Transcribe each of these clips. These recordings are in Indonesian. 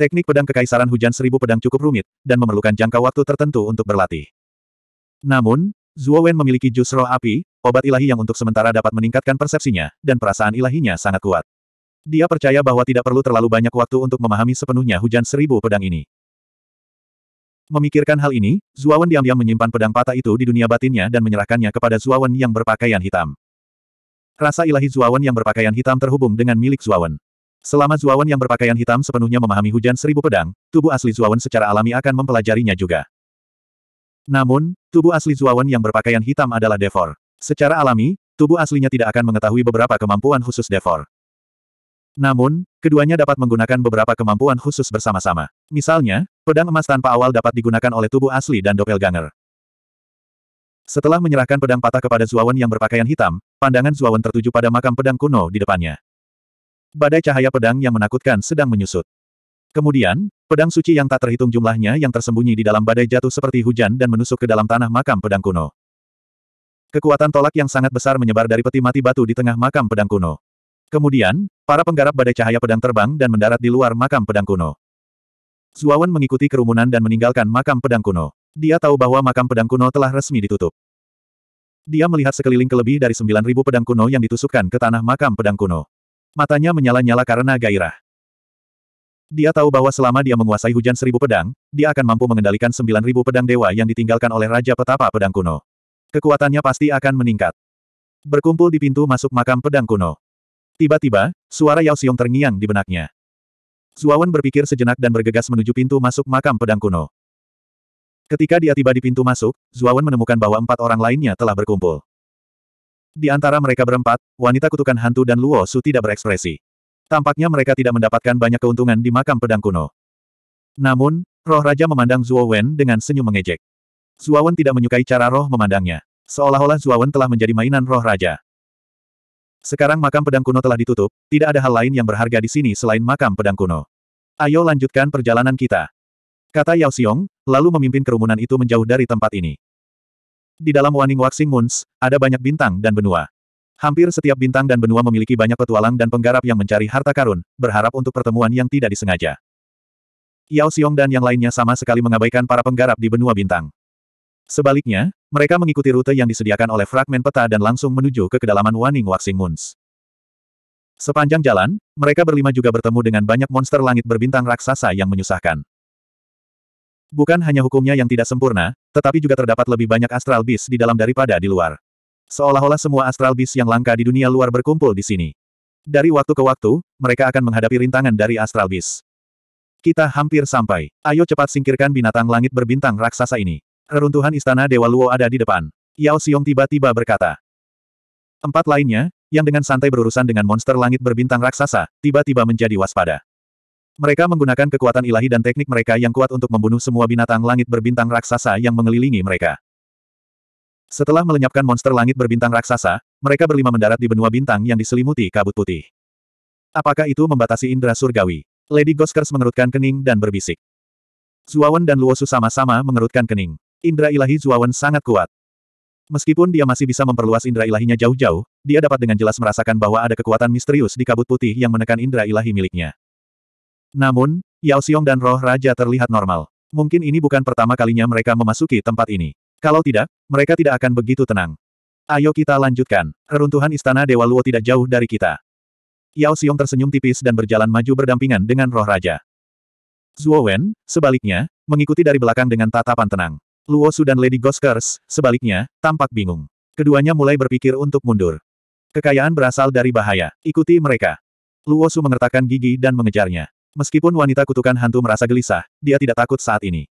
Teknik pedang kekaisaran hujan seribu pedang cukup rumit, dan memerlukan jangka waktu tertentu untuk berlatih. Namun, Zhuo Wen memiliki jus roh api, obat ilahi yang untuk sementara dapat meningkatkan persepsinya, dan perasaan ilahinya sangat kuat. Dia percaya bahwa tidak perlu terlalu banyak waktu untuk memahami sepenuhnya hujan seribu pedang ini. Memikirkan hal ini, Wen diam-diam menyimpan pedang patah itu di dunia batinnya dan menyerahkannya kepada Wen yang berpakaian hitam. Rasa ilahi Wen yang berpakaian hitam terhubung dengan milik Wen. Selama Zuawan yang berpakaian hitam sepenuhnya memahami hujan seribu pedang, tubuh asli Zuawan secara alami akan mempelajarinya juga. Namun, tubuh asli Zuawan yang berpakaian hitam adalah Devor. Secara alami, tubuh aslinya tidak akan mengetahui beberapa kemampuan khusus Devor. Namun, keduanya dapat menggunakan beberapa kemampuan khusus bersama-sama. Misalnya, pedang emas tanpa awal dapat digunakan oleh tubuh asli dan doppelganger. Setelah menyerahkan pedang patah kepada Zuawan yang berpakaian hitam, pandangan Zuawan tertuju pada makam pedang kuno di depannya. Badai cahaya pedang yang menakutkan sedang menyusut. Kemudian, pedang suci yang tak terhitung jumlahnya yang tersembunyi di dalam badai jatuh seperti hujan dan menusuk ke dalam tanah makam pedang kuno. Kekuatan tolak yang sangat besar menyebar dari peti mati batu di tengah makam pedang kuno. Kemudian, para penggarap badai cahaya pedang terbang dan mendarat di luar makam pedang kuno. Zuawan mengikuti kerumunan dan meninggalkan makam pedang kuno. Dia tahu bahwa makam pedang kuno telah resmi ditutup. Dia melihat sekeliling kelebih lebih dari 9.000 pedang kuno yang ditusukkan ke tanah makam pedang kuno. Matanya menyala-nyala karena gairah. Dia tahu bahwa selama dia menguasai hujan seribu pedang, dia akan mampu mengendalikan sembilan ribu pedang dewa yang ditinggalkan oleh Raja Petapa Pedang Kuno. Kekuatannya pasti akan meningkat. Berkumpul di pintu masuk makam pedang kuno. Tiba-tiba, suara Yao Xiong terngiang di benaknya. Zuawan berpikir sejenak dan bergegas menuju pintu masuk makam pedang kuno. Ketika dia tiba di pintu masuk, Zuawan menemukan bahwa empat orang lainnya telah berkumpul. Di antara mereka berempat, wanita kutukan hantu dan Luo Su tidak berekspresi. Tampaknya mereka tidak mendapatkan banyak keuntungan di makam pedang kuno. Namun, roh raja memandang Zuo Wen dengan senyum mengejek. Zuo Wen tidak menyukai cara roh memandangnya. Seolah-olah Zuo Wen telah menjadi mainan roh raja. Sekarang makam pedang kuno telah ditutup, tidak ada hal lain yang berharga di sini selain makam pedang kuno. Ayo lanjutkan perjalanan kita. Kata Yao Xiong, lalu memimpin kerumunan itu menjauh dari tempat ini. Di dalam Waning Waxing Moons, ada banyak bintang dan benua. Hampir setiap bintang dan benua memiliki banyak petualang dan penggarap yang mencari harta karun, berharap untuk pertemuan yang tidak disengaja. Yao Xiong dan yang lainnya sama sekali mengabaikan para penggarap di benua bintang. Sebaliknya, mereka mengikuti rute yang disediakan oleh fragmen peta dan langsung menuju ke kedalaman Waning Waxing Moons. Sepanjang jalan, mereka berlima juga bertemu dengan banyak monster langit berbintang raksasa yang menyusahkan. Bukan hanya hukumnya yang tidak sempurna, tetapi juga terdapat lebih banyak astral bis di dalam daripada di luar. Seolah-olah semua astral bis yang langka di dunia luar berkumpul di sini. Dari waktu ke waktu, mereka akan menghadapi rintangan dari astral bis. Kita hampir sampai. Ayo cepat singkirkan binatang langit berbintang raksasa ini. Reruntuhan istana Dewa Luo ada di depan. Yao Xiong tiba-tiba berkata. Empat lainnya, yang dengan santai berurusan dengan monster langit berbintang raksasa, tiba-tiba menjadi waspada. Mereka menggunakan kekuatan ilahi dan teknik mereka yang kuat untuk membunuh semua binatang langit berbintang raksasa yang mengelilingi mereka. Setelah melenyapkan monster langit berbintang raksasa, mereka berlima mendarat di benua bintang yang diselimuti kabut putih. Apakah itu membatasi indera surgawi? Lady Goskers mengerutkan kening dan berbisik. Zuawan dan Luosu sama-sama mengerutkan kening. Indra ilahi Zuawan sangat kuat. Meskipun dia masih bisa memperluas indera ilahinya jauh-jauh, dia dapat dengan jelas merasakan bahwa ada kekuatan misterius di kabut putih yang menekan indera ilahi miliknya. Namun, Yao Xiong dan roh raja terlihat normal. Mungkin ini bukan pertama kalinya mereka memasuki tempat ini. Kalau tidak, mereka tidak akan begitu tenang. Ayo kita lanjutkan. Reruntuhan istana Dewa Luo tidak jauh dari kita. Yao Xiong tersenyum tipis dan berjalan maju berdampingan dengan roh raja. Zhuo Wen, sebaliknya, mengikuti dari belakang dengan tatapan tenang. Luo Su dan Lady Goskers, sebaliknya, tampak bingung. Keduanya mulai berpikir untuk mundur. Kekayaan berasal dari bahaya. Ikuti mereka. Luo Su mengertakkan gigi dan mengejarnya. Meskipun wanita kutukan hantu merasa gelisah, dia tidak takut saat ini.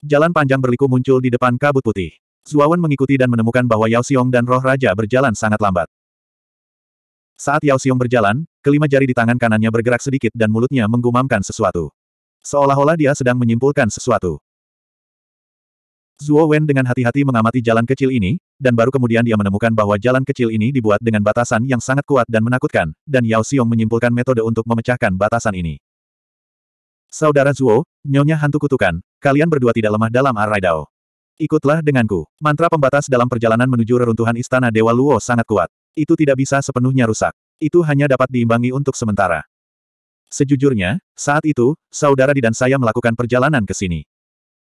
Jalan panjang berliku muncul di depan kabut putih. Zuawan mengikuti dan menemukan bahwa Yao Xiong dan roh raja berjalan sangat lambat. Saat Yao Xiong berjalan, kelima jari di tangan kanannya bergerak sedikit dan mulutnya menggumamkan sesuatu. Seolah-olah dia sedang menyimpulkan sesuatu. Zuo Wen dengan hati-hati mengamati jalan kecil ini, dan baru kemudian dia menemukan bahwa jalan kecil ini dibuat dengan batasan yang sangat kuat dan menakutkan, dan Yao Xiong menyimpulkan metode untuk memecahkan batasan ini. Saudara Zuo, nyonya hantu kutukan, kalian berdua tidak lemah dalam arai Dao. Ikutlah denganku. Mantra pembatas dalam perjalanan menuju reruntuhan istana Dewa Luo sangat kuat. Itu tidak bisa sepenuhnya rusak. Itu hanya dapat diimbangi untuk sementara. Sejujurnya, saat itu, saudara Di dan saya melakukan perjalanan ke sini.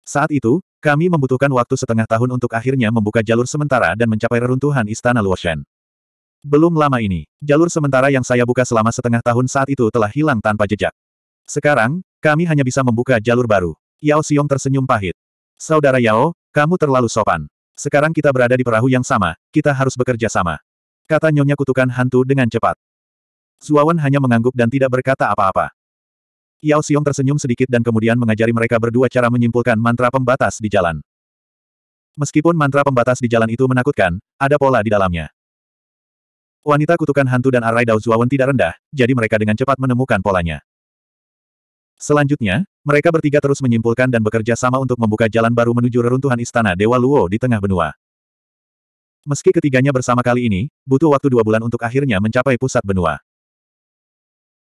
Saat itu, kami membutuhkan waktu setengah tahun untuk akhirnya membuka jalur sementara dan mencapai reruntuhan istana Luoshen. Belum lama ini, jalur sementara yang saya buka selama setengah tahun saat itu telah hilang tanpa jejak. Sekarang, kami hanya bisa membuka jalur baru. Yao Xiong tersenyum pahit. Saudara Yao, kamu terlalu sopan. Sekarang kita berada di perahu yang sama, kita harus bekerja sama. Kata Nyonya Kutukan Hantu dengan cepat. Zuawan hanya mengangguk dan tidak berkata apa-apa. Yao Xiong tersenyum sedikit dan kemudian mengajari mereka berdua cara menyimpulkan mantra pembatas di jalan. Meskipun mantra pembatas di jalan itu menakutkan, ada pola di dalamnya. Wanita kutukan hantu dan arai Dao Zuawan tidak rendah, jadi mereka dengan cepat menemukan polanya. Selanjutnya, mereka bertiga terus menyimpulkan dan bekerja sama untuk membuka jalan baru menuju reruntuhan istana Dewa Luo di tengah benua. Meski ketiganya bersama kali ini, butuh waktu dua bulan untuk akhirnya mencapai pusat benua.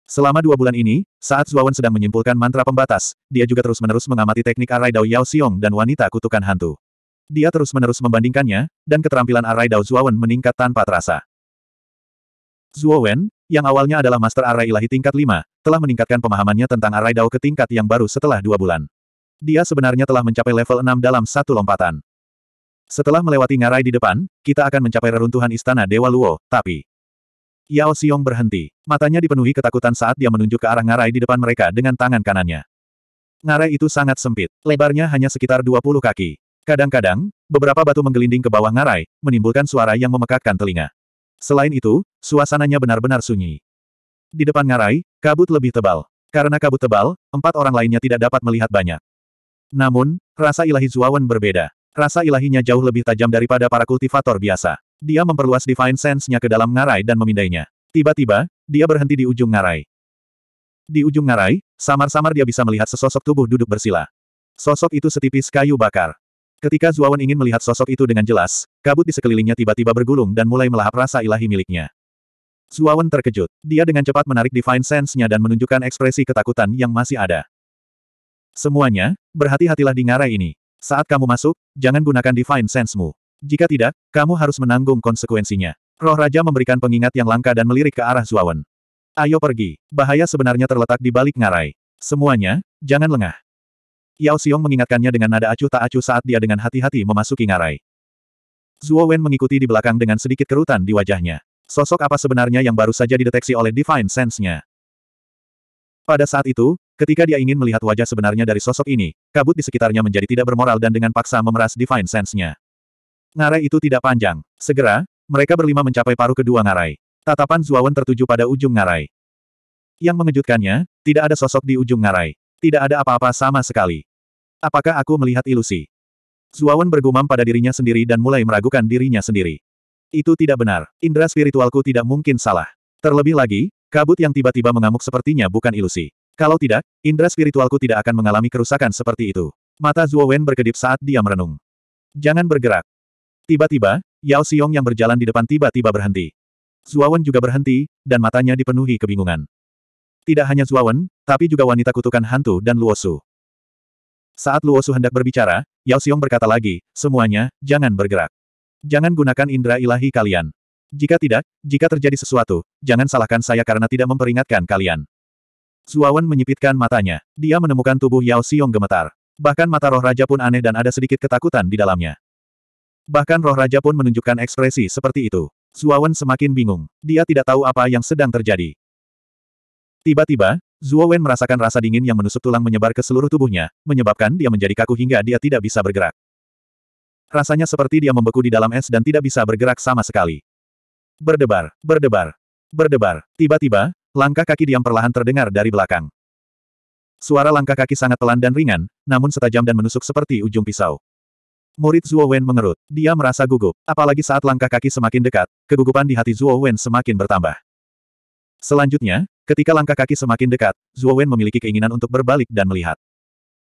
Selama dua bulan ini, saat Zuawan sedang menyimpulkan mantra pembatas, dia juga terus-menerus mengamati teknik Arai Dao Yao Xiong dan wanita kutukan hantu. Dia terus-menerus membandingkannya, dan keterampilan Arai Dao Zuawan meningkat tanpa terasa. Zuawan, yang awalnya adalah Master Arai Ilahi tingkat 5, telah meningkatkan pemahamannya tentang Arai Dao ke tingkat yang baru setelah dua bulan. Dia sebenarnya telah mencapai level 6 dalam satu lompatan. Setelah melewati ngarai di depan, kita akan mencapai reruntuhan istana Dewa Luo, tapi... Yao Xiong berhenti. Matanya dipenuhi ketakutan saat dia menunjuk ke arah ngarai di depan mereka dengan tangan kanannya. Ngarai itu sangat sempit, lebarnya hanya sekitar 20 kaki. Kadang-kadang, beberapa batu menggelinding ke bawah ngarai, menimbulkan suara yang memekakkan telinga. Selain itu, suasananya benar-benar sunyi. Di depan ngarai, kabut lebih tebal. Karena kabut tebal, empat orang lainnya tidak dapat melihat banyak. Namun, rasa ilahi Zuawan berbeda. Rasa ilahinya jauh lebih tajam daripada para kultivator biasa. Dia memperluas Divine Sense-nya ke dalam ngarai dan memindainya. Tiba-tiba, dia berhenti di ujung ngarai. Di ujung ngarai, samar-samar dia bisa melihat sesosok tubuh duduk bersila. Sosok itu setipis kayu bakar. Ketika Zuawan ingin melihat sosok itu dengan jelas, kabut di sekelilingnya tiba-tiba bergulung dan mulai melahap rasa ilahi miliknya. Zuawan terkejut. Dia dengan cepat menarik Divine Sense-nya dan menunjukkan ekspresi ketakutan yang masih ada. Semuanya, berhati-hatilah di ngarai ini. Saat kamu masuk, jangan gunakan Divine Sense-mu. Jika tidak, kamu harus menanggung konsekuensinya. Roh Raja memberikan pengingat yang langka dan melirik ke arah Zuawan. Ayo pergi. Bahaya sebenarnya terletak di balik ngarai. Semuanya, jangan lengah. Yao Xiong mengingatkannya dengan nada acuh tak acuh saat dia dengan hati-hati memasuki ngarai. Zuo Wen mengikuti di belakang dengan sedikit kerutan di wajahnya. Sosok apa sebenarnya yang baru saja dideteksi oleh Divine Sense-nya? Pada saat itu, ketika dia ingin melihat wajah sebenarnya dari sosok ini, kabut di sekitarnya menjadi tidak bermoral dan dengan paksa memeras Divine Sense-nya. Ngarai itu tidak panjang. Segera, mereka berlima mencapai paruh kedua ngarai. Tatapan Wen tertuju pada ujung ngarai. Yang mengejutkannya, tidak ada sosok di ujung ngarai. Tidak ada apa-apa sama sekali. Apakah aku melihat ilusi? Zuawan bergumam pada dirinya sendiri dan mulai meragukan dirinya sendiri. Itu tidak benar. Indra spiritualku tidak mungkin salah. Terlebih lagi, kabut yang tiba-tiba mengamuk sepertinya bukan ilusi. Kalau tidak, indra spiritualku tidak akan mengalami kerusakan seperti itu. Mata Zuowen berkedip saat dia merenung. Jangan bergerak. Tiba-tiba, Yao Xiong yang berjalan di depan tiba-tiba berhenti. Zuowen juga berhenti, dan matanya dipenuhi kebingungan. Tidak hanya Zuawan, tapi juga wanita kutukan hantu dan Luosu. Saat Luosu hendak berbicara, Yao Xiong berkata lagi, semuanya, jangan bergerak. Jangan gunakan indera ilahi kalian. Jika tidak, jika terjadi sesuatu, jangan salahkan saya karena tidak memperingatkan kalian. Zuawan menyipitkan matanya. Dia menemukan tubuh Yao Xiong gemetar. Bahkan mata roh raja pun aneh dan ada sedikit ketakutan di dalamnya. Bahkan roh raja pun menunjukkan ekspresi seperti itu. Zuawan semakin bingung. Dia tidak tahu apa yang sedang terjadi. Tiba-tiba, Zhuo Wen merasakan rasa dingin yang menusuk tulang menyebar ke seluruh tubuhnya, menyebabkan dia menjadi kaku hingga dia tidak bisa bergerak. Rasanya seperti dia membeku di dalam es dan tidak bisa bergerak sama sekali. Berdebar, berdebar, berdebar. Tiba-tiba, langkah kaki diam perlahan terdengar dari belakang. Suara langkah kaki sangat pelan dan ringan, namun setajam dan menusuk seperti ujung pisau. Murid Zhuo Wen mengerut. Dia merasa gugup. Apalagi saat langkah kaki semakin dekat, kegugupan di hati Zhuo Wen semakin bertambah. Selanjutnya, Ketika langkah kaki semakin dekat, Zuo Wen memiliki keinginan untuk berbalik dan melihat.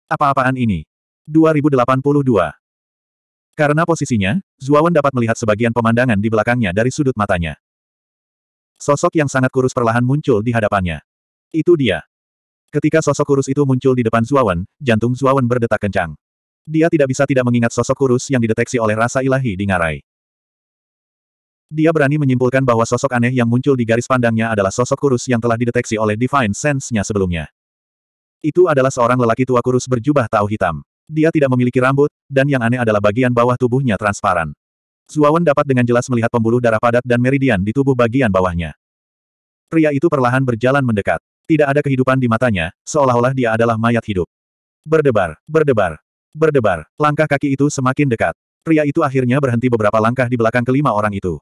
Apa-apaan ini? 2082. Karena posisinya, Zuo Wen dapat melihat sebagian pemandangan di belakangnya dari sudut matanya. Sosok yang sangat kurus perlahan muncul di hadapannya. Itu dia. Ketika sosok kurus itu muncul di depan Zuo Wen, jantung Zuo Wen berdetak kencang. Dia tidak bisa tidak mengingat sosok kurus yang dideteksi oleh rasa ilahi di ngarai. Dia berani menyimpulkan bahwa sosok aneh yang muncul di garis pandangnya adalah sosok kurus yang telah dideteksi oleh Divine Sense-nya sebelumnya. Itu adalah seorang lelaki tua kurus berjubah tahu hitam. Dia tidak memiliki rambut, dan yang aneh adalah bagian bawah tubuhnya transparan. Zuawan dapat dengan jelas melihat pembuluh darah padat dan meridian di tubuh bagian bawahnya. Pria itu perlahan berjalan mendekat. Tidak ada kehidupan di matanya, seolah-olah dia adalah mayat hidup. Berdebar, berdebar, berdebar. Langkah kaki itu semakin dekat. Pria itu akhirnya berhenti beberapa langkah di belakang kelima orang itu.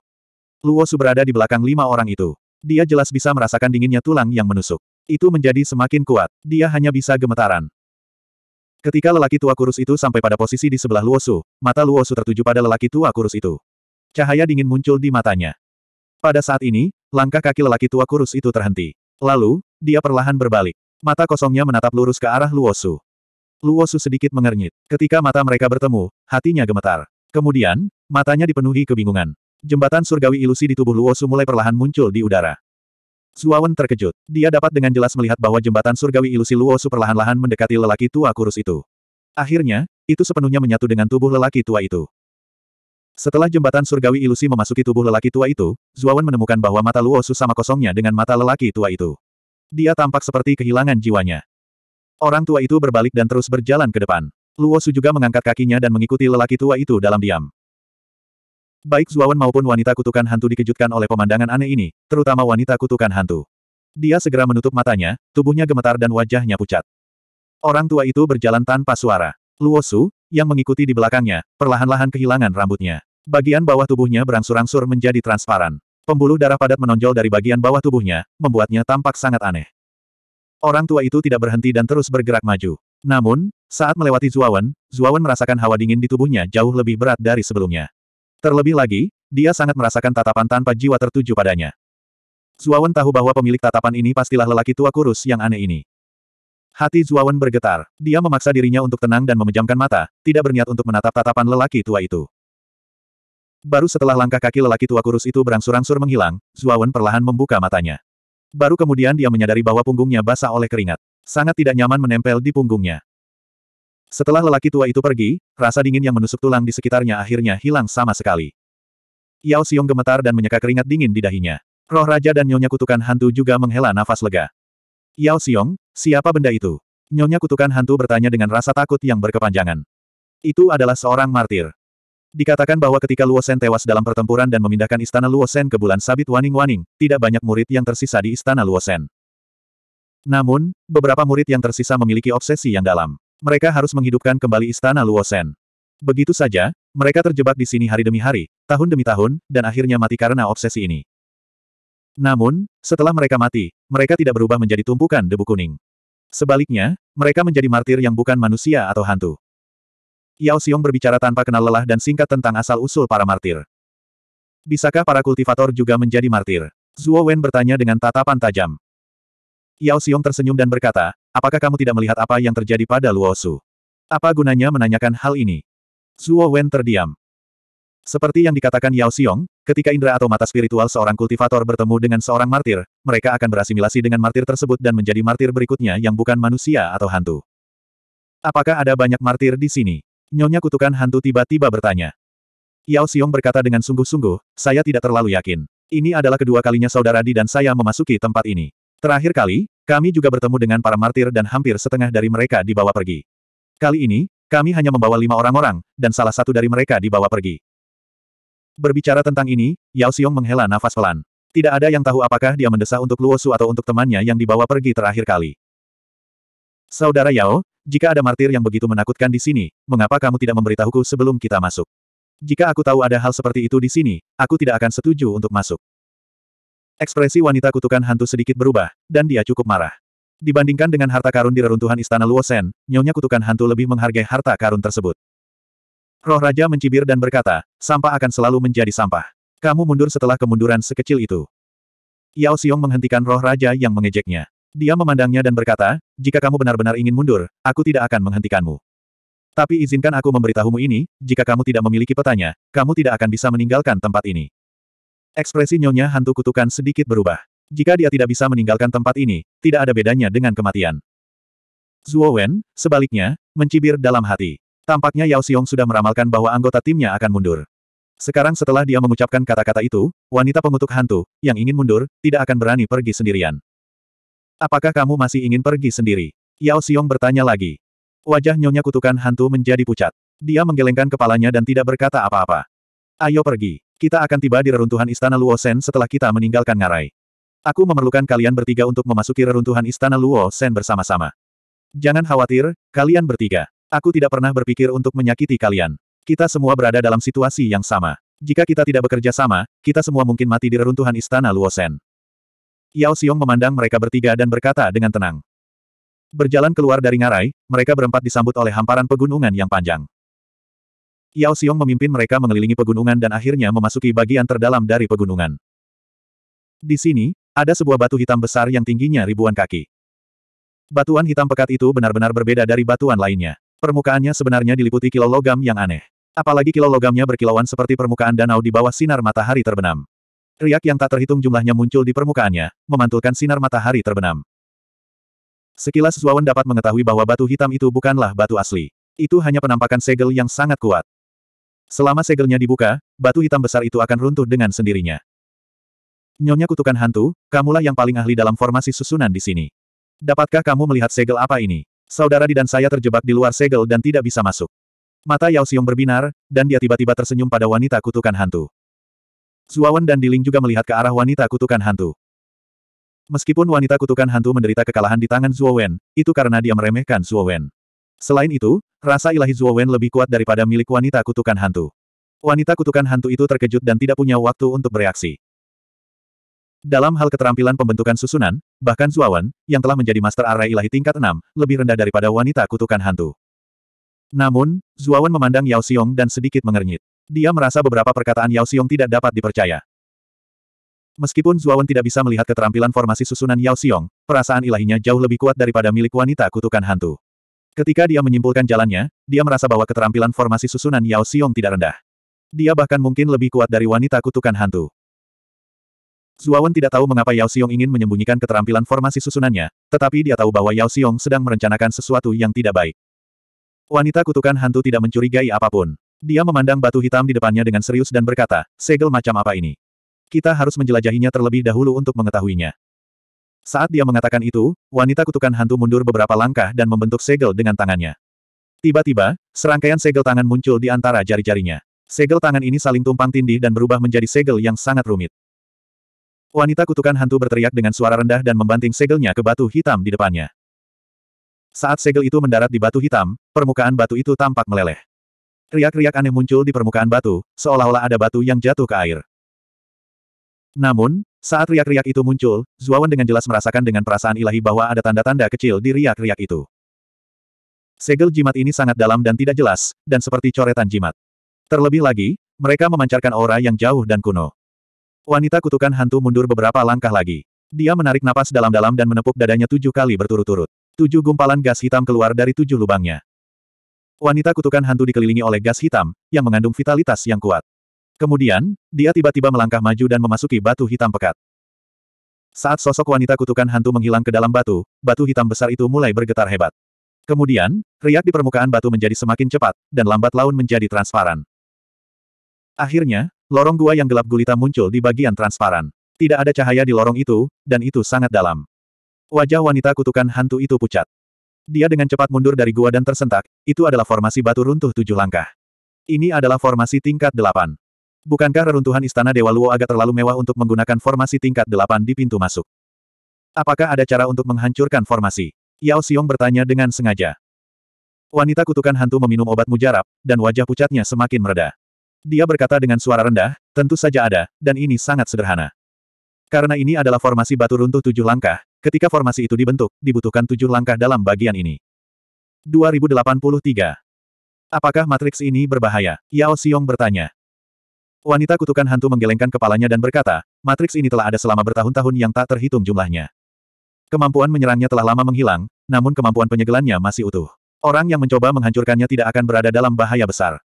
Luosu berada di belakang lima orang itu. Dia jelas bisa merasakan dinginnya tulang yang menusuk. Itu menjadi semakin kuat. Dia hanya bisa gemetaran. Ketika lelaki tua kurus itu sampai pada posisi di sebelah Luosu, mata Luosu tertuju pada lelaki tua kurus itu. Cahaya dingin muncul di matanya. Pada saat ini, langkah kaki lelaki tua kurus itu terhenti. Lalu, dia perlahan berbalik. Mata kosongnya menatap lurus ke arah Luosu. Luosu sedikit mengernyit. Ketika mata mereka bertemu, hatinya gemetar. Kemudian, matanya dipenuhi kebingungan jembatan surgawi ilusi di tubuh Luosu mulai perlahan muncul di udara. Zuawan terkejut. Dia dapat dengan jelas melihat bahwa jembatan surgawi ilusi Luosu perlahan-lahan mendekati lelaki tua kurus itu. Akhirnya, itu sepenuhnya menyatu dengan tubuh lelaki tua itu. Setelah jembatan surgawi ilusi memasuki tubuh lelaki tua itu, Zuawan menemukan bahwa mata Luosu sama kosongnya dengan mata lelaki tua itu. Dia tampak seperti kehilangan jiwanya. Orang tua itu berbalik dan terus berjalan ke depan. Luosu juga mengangkat kakinya dan mengikuti lelaki tua itu dalam diam. Baik Zuawan maupun wanita kutukan hantu dikejutkan oleh pemandangan aneh ini, terutama wanita kutukan hantu. Dia segera menutup matanya, tubuhnya gemetar dan wajahnya pucat. Orang tua itu berjalan tanpa suara. Luosu, yang mengikuti di belakangnya, perlahan-lahan kehilangan rambutnya. Bagian bawah tubuhnya berangsur-angsur menjadi transparan. Pembuluh darah padat menonjol dari bagian bawah tubuhnya, membuatnya tampak sangat aneh. Orang tua itu tidak berhenti dan terus bergerak maju. Namun, saat melewati Zuawan, Zuawan merasakan hawa dingin di tubuhnya jauh lebih berat dari sebelumnya. Terlebih lagi, dia sangat merasakan tatapan tanpa jiwa tertuju padanya. Zuawan tahu bahwa pemilik tatapan ini pastilah lelaki tua kurus yang aneh ini. Hati Zuawan bergetar. Dia memaksa dirinya untuk tenang dan memejamkan mata, tidak berniat untuk menatap tatapan lelaki tua itu. Baru setelah langkah kaki lelaki tua kurus itu berangsur-angsur menghilang, Zuawan perlahan membuka matanya. Baru kemudian dia menyadari bahwa punggungnya basah oleh keringat. Sangat tidak nyaman menempel di punggungnya. Setelah lelaki tua itu pergi, rasa dingin yang menusuk tulang di sekitarnya akhirnya hilang sama sekali. Yao Xiong gemetar dan menyeka keringat dingin di dahinya. Roh Raja dan Nyonya Kutukan Hantu juga menghela nafas lega. Yao Xiong, siapa benda itu? Nyonya Kutukan Hantu bertanya dengan rasa takut yang berkepanjangan. Itu adalah seorang martir. Dikatakan bahwa ketika Luo Sen tewas dalam pertempuran dan memindahkan istana Luo Sen ke bulan sabit waning-waning, tidak banyak murid yang tersisa di istana Luo Sen. Namun, beberapa murid yang tersisa memiliki obsesi yang dalam mereka harus menghidupkan kembali istana Luosen. Begitu saja, mereka terjebak di sini hari demi hari, tahun demi tahun, dan akhirnya mati karena obsesi ini. Namun, setelah mereka mati, mereka tidak berubah menjadi tumpukan debu kuning. Sebaliknya, mereka menjadi martir yang bukan manusia atau hantu. Yao Xiong berbicara tanpa kenal lelah dan singkat tentang asal-usul para martir. Bisakah para kultivator juga menjadi martir? Zhuo Wen bertanya dengan tatapan tajam. Yao Xiong tersenyum dan berkata, Apakah kamu tidak melihat apa yang terjadi pada Luo Su? Apa gunanya menanyakan hal ini? Zuo Wen terdiam. Seperti yang dikatakan Yao Xiong, ketika indera atau mata spiritual seorang kultivator bertemu dengan seorang martir, mereka akan berasimilasi dengan martir tersebut dan menjadi martir berikutnya yang bukan manusia atau hantu. Apakah ada banyak martir di sini? Nyonya kutukan hantu tiba-tiba bertanya. Yao Xiong berkata dengan sungguh-sungguh, saya tidak terlalu yakin. Ini adalah kedua kalinya saudara Di dan saya memasuki tempat ini. Terakhir kali, kami juga bertemu dengan para martir dan hampir setengah dari mereka dibawa pergi. Kali ini, kami hanya membawa lima orang-orang, dan salah satu dari mereka dibawa pergi. Berbicara tentang ini, Yao Xiong menghela nafas pelan. Tidak ada yang tahu apakah dia mendesah untuk Luo atau untuk temannya yang dibawa pergi terakhir kali. Saudara Yao, jika ada martir yang begitu menakutkan di sini, mengapa kamu tidak memberitahuku sebelum kita masuk? Jika aku tahu ada hal seperti itu di sini, aku tidak akan setuju untuk masuk. Ekspresi wanita kutukan hantu sedikit berubah, dan dia cukup marah. Dibandingkan dengan harta karun di reruntuhan istana Luosen, nyonya kutukan hantu lebih menghargai harta karun tersebut. Roh Raja mencibir dan berkata, sampah akan selalu menjadi sampah. Kamu mundur setelah kemunduran sekecil itu. Yao Xiong menghentikan roh raja yang mengejeknya. Dia memandangnya dan berkata, jika kamu benar-benar ingin mundur, aku tidak akan menghentikanmu. Tapi izinkan aku memberitahumu ini, jika kamu tidak memiliki petanya, kamu tidak akan bisa meninggalkan tempat ini. Ekspresi nyonya hantu kutukan sedikit berubah. Jika dia tidak bisa meninggalkan tempat ini, tidak ada bedanya dengan kematian. Zhuo Wen, sebaliknya, mencibir dalam hati. Tampaknya Yao Xiong sudah meramalkan bahwa anggota timnya akan mundur. Sekarang setelah dia mengucapkan kata-kata itu, wanita pengutuk hantu, yang ingin mundur, tidak akan berani pergi sendirian. Apakah kamu masih ingin pergi sendiri? Yao Xiong bertanya lagi. Wajah nyonya kutukan hantu menjadi pucat. Dia menggelengkan kepalanya dan tidak berkata apa-apa. Ayo pergi. Kita akan tiba di reruntuhan Istana Luo Sen setelah kita meninggalkan Ngarai. Aku memerlukan kalian bertiga untuk memasuki reruntuhan Istana Luo Sen bersama-sama. Jangan khawatir, kalian bertiga. Aku tidak pernah berpikir untuk menyakiti kalian. Kita semua berada dalam situasi yang sama. Jika kita tidak bekerja sama, kita semua mungkin mati di reruntuhan Istana Luo Sen. Yao Xiong memandang mereka bertiga dan berkata dengan tenang. Berjalan keluar dari ngarai, mereka berempat disambut oleh hamparan pegunungan yang panjang. Yao Xiong memimpin mereka mengelilingi pegunungan dan akhirnya memasuki bagian terdalam dari pegunungan. Di sini, ada sebuah batu hitam besar yang tingginya ribuan kaki. Batuan hitam pekat itu benar-benar berbeda dari batuan lainnya. Permukaannya sebenarnya diliputi kilau logam yang aneh. Apalagi kilau logamnya berkilauan seperti permukaan danau di bawah sinar matahari terbenam. Riak yang tak terhitung jumlahnya muncul di permukaannya, memantulkan sinar matahari terbenam. Sekilas Zuawan dapat mengetahui bahwa batu hitam itu bukanlah batu asli. Itu hanya penampakan segel yang sangat kuat. Selama segelnya dibuka, batu hitam besar itu akan runtuh dengan sendirinya. Nyonya kutukan hantu, kamulah yang paling ahli dalam formasi susunan di sini. Dapatkah kamu melihat segel apa ini? Saudara dan saya terjebak di luar segel dan tidak bisa masuk. Mata Yao Xiong berbinar, dan dia tiba-tiba tersenyum pada wanita kutukan hantu. Zuawan dan Diling juga melihat ke arah wanita kutukan hantu. Meskipun wanita kutukan hantu menderita kekalahan di tangan Zuo itu karena dia meremehkan Zuo Selain itu, rasa ilahi Wen lebih kuat daripada milik wanita kutukan hantu. Wanita kutukan hantu itu terkejut dan tidak punya waktu untuk bereaksi. Dalam hal keterampilan pembentukan susunan, bahkan Wen, yang telah menjadi master arai ilahi tingkat 6, lebih rendah daripada wanita kutukan hantu. Namun, Wen memandang Yao Xiong dan sedikit mengernyit. Dia merasa beberapa perkataan Yao Xiong tidak dapat dipercaya. Meskipun Wen tidak bisa melihat keterampilan formasi susunan Yao Xiong, perasaan ilahinya jauh lebih kuat daripada milik wanita kutukan hantu. Ketika dia menyimpulkan jalannya, dia merasa bahwa keterampilan formasi susunan Yao Xiong tidak rendah. Dia bahkan mungkin lebih kuat dari wanita kutukan hantu. Zuawan tidak tahu mengapa Yao Xiong ingin menyembunyikan keterampilan formasi susunannya, tetapi dia tahu bahwa Yao Xiong sedang merencanakan sesuatu yang tidak baik. Wanita kutukan hantu tidak mencurigai apapun. Dia memandang batu hitam di depannya dengan serius dan berkata, segel macam apa ini? Kita harus menjelajahinya terlebih dahulu untuk mengetahuinya. Saat dia mengatakan itu, wanita kutukan hantu mundur beberapa langkah dan membentuk segel dengan tangannya. Tiba-tiba, serangkaian segel tangan muncul di antara jari-jarinya. Segel tangan ini saling tumpang tindih dan berubah menjadi segel yang sangat rumit. Wanita kutukan hantu berteriak dengan suara rendah dan membanting segelnya ke batu hitam di depannya. Saat segel itu mendarat di batu hitam, permukaan batu itu tampak meleleh. Riak-riak aneh muncul di permukaan batu, seolah-olah ada batu yang jatuh ke air. Namun, saat riak-riak itu muncul, Zuawan dengan jelas merasakan dengan perasaan ilahi bahwa ada tanda-tanda kecil di riak-riak itu. Segel jimat ini sangat dalam dan tidak jelas, dan seperti coretan jimat. Terlebih lagi, mereka memancarkan aura yang jauh dan kuno. Wanita kutukan hantu mundur beberapa langkah lagi. Dia menarik napas dalam-dalam dan menepuk dadanya tujuh kali berturut-turut. Tujuh gumpalan gas hitam keluar dari tujuh lubangnya. Wanita kutukan hantu dikelilingi oleh gas hitam, yang mengandung vitalitas yang kuat. Kemudian, dia tiba-tiba melangkah maju dan memasuki batu hitam pekat. Saat sosok wanita kutukan hantu menghilang ke dalam batu, batu hitam besar itu mulai bergetar hebat. Kemudian, riak di permukaan batu menjadi semakin cepat, dan lambat laun menjadi transparan. Akhirnya, lorong gua yang gelap gulita muncul di bagian transparan. Tidak ada cahaya di lorong itu, dan itu sangat dalam. Wajah wanita kutukan hantu itu pucat. Dia dengan cepat mundur dari gua dan tersentak, itu adalah formasi batu runtuh tujuh langkah. Ini adalah formasi tingkat delapan. Bukankah reruntuhan Istana Dewa Luo agak terlalu mewah untuk menggunakan formasi tingkat delapan di pintu masuk? Apakah ada cara untuk menghancurkan formasi? Yao Xiong bertanya dengan sengaja. Wanita kutukan hantu meminum obat mujarab, dan wajah pucatnya semakin mereda. Dia berkata dengan suara rendah, tentu saja ada, dan ini sangat sederhana. Karena ini adalah formasi batu runtuh tujuh langkah, ketika formasi itu dibentuk, dibutuhkan tujuh langkah dalam bagian ini. 2083. Apakah matriks ini berbahaya? Yao Xiong bertanya. Wanita kutukan hantu menggelengkan kepalanya dan berkata, matriks ini telah ada selama bertahun-tahun yang tak terhitung jumlahnya. Kemampuan menyerangnya telah lama menghilang, namun kemampuan penyegelannya masih utuh. Orang yang mencoba menghancurkannya tidak akan berada dalam bahaya besar.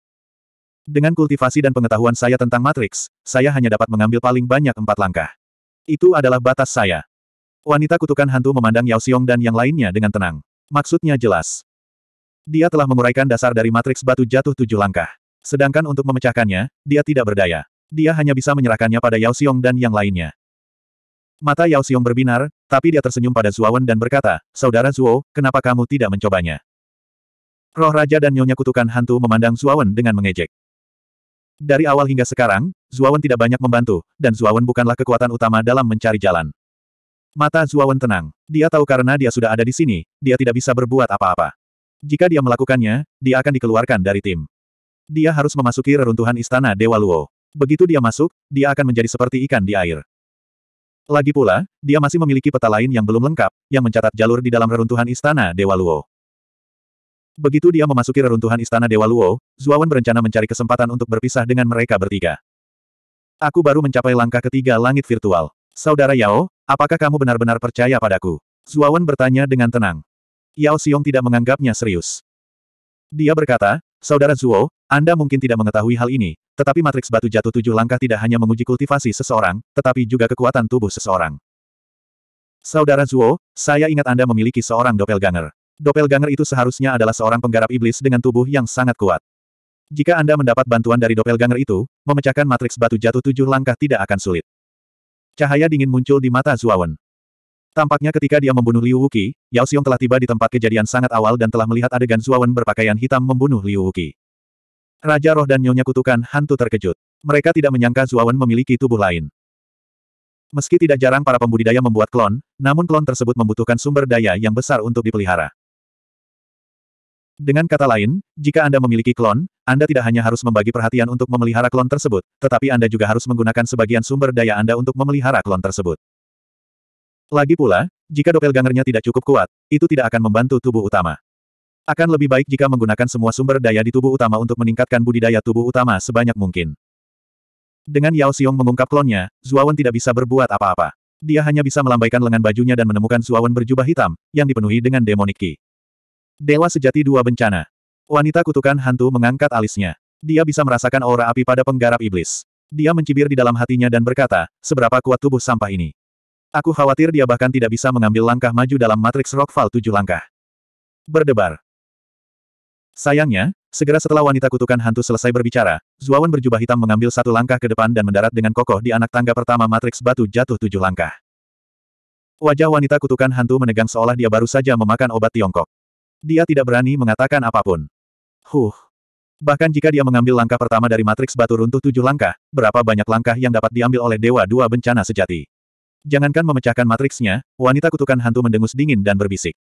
Dengan kultivasi dan pengetahuan saya tentang matriks, saya hanya dapat mengambil paling banyak empat langkah. Itu adalah batas saya. Wanita kutukan hantu memandang Yao Xiong dan yang lainnya dengan tenang. Maksudnya jelas. Dia telah menguraikan dasar dari matriks batu jatuh tujuh langkah. Sedangkan untuk memecahkannya, dia tidak berdaya. Dia hanya bisa menyerahkannya pada Yao Xiong dan yang lainnya. Mata Yao Xiong berbinar, tapi dia tersenyum pada Wen dan berkata, Saudara Zuo, kenapa kamu tidak mencobanya? Roh Raja dan Nyonya Kutukan Hantu memandang Wen dengan mengejek. Dari awal hingga sekarang, Zuawan tidak banyak membantu, dan Zuawan bukanlah kekuatan utama dalam mencari jalan. Mata Zuawan tenang. Dia tahu karena dia sudah ada di sini, dia tidak bisa berbuat apa-apa. Jika dia melakukannya, dia akan dikeluarkan dari tim. Dia harus memasuki reruntuhan istana Dewa Luo. Begitu dia masuk, dia akan menjadi seperti ikan di air. Lagi pula, dia masih memiliki peta lain yang belum lengkap, yang mencatat jalur di dalam reruntuhan istana Dewa Luo. Begitu dia memasuki reruntuhan istana Dewa Luo, Zuawan berencana mencari kesempatan untuk berpisah dengan mereka bertiga. Aku baru mencapai langkah ketiga langit virtual. Saudara Yao, apakah kamu benar-benar percaya padaku? Zuawan bertanya dengan tenang. Yao Xiong tidak menganggapnya serius. Dia berkata, Saudara Zuo, anda mungkin tidak mengetahui hal ini, tetapi matriks batu jatuh tujuh langkah tidak hanya menguji kultivasi seseorang, tetapi juga kekuatan tubuh seseorang. Saudara Zuo, saya ingat Anda memiliki seorang doppelganger. Doppelganger itu seharusnya adalah seorang penggarap iblis dengan tubuh yang sangat kuat. Jika Anda mendapat bantuan dari doppelganger itu, memecahkan matriks batu jatuh tujuh langkah tidak akan sulit. Cahaya dingin muncul di mata Wen. Tampaknya ketika dia membunuh Liu Wuki, Yao Xiong telah tiba di tempat kejadian sangat awal dan telah melihat adegan Wen berpakaian hitam membunuh Liu Wuki. Raja roh dan nyonya kutukan hantu terkejut. Mereka tidak menyangka Zuawan memiliki tubuh lain. Meski tidak jarang para pembudidaya membuat klon, namun klon tersebut membutuhkan sumber daya yang besar untuk dipelihara. Dengan kata lain, jika Anda memiliki klon, Anda tidak hanya harus membagi perhatian untuk memelihara klon tersebut, tetapi Anda juga harus menggunakan sebagian sumber daya Anda untuk memelihara klon tersebut. Lagi pula, jika doppelgangernya tidak cukup kuat, itu tidak akan membantu tubuh utama. Akan lebih baik jika menggunakan semua sumber daya di tubuh utama untuk meningkatkan budidaya tubuh utama sebanyak mungkin. Dengan Yao Xiong mengungkap klonnya, Zuawan tidak bisa berbuat apa-apa. Dia hanya bisa melambaikan lengan bajunya dan menemukan Zuawan berjubah hitam, yang dipenuhi dengan demonik ki. Dewa sejati dua bencana. Wanita kutukan hantu mengangkat alisnya. Dia bisa merasakan aura api pada penggarap iblis. Dia mencibir di dalam hatinya dan berkata, seberapa kuat tubuh sampah ini. Aku khawatir dia bahkan tidak bisa mengambil langkah maju dalam matriks Rockfall tujuh langkah. Berdebar. Sayangnya, segera setelah wanita kutukan hantu selesai berbicara, Zuawan berjubah hitam mengambil satu langkah ke depan dan mendarat dengan kokoh di anak tangga pertama matriks batu jatuh tujuh langkah. Wajah wanita kutukan hantu menegang seolah dia baru saja memakan obat Tiongkok. Dia tidak berani mengatakan apapun. Huh. Bahkan jika dia mengambil langkah pertama dari matriks batu runtuh tujuh langkah, berapa banyak langkah yang dapat diambil oleh Dewa Dua Bencana Sejati. Jangankan memecahkan matriksnya, wanita kutukan hantu mendengus dingin dan berbisik.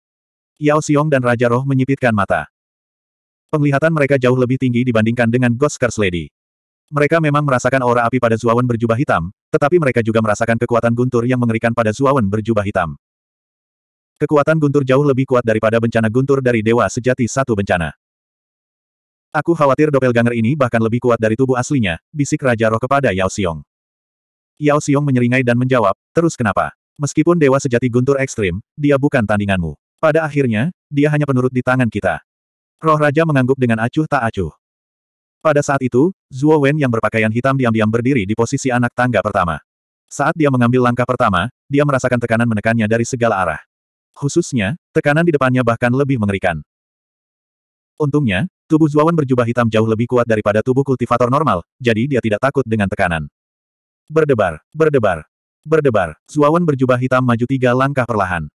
Yao Xiong dan Raja Roh menyipitkan mata. Penglihatan mereka jauh lebih tinggi dibandingkan dengan Ghost Curse Lady. Mereka memang merasakan aura api pada Zuawan berjubah hitam, tetapi mereka juga merasakan kekuatan guntur yang mengerikan pada Zuawan berjubah hitam. Kekuatan guntur jauh lebih kuat daripada bencana guntur dari Dewa Sejati Satu Bencana. Aku khawatir doppelganger ini bahkan lebih kuat dari tubuh aslinya, bisik Raja Roh kepada Yao Xiong. Yao Xiong menyeringai dan menjawab, terus kenapa? Meskipun Dewa Sejati Guntur Ekstrim, dia bukan tandinganmu. Pada akhirnya, dia hanya penurut di tangan kita. Roh Raja mengangguk dengan acuh tak acuh. Pada saat itu, Zuo Wen yang berpakaian hitam diam-diam berdiri di posisi anak tangga pertama. Saat dia mengambil langkah pertama, dia merasakan tekanan menekannya dari segala arah. Khususnya, tekanan di depannya bahkan lebih mengerikan. Untungnya, tubuh Wen berjubah hitam jauh lebih kuat daripada tubuh kultivator normal, jadi dia tidak takut dengan tekanan. Berdebar, berdebar, berdebar. Wen berjubah hitam maju tiga langkah perlahan.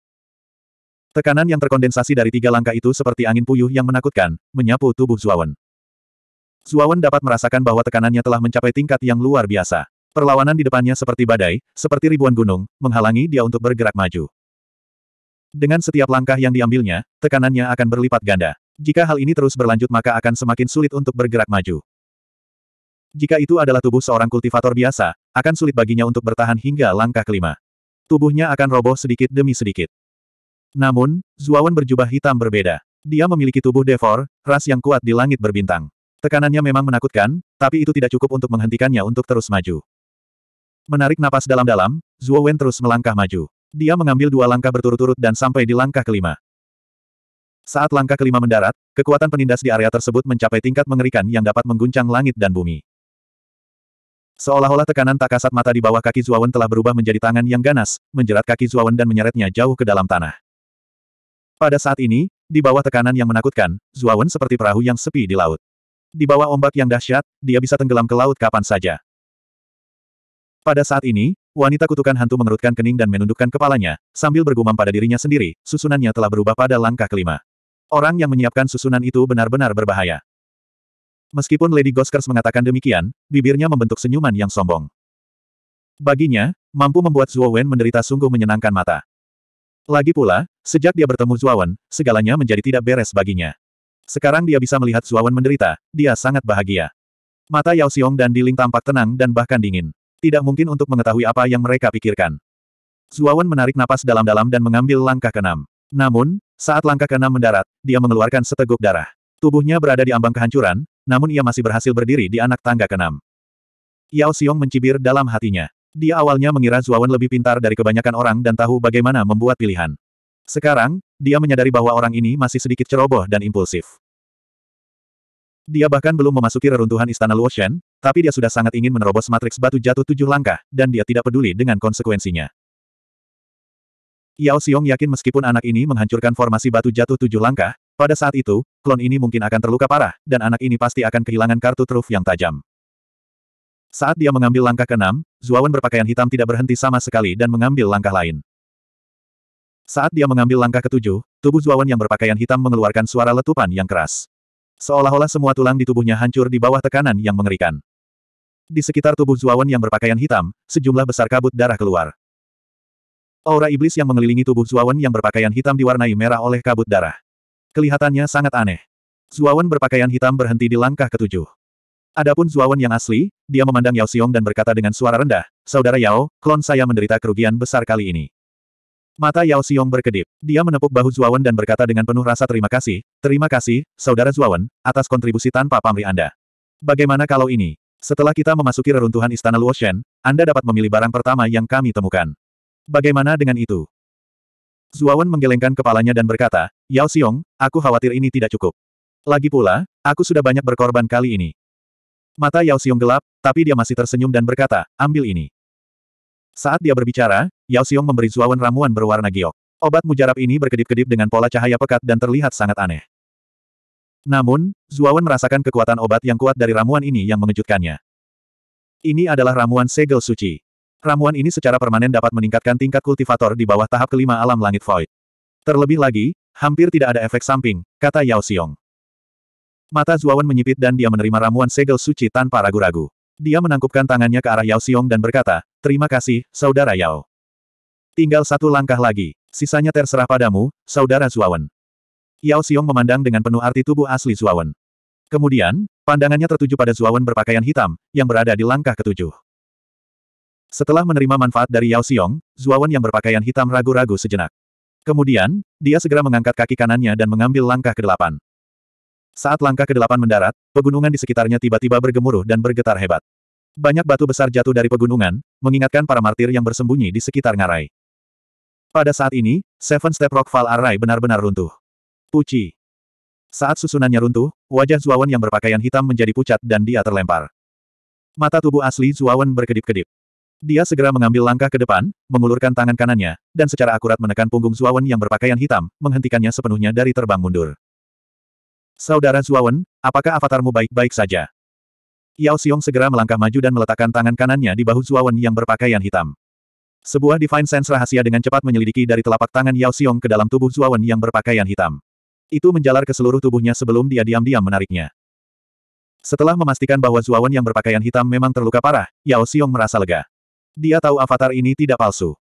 Tekanan yang terkondensasi dari tiga langkah itu seperti angin puyuh yang menakutkan, menyapu tubuh Zuawan. Zuawan dapat merasakan bahwa tekanannya telah mencapai tingkat yang luar biasa. Perlawanan di depannya seperti badai, seperti ribuan gunung, menghalangi dia untuk bergerak maju. Dengan setiap langkah yang diambilnya, tekanannya akan berlipat ganda. Jika hal ini terus berlanjut maka akan semakin sulit untuk bergerak maju. Jika itu adalah tubuh seorang kultivator biasa, akan sulit baginya untuk bertahan hingga langkah kelima. Tubuhnya akan roboh sedikit demi sedikit. Namun, Zuawan berjubah hitam berbeda. Dia memiliki tubuh devor, ras yang kuat di langit berbintang. Tekanannya memang menakutkan, tapi itu tidak cukup untuk menghentikannya untuk terus maju. Menarik napas dalam-dalam, Zuawan terus melangkah maju. Dia mengambil dua langkah berturut-turut dan sampai di langkah kelima. Saat langkah kelima mendarat, kekuatan penindas di area tersebut mencapai tingkat mengerikan yang dapat mengguncang langit dan bumi. Seolah-olah tekanan tak kasat mata di bawah kaki Zuawan telah berubah menjadi tangan yang ganas, menjerat kaki Zuawan dan menyeretnya jauh ke dalam tanah. Pada saat ini, di bawah tekanan yang menakutkan, Zuawan seperti perahu yang sepi di laut. Di bawah ombak yang dahsyat, dia bisa tenggelam ke laut kapan saja. Pada saat ini, wanita kutukan hantu mengerutkan kening dan menundukkan kepalanya, sambil bergumam pada dirinya sendiri, susunannya telah berubah pada langkah kelima. Orang yang menyiapkan susunan itu benar-benar berbahaya. Meskipun Lady Goskers mengatakan demikian, bibirnya membentuk senyuman yang sombong. Baginya, mampu membuat Zuo Wen menderita sungguh menyenangkan mata. Lagi pula, sejak dia bertemu Zuawan, segalanya menjadi tidak beres baginya. Sekarang dia bisa melihat Zuawan menderita, dia sangat bahagia. Mata Yao Xiong dan Diling tampak tenang dan bahkan dingin. Tidak mungkin untuk mengetahui apa yang mereka pikirkan. Zuawan menarik napas dalam-dalam dan mengambil langkah keenam. Namun, saat langkah keenam mendarat, dia mengeluarkan seteguk darah. Tubuhnya berada di ambang kehancuran, namun ia masih berhasil berdiri di anak tangga keenam. Yao Xiong mencibir dalam hatinya. Dia awalnya mengira Zuawan lebih pintar dari kebanyakan orang dan tahu bagaimana membuat pilihan. Sekarang, dia menyadari bahwa orang ini masih sedikit ceroboh dan impulsif. Dia bahkan belum memasuki reruntuhan istana Luoshen, tapi dia sudah sangat ingin menerobos matriks batu jatuh tujuh langkah, dan dia tidak peduli dengan konsekuensinya. Yao Xiong yakin meskipun anak ini menghancurkan formasi batu jatuh tujuh langkah, pada saat itu, klon ini mungkin akan terluka parah, dan anak ini pasti akan kehilangan kartu truf yang tajam. Saat dia mengambil langkah keenam, Zuawan berpakaian hitam tidak berhenti sama sekali dan mengambil langkah lain. Saat dia mengambil langkah ketujuh, tubuh Zuawan yang berpakaian hitam mengeluarkan suara letupan yang keras. Seolah-olah semua tulang di tubuhnya hancur di bawah tekanan yang mengerikan. Di sekitar tubuh Zuawan yang berpakaian hitam, sejumlah besar kabut darah keluar. Aura iblis yang mengelilingi tubuh Zuawan yang berpakaian hitam diwarnai merah oleh kabut darah. Kelihatannya sangat aneh. Zuawan berpakaian hitam berhenti di langkah ketujuh. Adapun Zuawan yang asli, dia memandang Yao Xiong dan berkata dengan suara rendah, Saudara Yao, klon saya menderita kerugian besar kali ini. Mata Yao Xiong berkedip. Dia menepuk bahu Zuawan dan berkata dengan penuh rasa terima kasih, Terima kasih, Saudara Zuawan, atas kontribusi tanpa pamrih Anda. Bagaimana kalau ini? Setelah kita memasuki reruntuhan Istana Luoshen, Anda dapat memilih barang pertama yang kami temukan. Bagaimana dengan itu? Zuawan menggelengkan kepalanya dan berkata, Yao Xiong, aku khawatir ini tidak cukup. Lagi pula, aku sudah banyak berkorban kali ini. Mata Yao Xiong gelap, tapi dia masih tersenyum dan berkata, ambil ini. Saat dia berbicara, Yao Xiong memberi Zuawan ramuan berwarna giok. Obat mujarab ini berkedip-kedip dengan pola cahaya pekat dan terlihat sangat aneh. Namun, Zuawan merasakan kekuatan obat yang kuat dari ramuan ini yang mengejutkannya. Ini adalah ramuan segel suci. Ramuan ini secara permanen dapat meningkatkan tingkat kultivator di bawah tahap kelima alam langit void. Terlebih lagi, hampir tidak ada efek samping, kata Yao Xiong. Mata Zuawan menyipit dan dia menerima ramuan segel suci tanpa ragu-ragu. Dia menangkupkan tangannya ke arah Yao Xiong dan berkata, Terima kasih, Saudara Yao. Tinggal satu langkah lagi, sisanya terserah padamu, Saudara Zuawan. Yao Xiong memandang dengan penuh arti tubuh asli Zuawan. Kemudian, pandangannya tertuju pada Zuawan berpakaian hitam, yang berada di langkah ketujuh. Setelah menerima manfaat dari Yao Xiong, Zuawan yang berpakaian hitam ragu-ragu sejenak. Kemudian, dia segera mengangkat kaki kanannya dan mengambil langkah ke delapan. Saat langkah ke-8 mendarat, pegunungan di sekitarnya tiba-tiba bergemuruh dan bergetar hebat. Banyak batu besar jatuh dari pegunungan, mengingatkan para martir yang bersembunyi di sekitar ngarai. Pada saat ini, Seven Step Rock Fall Array benar-benar runtuh. Puci. Saat susunannya runtuh, wajah Zuawan yang berpakaian hitam menjadi pucat dan dia terlempar. Mata tubuh asli Zuawan berkedip-kedip. Dia segera mengambil langkah ke depan, mengulurkan tangan kanannya, dan secara akurat menekan punggung Zuawan yang berpakaian hitam, menghentikannya sepenuhnya dari terbang mundur. Saudara Zuawan, apakah avatarmu baik-baik saja? Yao Xiong segera melangkah maju dan meletakkan tangan kanannya di bahu Zuawan yang berpakaian hitam. Sebuah Divine Sense rahasia dengan cepat menyelidiki dari telapak tangan Yao Xiong ke dalam tubuh Zuawan yang berpakaian hitam. Itu menjalar ke seluruh tubuhnya sebelum dia diam-diam menariknya. Setelah memastikan bahwa Zuawan yang berpakaian hitam memang terluka parah, Yao Xiong merasa lega. Dia tahu avatar ini tidak palsu.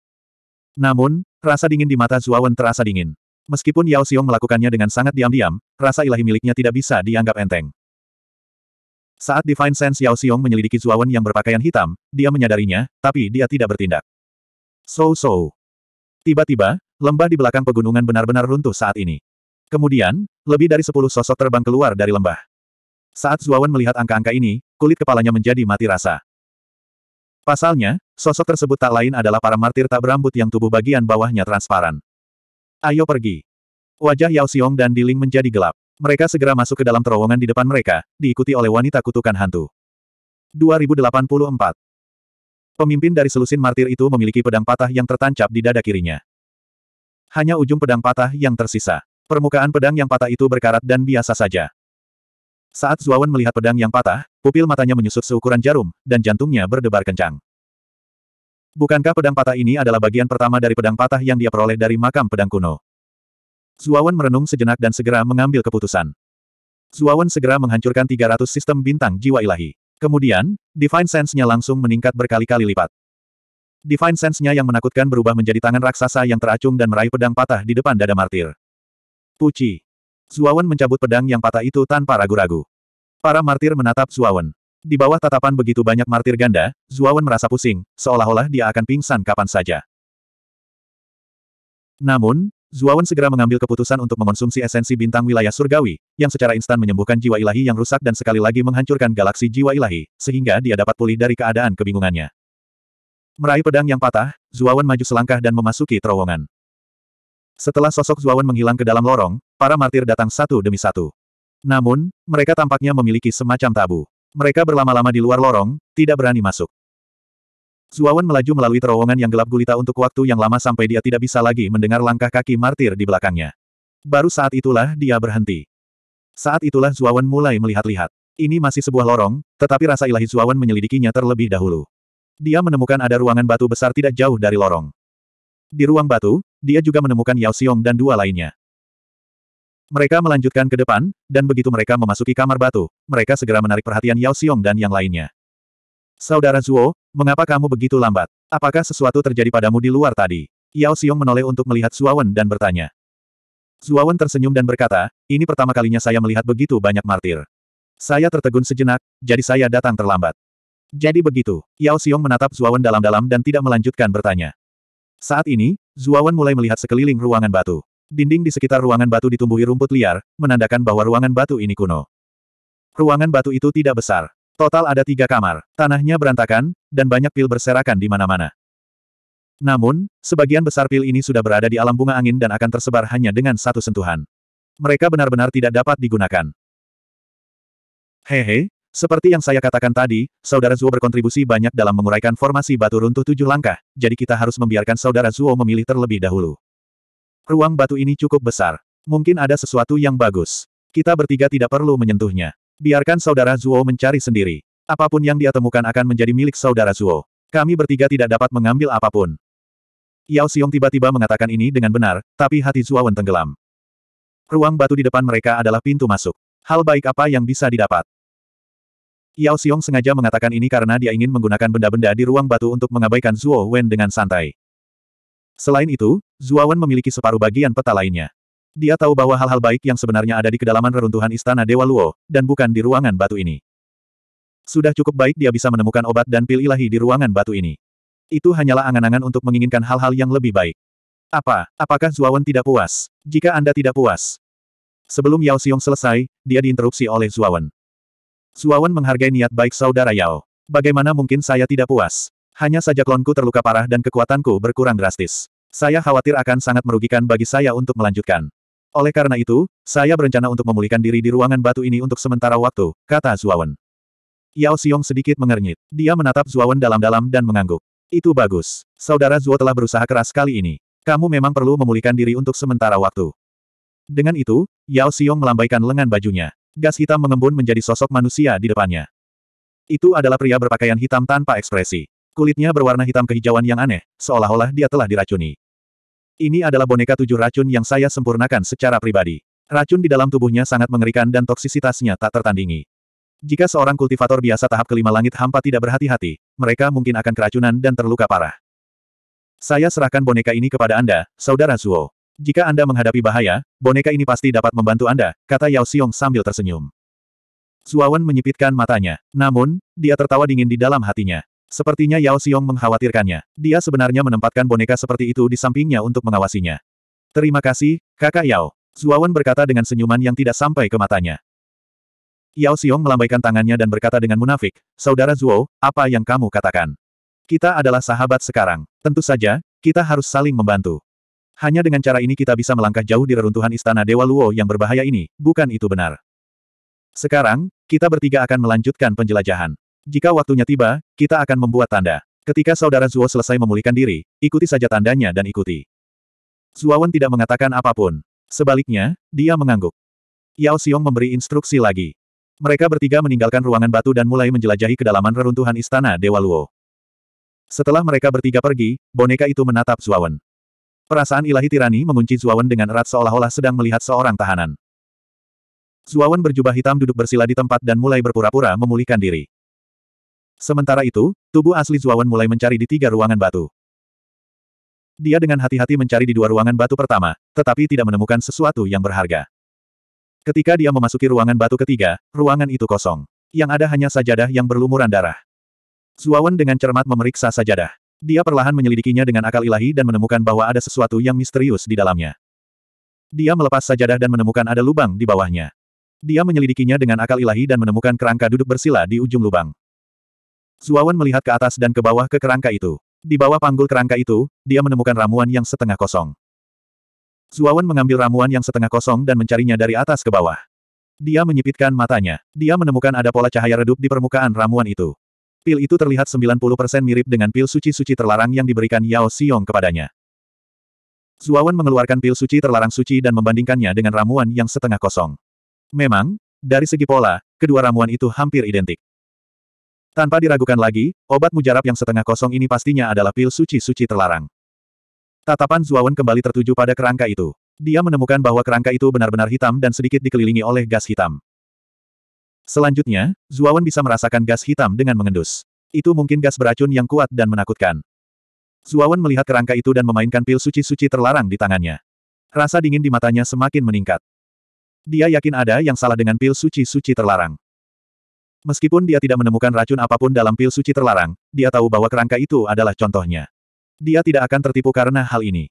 Namun, rasa dingin di mata Zuawan terasa dingin. Meskipun Yao Xiong melakukannya dengan sangat diam-diam, rasa ilahi miliknya tidak bisa dianggap enteng. Saat Divine Sense Yao Xiong menyelidiki Zuawan yang berpakaian hitam, dia menyadarinya, tapi dia tidak bertindak. So-so. Tiba-tiba, lembah di belakang pegunungan benar-benar runtuh saat ini. Kemudian, lebih dari sepuluh sosok terbang keluar dari lembah. Saat Zuawan melihat angka-angka ini, kulit kepalanya menjadi mati rasa. Pasalnya, sosok tersebut tak lain adalah para martir tak berambut yang tubuh bagian bawahnya transparan. Ayo pergi. Wajah Yao Xiong dan Diling menjadi gelap. Mereka segera masuk ke dalam terowongan di depan mereka, diikuti oleh wanita kutukan hantu. 2084. Pemimpin dari selusin martir itu memiliki pedang patah yang tertancap di dada kirinya. Hanya ujung pedang patah yang tersisa. Permukaan pedang yang patah itu berkarat dan biasa saja. Saat Zuawan melihat pedang yang patah, pupil matanya menyusut seukuran jarum, dan jantungnya berdebar kencang. Bukankah pedang patah ini adalah bagian pertama dari pedang patah yang dia peroleh dari makam pedang kuno? Zuawan merenung sejenak dan segera mengambil keputusan. Zuawan segera menghancurkan 300 sistem bintang jiwa ilahi. Kemudian, Divine Sense-nya langsung meningkat berkali-kali lipat. Divine Sense-nya yang menakutkan berubah menjadi tangan raksasa yang teracung dan meraih pedang patah di depan dada martir. Puci. Zuawan mencabut pedang yang patah itu tanpa ragu-ragu. Para martir menatap Zuawan. Di bawah tatapan begitu banyak martir ganda, Zuawan merasa pusing, seolah-olah dia akan pingsan kapan saja. Namun, Zuawan segera mengambil keputusan untuk mengonsumsi esensi bintang wilayah surgawi, yang secara instan menyembuhkan jiwa ilahi yang rusak dan sekali lagi menghancurkan galaksi jiwa ilahi, sehingga dia dapat pulih dari keadaan kebingungannya. Meraih pedang yang patah, Zuawan maju selangkah dan memasuki terowongan. Setelah sosok Zuawan menghilang ke dalam lorong, para martir datang satu demi satu. Namun, mereka tampaknya memiliki semacam tabu. Mereka berlama-lama di luar lorong, tidak berani masuk. Zuawan melaju melalui terowongan yang gelap gulita untuk waktu yang lama sampai dia tidak bisa lagi mendengar langkah kaki martir di belakangnya. Baru saat itulah dia berhenti. Saat itulah Zuawan mulai melihat-lihat. Ini masih sebuah lorong, tetapi rasa ilahi Zuawan menyelidikinya terlebih dahulu. Dia menemukan ada ruangan batu besar tidak jauh dari lorong. Di ruang batu, dia juga menemukan Yao Xiong dan dua lainnya. Mereka melanjutkan ke depan, dan begitu mereka memasuki kamar batu, mereka segera menarik perhatian Yao Xiong dan yang lainnya. Saudara Zuo, mengapa kamu begitu lambat? Apakah sesuatu terjadi padamu di luar tadi? Yao Xiong menoleh untuk melihat Zuawan dan bertanya. Zuawan tersenyum dan berkata, ini pertama kalinya saya melihat begitu banyak martir. Saya tertegun sejenak, jadi saya datang terlambat. Jadi begitu, Yao Xiong menatap Zuawan dalam-dalam dan tidak melanjutkan bertanya. Saat ini, Zuawan mulai melihat sekeliling ruangan batu. Dinding di sekitar ruangan batu ditumbuhi rumput liar, menandakan bahwa ruangan batu ini kuno. Ruangan batu itu tidak besar. Total ada tiga kamar, tanahnya berantakan, dan banyak pil berserakan di mana-mana. Namun, sebagian besar pil ini sudah berada di alam bunga angin dan akan tersebar hanya dengan satu sentuhan. Mereka benar-benar tidak dapat digunakan. Hehe, seperti yang saya katakan tadi, Saudara Zuo berkontribusi banyak dalam menguraikan formasi batu runtuh tujuh langkah, jadi kita harus membiarkan Saudara Zuo memilih terlebih dahulu. Ruang batu ini cukup besar. Mungkin ada sesuatu yang bagus. Kita bertiga tidak perlu menyentuhnya. Biarkan saudara Zuo mencari sendiri. Apapun yang dia temukan akan menjadi milik saudara Zuo. Kami bertiga tidak dapat mengambil apapun. Yao Xiong tiba-tiba mengatakan ini dengan benar, tapi hati Zuo Wen tenggelam. Ruang batu di depan mereka adalah pintu masuk. Hal baik apa yang bisa didapat? Yao Xiong sengaja mengatakan ini karena dia ingin menggunakan benda-benda di ruang batu untuk mengabaikan Zuo Wen dengan santai. Selain itu, Zuawan memiliki separuh bagian peta lainnya. Dia tahu bahwa hal-hal baik yang sebenarnya ada di kedalaman reruntuhan istana Dewa Luo, dan bukan di ruangan batu ini. Sudah cukup baik dia bisa menemukan obat dan pil ilahi di ruangan batu ini. Itu hanyalah angan-angan untuk menginginkan hal-hal yang lebih baik. Apa, apakah Zuawan tidak puas? Jika Anda tidak puas. Sebelum Yao Xiong selesai, dia diinterupsi oleh Zuawan. Zuawan menghargai niat baik saudara Yao. Bagaimana mungkin saya tidak puas? Hanya saja klonku terluka parah dan kekuatanku berkurang drastis. Saya khawatir akan sangat merugikan bagi saya untuk melanjutkan. Oleh karena itu, saya berencana untuk memulihkan diri di ruangan batu ini untuk sementara waktu, kata Zuawan. Yao Xiong sedikit mengernyit. Dia menatap Zuawan dalam-dalam dan mengangguk. Itu bagus. Saudara Zuo telah berusaha keras kali ini. Kamu memang perlu memulihkan diri untuk sementara waktu. Dengan itu, Yao Xiong melambaikan lengan bajunya. Gas hitam mengembun menjadi sosok manusia di depannya. Itu adalah pria berpakaian hitam tanpa ekspresi. Kulitnya berwarna hitam kehijauan yang aneh, seolah-olah dia telah diracuni. Ini adalah boneka tujuh racun yang saya sempurnakan secara pribadi. Racun di dalam tubuhnya sangat mengerikan dan toksisitasnya tak tertandingi. Jika seorang kultivator biasa tahap kelima langit hampa tidak berhati-hati, mereka mungkin akan keracunan dan terluka parah. Saya serahkan boneka ini kepada Anda, Saudara Zuo. Jika Anda menghadapi bahaya, boneka ini pasti dapat membantu Anda, kata Yao Xiong sambil tersenyum. Zuawan menyipitkan matanya. Namun, dia tertawa dingin di dalam hatinya. Sepertinya Yao Xiong mengkhawatirkannya. Dia sebenarnya menempatkan boneka seperti itu di sampingnya untuk mengawasinya. Terima kasih, kakak Yao. Zuawan berkata dengan senyuman yang tidak sampai ke matanya. Yao Xiong melambaikan tangannya dan berkata dengan munafik, Saudara Zuo, apa yang kamu katakan? Kita adalah sahabat sekarang. Tentu saja, kita harus saling membantu. Hanya dengan cara ini kita bisa melangkah jauh di reruntuhan istana Dewa Luo yang berbahaya ini, bukan itu benar. Sekarang, kita bertiga akan melanjutkan penjelajahan. Jika waktunya tiba, kita akan membuat tanda. Ketika saudara Zuo selesai memulihkan diri, ikuti saja tandanya dan ikuti. Wen tidak mengatakan apapun. Sebaliknya, dia mengangguk. Yao Xiong memberi instruksi lagi. Mereka bertiga meninggalkan ruangan batu dan mulai menjelajahi kedalaman reruntuhan istana Dewa Luo. Setelah mereka bertiga pergi, boneka itu menatap Wen. Perasaan ilahi tirani mengunci Wen dengan erat seolah-olah sedang melihat seorang tahanan. Wen berjubah hitam duduk bersila di tempat dan mulai berpura-pura memulihkan diri. Sementara itu, tubuh asli Zuawan mulai mencari di tiga ruangan batu. Dia dengan hati-hati mencari di dua ruangan batu pertama, tetapi tidak menemukan sesuatu yang berharga. Ketika dia memasuki ruangan batu ketiga, ruangan itu kosong. Yang ada hanya sajadah yang berlumuran darah. Zuawan dengan cermat memeriksa sajadah. Dia perlahan menyelidikinya dengan akal ilahi dan menemukan bahwa ada sesuatu yang misterius di dalamnya. Dia melepas sajadah dan menemukan ada lubang di bawahnya. Dia menyelidikinya dengan akal ilahi dan menemukan kerangka duduk bersila di ujung lubang. Zuawan melihat ke atas dan ke bawah ke kerangka itu. Di bawah panggul kerangka itu, dia menemukan ramuan yang setengah kosong. Zuawan mengambil ramuan yang setengah kosong dan mencarinya dari atas ke bawah. Dia menyipitkan matanya. Dia menemukan ada pola cahaya redup di permukaan ramuan itu. Pil itu terlihat 90% mirip dengan pil suci-suci terlarang yang diberikan Yao Xiong kepadanya. Zuawan mengeluarkan pil suci terlarang suci dan membandingkannya dengan ramuan yang setengah kosong. Memang, dari segi pola, kedua ramuan itu hampir identik. Tanpa diragukan lagi, obat mujarab yang setengah kosong ini pastinya adalah pil suci-suci terlarang. Tatapan Zuawan kembali tertuju pada kerangka itu. Dia menemukan bahwa kerangka itu benar-benar hitam dan sedikit dikelilingi oleh gas hitam. Selanjutnya, Zuawan bisa merasakan gas hitam dengan mengendus. Itu mungkin gas beracun yang kuat dan menakutkan. Zuawan melihat kerangka itu dan memainkan pil suci-suci terlarang di tangannya. Rasa dingin di matanya semakin meningkat. Dia yakin ada yang salah dengan pil suci-suci terlarang. Meskipun dia tidak menemukan racun apapun dalam pil suci terlarang, dia tahu bahwa kerangka itu adalah contohnya. Dia tidak akan tertipu karena hal ini.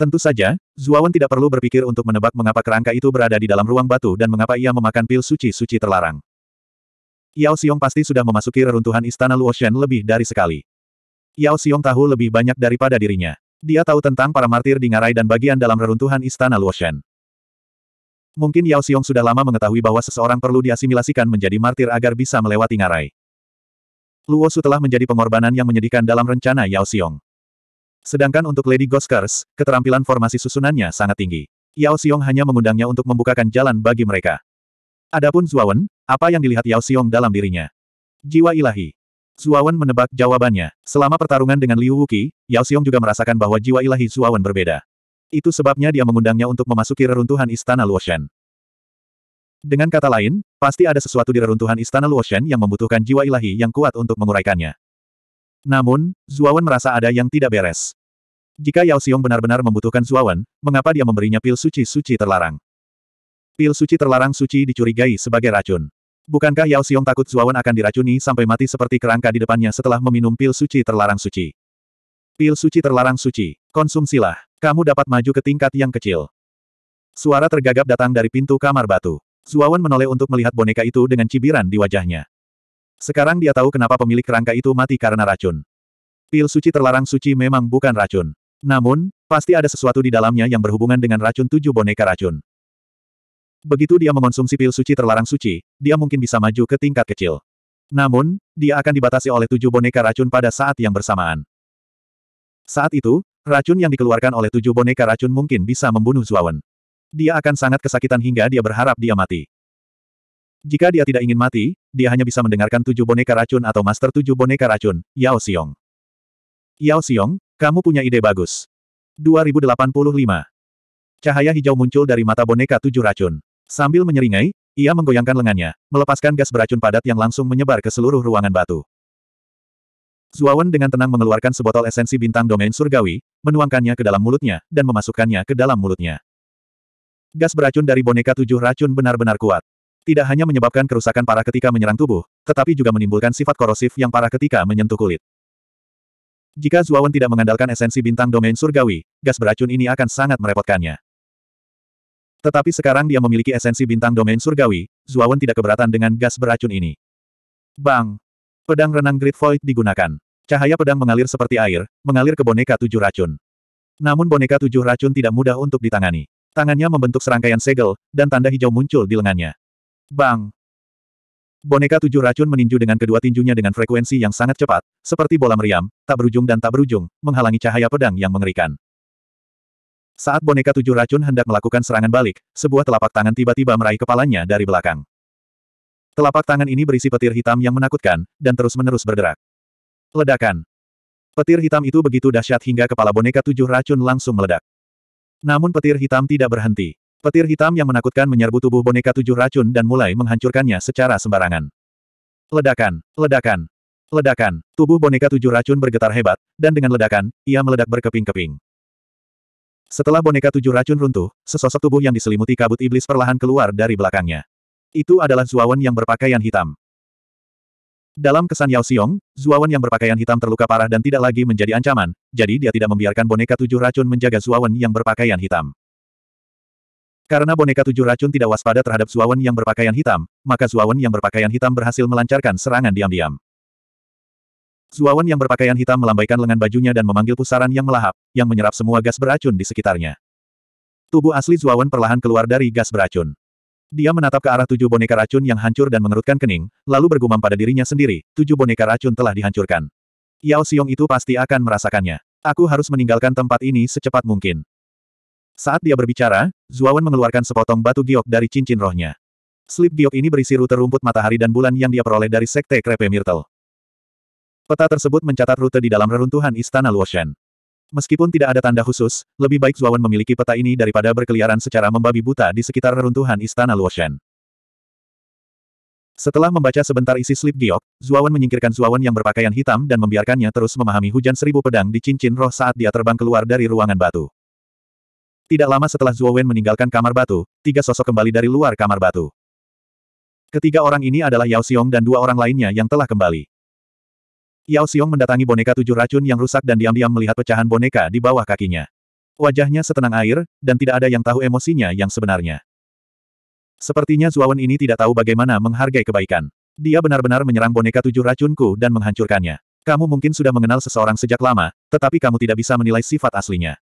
Tentu saja, Zuawan tidak perlu berpikir untuk menebak mengapa kerangka itu berada di dalam ruang batu dan mengapa ia memakan pil suci-suci terlarang. Yao Xiong pasti sudah memasuki reruntuhan istana Luoshen lebih dari sekali. Yao Xiong tahu lebih banyak daripada dirinya. Dia tahu tentang para martir di Ngarai dan bagian dalam reruntuhan istana Luoshen. Mungkin Yao Xiong sudah lama mengetahui bahwa seseorang perlu diasimilasikan menjadi martir agar bisa melewati ngarai. Luo Su telah menjadi pengorbanan yang menyedihkan dalam rencana Yao Xiong. Sedangkan untuk Lady Ghost Curse, keterampilan formasi susunannya sangat tinggi. Yao Xiong hanya mengundangnya untuk membukakan jalan bagi mereka. Adapun Zuawan, apa yang dilihat Yao Xiong dalam dirinya? Jiwa ilahi. Zuawan menebak jawabannya. Selama pertarungan dengan Liu Wuki, Yao Xiong juga merasakan bahwa jiwa ilahi Zuawan berbeda. Itu sebabnya dia mengundangnya untuk memasuki reruntuhan Istana Luoshen. Dengan kata lain, pasti ada sesuatu di reruntuhan Istana Luoshen yang membutuhkan jiwa ilahi yang kuat untuk menguraikannya. Namun, Zuawan merasa ada yang tidak beres. Jika Yao Xiong benar-benar membutuhkan Zuawan, mengapa dia memberinya pil suci-suci terlarang? Pil suci terlarang suci dicurigai sebagai racun. Bukankah Yao Xiong takut Zuawan akan diracuni sampai mati seperti kerangka di depannya setelah meminum pil suci terlarang suci? Pil suci terlarang suci. Konsumsilah. Kamu dapat maju ke tingkat yang kecil. Suara tergagap datang dari pintu kamar batu. Zuawan menoleh untuk melihat boneka itu dengan cibiran di wajahnya. Sekarang dia tahu kenapa pemilik kerangka itu mati karena racun. Pil suci terlarang suci memang bukan racun. Namun, pasti ada sesuatu di dalamnya yang berhubungan dengan racun tujuh boneka racun. Begitu dia mengonsumsi pil suci terlarang suci, dia mungkin bisa maju ke tingkat kecil. Namun, dia akan dibatasi oleh tujuh boneka racun pada saat yang bersamaan. Saat itu, racun yang dikeluarkan oleh tujuh boneka racun mungkin bisa membunuh Zuawan. Dia akan sangat kesakitan hingga dia berharap dia mati. Jika dia tidak ingin mati, dia hanya bisa mendengarkan tujuh boneka racun atau master tujuh boneka racun, Yao Xiong. Yao Xiong, kamu punya ide bagus. 2085. Cahaya hijau muncul dari mata boneka tujuh racun. Sambil menyeringai, ia menggoyangkan lengannya, melepaskan gas beracun padat yang langsung menyebar ke seluruh ruangan batu. Zuawan dengan tenang mengeluarkan sebotol esensi bintang domain surgawi, menuangkannya ke dalam mulutnya, dan memasukkannya ke dalam mulutnya. Gas beracun dari boneka tujuh racun benar-benar kuat. Tidak hanya menyebabkan kerusakan parah ketika menyerang tubuh, tetapi juga menimbulkan sifat korosif yang parah ketika menyentuh kulit. Jika Zuawan tidak mengandalkan esensi bintang domain surgawi, gas beracun ini akan sangat merepotkannya. Tetapi sekarang dia memiliki esensi bintang domain surgawi, Zuawan tidak keberatan dengan gas beracun ini. Bang! Pedang renang Great Void digunakan. Cahaya pedang mengalir seperti air, mengalir ke boneka tujuh racun. Namun boneka tujuh racun tidak mudah untuk ditangani. Tangannya membentuk serangkaian segel, dan tanda hijau muncul di lengannya. Bang! Boneka tujuh racun meninju dengan kedua tinjunya dengan frekuensi yang sangat cepat, seperti bola meriam, tak berujung dan tak berujung, menghalangi cahaya pedang yang mengerikan. Saat boneka tujuh racun hendak melakukan serangan balik, sebuah telapak tangan tiba-tiba meraih kepalanya dari belakang. Telapak tangan ini berisi petir hitam yang menakutkan, dan terus-menerus berderak. Ledakan. Petir hitam itu begitu dahsyat hingga kepala boneka tujuh racun langsung meledak. Namun petir hitam tidak berhenti. Petir hitam yang menakutkan menyerbu tubuh boneka tujuh racun dan mulai menghancurkannya secara sembarangan. Ledakan, ledakan, ledakan. Tubuh boneka tujuh racun bergetar hebat, dan dengan ledakan, ia meledak berkeping-keping. Setelah boneka tujuh racun runtuh, sesosok tubuh yang diselimuti kabut iblis perlahan keluar dari belakangnya. Itu adalah Zuawan yang berpakaian hitam. Dalam kesan Yao Xiong, Zuawan yang berpakaian hitam terluka parah dan tidak lagi menjadi ancaman, jadi dia tidak membiarkan boneka tujuh racun menjaga Zuawan yang berpakaian hitam. Karena boneka tujuh racun tidak waspada terhadap Zuawan yang berpakaian hitam, maka Zuawan yang berpakaian hitam berhasil melancarkan serangan diam-diam. Zuawan yang berpakaian hitam melambaikan lengan bajunya dan memanggil pusaran yang melahap, yang menyerap semua gas beracun di sekitarnya. Tubuh asli Zuawan perlahan keluar dari gas beracun. Dia menatap ke arah tujuh boneka racun yang hancur dan mengerutkan kening, lalu bergumam pada dirinya sendiri, tujuh boneka racun telah dihancurkan. Yao Xiong itu pasti akan merasakannya. Aku harus meninggalkan tempat ini secepat mungkin. Saat dia berbicara, Zuawan mengeluarkan sepotong batu giok dari cincin rohnya. Slip giok ini berisi rute rumput matahari dan bulan yang dia peroleh dari Sekte Krepe Myrtle. Peta tersebut mencatat rute di dalam reruntuhan Istana Luoshan. Meskipun tidak ada tanda khusus, lebih baik Zuawan memiliki peta ini daripada berkeliaran secara membabi buta di sekitar reruntuhan Istana Luoshen. Setelah membaca sebentar isi slip giok, Zuawan menyingkirkan Zuawan yang berpakaian hitam dan membiarkannya terus memahami hujan seribu pedang di cincin roh saat dia terbang keluar dari ruangan batu. Tidak lama setelah Zuawan meninggalkan kamar batu, tiga sosok kembali dari luar kamar batu. Ketiga orang ini adalah Yao Xiong dan dua orang lainnya yang telah kembali. Yao Xiong mendatangi boneka tujuh racun yang rusak dan diam-diam melihat pecahan boneka di bawah kakinya. Wajahnya setenang air, dan tidak ada yang tahu emosinya yang sebenarnya. Sepertinya Zuawan ini tidak tahu bagaimana menghargai kebaikan. Dia benar-benar menyerang boneka tujuh racunku dan menghancurkannya. Kamu mungkin sudah mengenal seseorang sejak lama, tetapi kamu tidak bisa menilai sifat aslinya.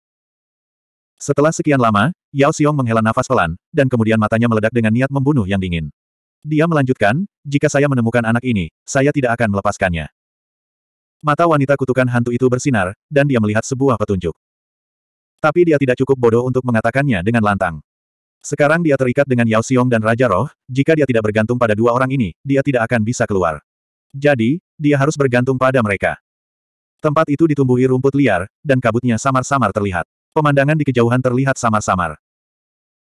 Setelah sekian lama, Yao Xiong menghela nafas pelan, dan kemudian matanya meledak dengan niat membunuh yang dingin. Dia melanjutkan, jika saya menemukan anak ini, saya tidak akan melepaskannya. Mata wanita kutukan hantu itu bersinar, dan dia melihat sebuah petunjuk. Tapi dia tidak cukup bodoh untuk mengatakannya dengan lantang. Sekarang dia terikat dengan Yao Xiong dan Raja Roh, jika dia tidak bergantung pada dua orang ini, dia tidak akan bisa keluar. Jadi, dia harus bergantung pada mereka. Tempat itu ditumbuhi rumput liar, dan kabutnya samar-samar terlihat. Pemandangan di kejauhan terlihat samar-samar.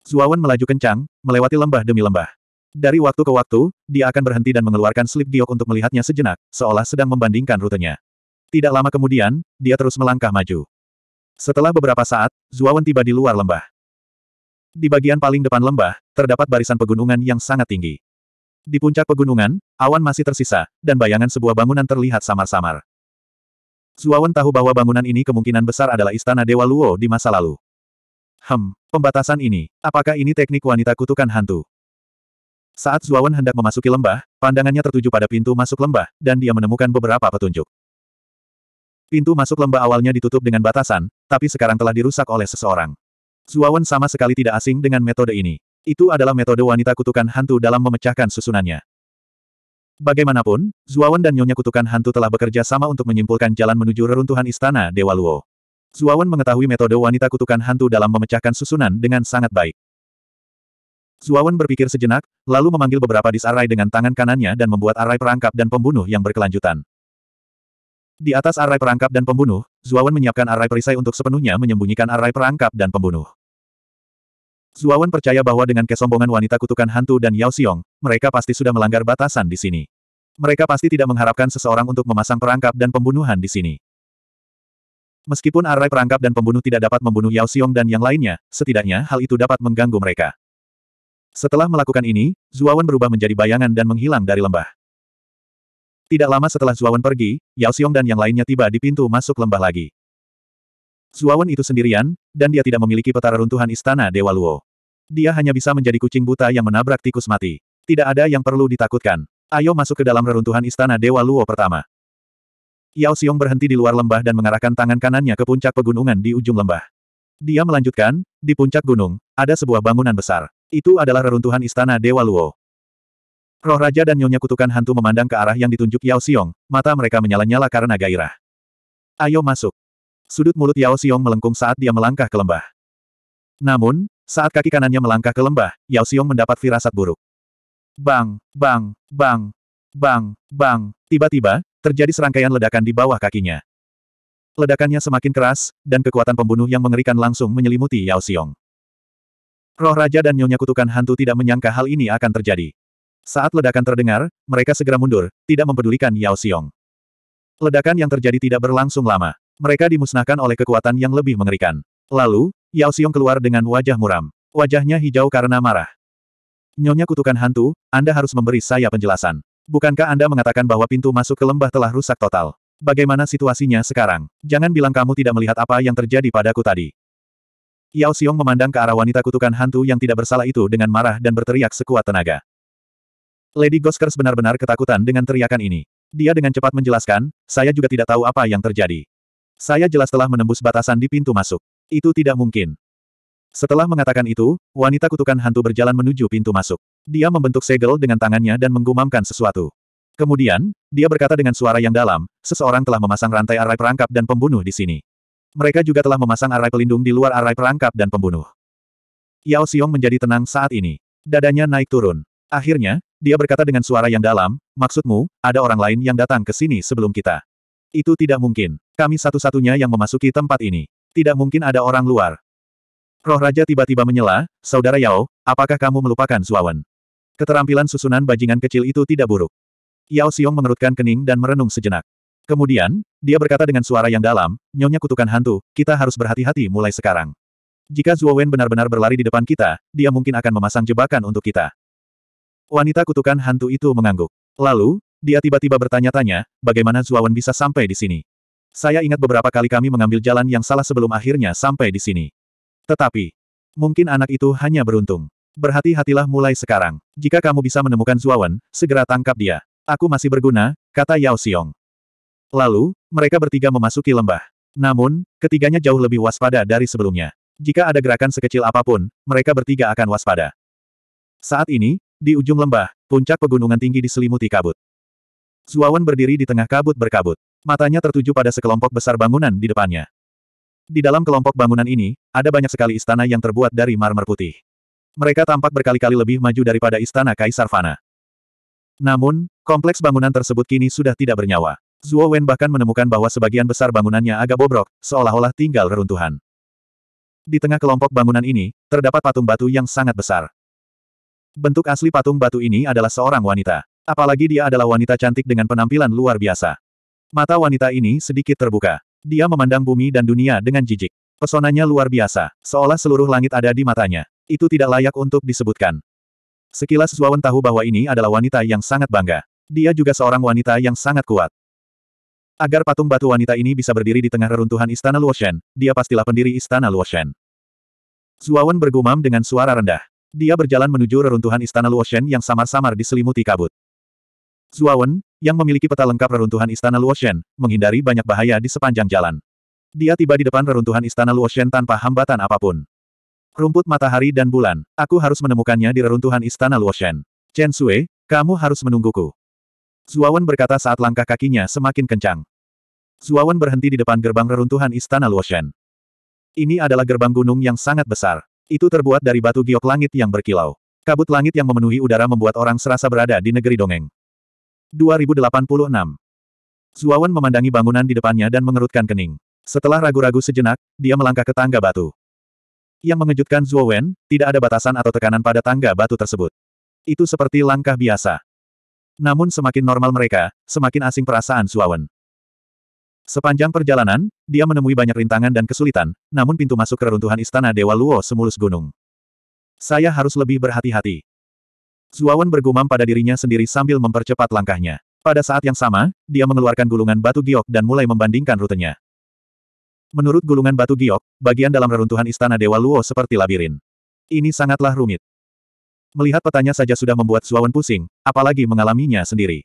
Zuawan melaju kencang, melewati lembah demi lembah. Dari waktu ke waktu, dia akan berhenti dan mengeluarkan slip giok untuk melihatnya sejenak, seolah sedang membandingkan rutenya. Tidak lama kemudian, dia terus melangkah maju. Setelah beberapa saat, Zuawan tiba di luar lembah. Di bagian paling depan lembah, terdapat barisan pegunungan yang sangat tinggi. Di puncak pegunungan, awan masih tersisa, dan bayangan sebuah bangunan terlihat samar-samar. Zuawan tahu bahwa bangunan ini kemungkinan besar adalah istana Dewa Luo di masa lalu. Hem, pembatasan ini, apakah ini teknik wanita kutukan hantu? Saat Zuawan hendak memasuki lembah, pandangannya tertuju pada pintu masuk lembah, dan dia menemukan beberapa petunjuk. Pintu masuk lembah awalnya ditutup dengan batasan, tapi sekarang telah dirusak oleh seseorang. Zuawan sama sekali tidak asing dengan metode ini. Itu adalah metode wanita kutukan hantu dalam memecahkan susunannya. Bagaimanapun, Zuawan dan Nyonya Kutukan Hantu telah bekerja sama untuk menyimpulkan jalan menuju reruntuhan istana Dewa Luo. Zuawan mengetahui metode wanita kutukan hantu dalam memecahkan susunan dengan sangat baik. Zuawan berpikir sejenak, lalu memanggil beberapa disarai dengan tangan kanannya dan membuat arai perangkap dan pembunuh yang berkelanjutan. Di atas arai perangkap dan pembunuh, Zuawan menyiapkan arai perisai untuk sepenuhnya menyembunyikan arai perangkap dan pembunuh. Zuawan percaya bahwa dengan kesombongan wanita kutukan hantu dan Yao Xiong, mereka pasti sudah melanggar batasan di sini. Mereka pasti tidak mengharapkan seseorang untuk memasang perangkap dan pembunuhan di sini. Meskipun arai perangkap dan pembunuh tidak dapat membunuh Yao Xiong dan yang lainnya, setidaknya hal itu dapat mengganggu mereka. Setelah melakukan ini, Zuawan berubah menjadi bayangan dan menghilang dari lembah. Tidak lama setelah Zuawan pergi, Yao Xiong dan yang lainnya tiba di pintu masuk lembah lagi. Zuawan itu sendirian, dan dia tidak memiliki petara runtuhan istana Dewa Luo. Dia hanya bisa menjadi kucing buta yang menabrak tikus mati. Tidak ada yang perlu ditakutkan. Ayo masuk ke dalam reruntuhan istana Dewa Luo pertama. Yao Xiong berhenti di luar lembah dan mengarahkan tangan kanannya ke puncak pegunungan di ujung lembah. Dia melanjutkan, di puncak gunung, ada sebuah bangunan besar. Itu adalah reruntuhan istana Dewa Luo. Roh Raja dan Nyonya Kutukan Hantu memandang ke arah yang ditunjuk Yao Xiong, mata mereka menyala-nyala karena gairah. Ayo masuk. Sudut mulut Yao Xiong melengkung saat dia melangkah ke lembah. Namun, saat kaki kanannya melangkah ke lembah, Yao Xiong mendapat firasat buruk. Bang, bang, bang, bang, bang, tiba-tiba, terjadi serangkaian ledakan di bawah kakinya. Ledakannya semakin keras, dan kekuatan pembunuh yang mengerikan langsung menyelimuti Yao Xiong. Roh Raja dan Nyonya Kutukan Hantu tidak menyangka hal ini akan terjadi. Saat ledakan terdengar, mereka segera mundur, tidak mempedulikan Yao Xiong. Ledakan yang terjadi tidak berlangsung lama. Mereka dimusnahkan oleh kekuatan yang lebih mengerikan. Lalu, Yao Xiong keluar dengan wajah muram. Wajahnya hijau karena marah. Nyonya kutukan hantu, Anda harus memberi saya penjelasan. Bukankah Anda mengatakan bahwa pintu masuk ke lembah telah rusak total? Bagaimana situasinya sekarang? Jangan bilang kamu tidak melihat apa yang terjadi padaku tadi. Yao Xiong memandang ke arah wanita kutukan hantu yang tidak bersalah itu dengan marah dan berteriak sekuat tenaga. Lady Goskers benar-benar ketakutan dengan teriakan ini. Dia dengan cepat menjelaskan, saya juga tidak tahu apa yang terjadi. Saya jelas telah menembus batasan di pintu masuk. Itu tidak mungkin. Setelah mengatakan itu, wanita kutukan hantu berjalan menuju pintu masuk. Dia membentuk segel dengan tangannya dan menggumamkan sesuatu. Kemudian, dia berkata dengan suara yang dalam, seseorang telah memasang rantai arai perangkap dan pembunuh di sini. Mereka juga telah memasang arai pelindung di luar arai perangkap dan pembunuh. Yao Xiong menjadi tenang saat ini. Dadanya naik turun. Akhirnya, dia berkata dengan suara yang dalam, maksudmu, ada orang lain yang datang ke sini sebelum kita. Itu tidak mungkin. Kami satu-satunya yang memasuki tempat ini. Tidak mungkin ada orang luar. Roh Raja tiba-tiba menyela, Saudara Yao, apakah kamu melupakan Suawan? Keterampilan susunan bajingan kecil itu tidak buruk. Yao Xiong mengerutkan kening dan merenung sejenak. Kemudian, dia berkata dengan suara yang dalam, Nyonya kutukan hantu, kita harus berhati-hati mulai sekarang. Jika Zhuo benar-benar berlari di depan kita, dia mungkin akan memasang jebakan untuk kita. Wanita kutukan hantu itu mengangguk. Lalu, dia tiba-tiba bertanya-tanya, bagaimana Zuawan bisa sampai di sini? Saya ingat beberapa kali kami mengambil jalan yang salah sebelum akhirnya sampai di sini. Tetapi, mungkin anak itu hanya beruntung. Berhati-hatilah mulai sekarang. Jika kamu bisa menemukan Zuawan, segera tangkap dia. Aku masih berguna, kata Yao Xiong. Lalu, mereka bertiga memasuki lembah. Namun, ketiganya jauh lebih waspada dari sebelumnya. Jika ada gerakan sekecil apapun, mereka bertiga akan waspada. Saat ini, di ujung lembah, puncak pegunungan tinggi diselimuti kabut. Zuawan berdiri di tengah kabut berkabut. Matanya tertuju pada sekelompok besar bangunan di depannya. Di dalam kelompok bangunan ini, ada banyak sekali istana yang terbuat dari marmer putih. Mereka tampak berkali-kali lebih maju daripada istana Kaisar Fana. Namun, kompleks bangunan tersebut kini sudah tidak bernyawa. Zuo Wen bahkan menemukan bahwa sebagian besar bangunannya agak bobrok, seolah-olah tinggal reruntuhan. Di tengah kelompok bangunan ini, terdapat patung batu yang sangat besar. Bentuk asli patung batu ini adalah seorang wanita. Apalagi dia adalah wanita cantik dengan penampilan luar biasa. Mata wanita ini sedikit terbuka. Dia memandang bumi dan dunia dengan jijik. Pesonanya luar biasa, seolah seluruh langit ada di matanya. Itu tidak layak untuk disebutkan. Sekilas Zuawan tahu bahwa ini adalah wanita yang sangat bangga. Dia juga seorang wanita yang sangat kuat. Agar patung batu wanita ini bisa berdiri di tengah reruntuhan Istana Luoshen, dia pastilah pendiri Istana Luoshen. Zuawan bergumam dengan suara rendah. Dia berjalan menuju reruntuhan Istana Luoshen yang samar-samar diselimuti kabut. Zuawan, yang memiliki peta lengkap reruntuhan Istana Luoshen, menghindari banyak bahaya di sepanjang jalan. Dia tiba di depan reruntuhan Istana Luoshen tanpa hambatan apapun. Rumput matahari dan bulan, aku harus menemukannya di reruntuhan Istana Luoshen. Chen Sui, kamu harus menungguku. Zuawan berkata saat langkah kakinya semakin kencang. Zuawan berhenti di depan gerbang reruntuhan Istana Luoshen. Ini adalah gerbang gunung yang sangat besar. Itu terbuat dari batu giok langit yang berkilau. Kabut langit yang memenuhi udara membuat orang serasa berada di negeri dongeng. 2086. Zuawan memandangi bangunan di depannya dan mengerutkan kening. Setelah ragu-ragu sejenak, dia melangkah ke tangga batu. Yang mengejutkan Zuowen, tidak ada batasan atau tekanan pada tangga batu tersebut. Itu seperti langkah biasa. Namun semakin normal mereka, semakin asing perasaan Zuawan. Sepanjang perjalanan, dia menemui banyak rintangan dan kesulitan, namun pintu masuk reruntuhan istana Dewa Luo semulus gunung. Saya harus lebih berhati-hati. Zuawan bergumam pada dirinya sendiri sambil mempercepat langkahnya. Pada saat yang sama, dia mengeluarkan gulungan batu giok dan mulai membandingkan rutenya. Menurut gulungan batu giok, bagian dalam reruntuhan istana Dewa Luo seperti labirin. Ini sangatlah rumit. Melihat petanya saja sudah membuat Zuawan pusing, apalagi mengalaminya sendiri.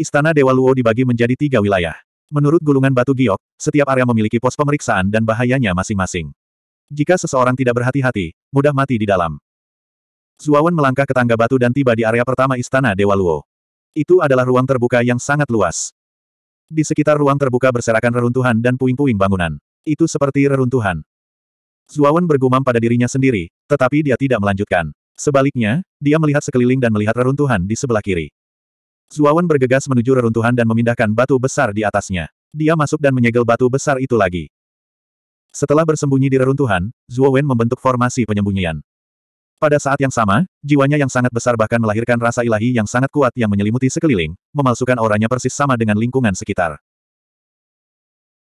Istana Dewa Luo dibagi menjadi tiga wilayah. Menurut gulungan batu giok, setiap area memiliki pos pemeriksaan dan bahayanya masing-masing. Jika seseorang tidak berhati-hati, mudah mati di dalam. Zuawan melangkah ke tangga batu dan tiba di area pertama Istana Dewa Luo. Itu adalah ruang terbuka yang sangat luas. Di sekitar ruang terbuka berserakan reruntuhan dan puing-puing bangunan. Itu seperti reruntuhan. Zuawan bergumam pada dirinya sendiri, tetapi dia tidak melanjutkan. Sebaliknya, dia melihat sekeliling dan melihat reruntuhan di sebelah kiri. Zuawan bergegas menuju reruntuhan dan memindahkan batu besar di atasnya. Dia masuk dan menyegel batu besar itu lagi. Setelah bersembunyi di reruntuhan, Zuowen membentuk formasi penyembunyian. Pada saat yang sama, jiwanya yang sangat besar bahkan melahirkan rasa ilahi yang sangat kuat yang menyelimuti sekeliling, memalsukan auranya persis sama dengan lingkungan sekitar.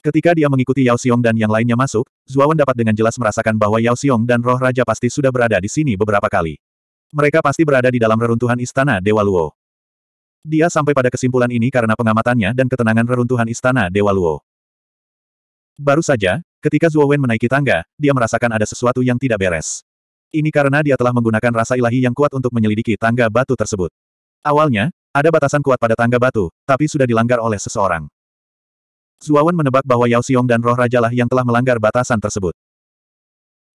Ketika dia mengikuti Yao Xiong dan yang lainnya masuk, Zuawan dapat dengan jelas merasakan bahwa Yao Xiong dan roh raja pasti sudah berada di sini beberapa kali. Mereka pasti berada di dalam reruntuhan istana Dewa Luo. Dia sampai pada kesimpulan ini karena pengamatannya dan ketenangan reruntuhan istana Dewa Luo. Baru saja, ketika Zuo Wen menaiki tangga, dia merasakan ada sesuatu yang tidak beres. Ini karena dia telah menggunakan rasa ilahi yang kuat untuk menyelidiki tangga batu tersebut. Awalnya, ada batasan kuat pada tangga batu, tapi sudah dilanggar oleh seseorang. Wen menebak bahwa Yao Xiong dan roh rajalah yang telah melanggar batasan tersebut.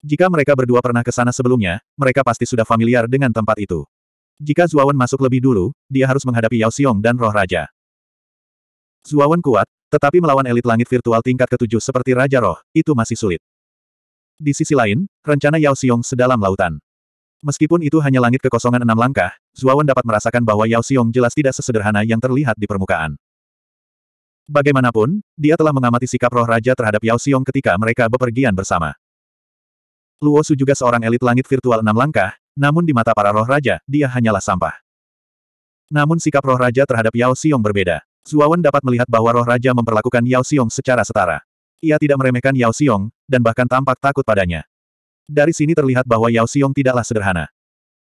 Jika mereka berdua pernah ke sana sebelumnya, mereka pasti sudah familiar dengan tempat itu. Jika Zuawan masuk lebih dulu, dia harus menghadapi Yao Xiong dan Roh Raja. Zuawan kuat, tetapi melawan elit langit virtual tingkat ketujuh seperti Raja Roh, itu masih sulit. Di sisi lain, rencana Yao Xiong sedalam lautan. Meskipun itu hanya langit kekosongan enam langkah, Zuawan dapat merasakan bahwa Yao Xiong jelas tidak sesederhana yang terlihat di permukaan. Bagaimanapun, dia telah mengamati sikap roh raja terhadap Yao Xiong ketika mereka bepergian bersama. Luo Su juga seorang elit langit virtual enam langkah, namun di mata para roh raja, dia hanyalah sampah. Namun sikap roh raja terhadap Yao Xiong berbeda. Zuawan dapat melihat bahwa roh raja memperlakukan Yao Xiong secara setara. Ia tidak meremehkan Yao Xiong, dan bahkan tampak takut padanya. Dari sini terlihat bahwa Yao Xiong tidaklah sederhana.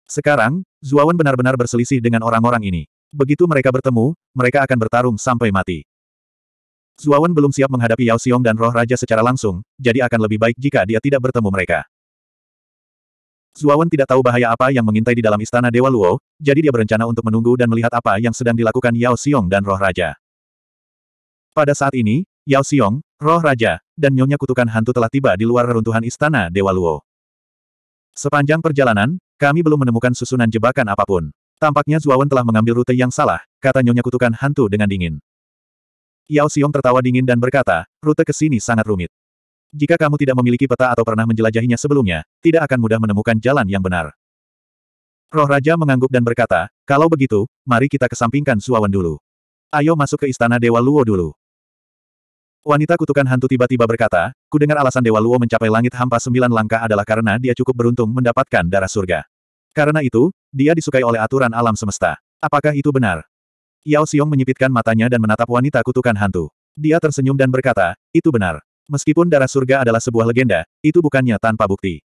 Sekarang, Zuawan benar-benar berselisih dengan orang-orang ini. Begitu mereka bertemu, mereka akan bertarung sampai mati. Zuawan belum siap menghadapi Yao Xiong dan roh raja secara langsung, jadi akan lebih baik jika dia tidak bertemu mereka. Zuawan tidak tahu bahaya apa yang mengintai di dalam istana Dewa Luo, jadi dia berencana untuk menunggu dan melihat apa yang sedang dilakukan Yao Xiong dan Roh Raja. Pada saat ini, Yao Xiong, Roh Raja, dan Nyonya Kutukan Hantu telah tiba di luar reruntuhan istana Dewa Luo. Sepanjang perjalanan, kami belum menemukan susunan jebakan apapun. Tampaknya Zuawan telah mengambil rute yang salah, kata Nyonya Kutukan Hantu dengan dingin. Yao Xiong tertawa dingin dan berkata, rute ke sini sangat rumit. Jika kamu tidak memiliki peta atau pernah menjelajahinya sebelumnya, tidak akan mudah menemukan jalan yang benar. Roh Raja mengangguk dan berkata, kalau begitu, mari kita kesampingkan Suawan dulu. Ayo masuk ke Istana Dewa Luo dulu. Wanita kutukan hantu tiba-tiba berkata, ku kudengar alasan Dewa Luo mencapai langit hampa sembilan langkah adalah karena dia cukup beruntung mendapatkan darah surga. Karena itu, dia disukai oleh aturan alam semesta. Apakah itu benar? Yao Xiong menyipitkan matanya dan menatap wanita kutukan hantu. Dia tersenyum dan berkata, itu benar. Meskipun darah surga adalah sebuah legenda, itu bukannya tanpa bukti.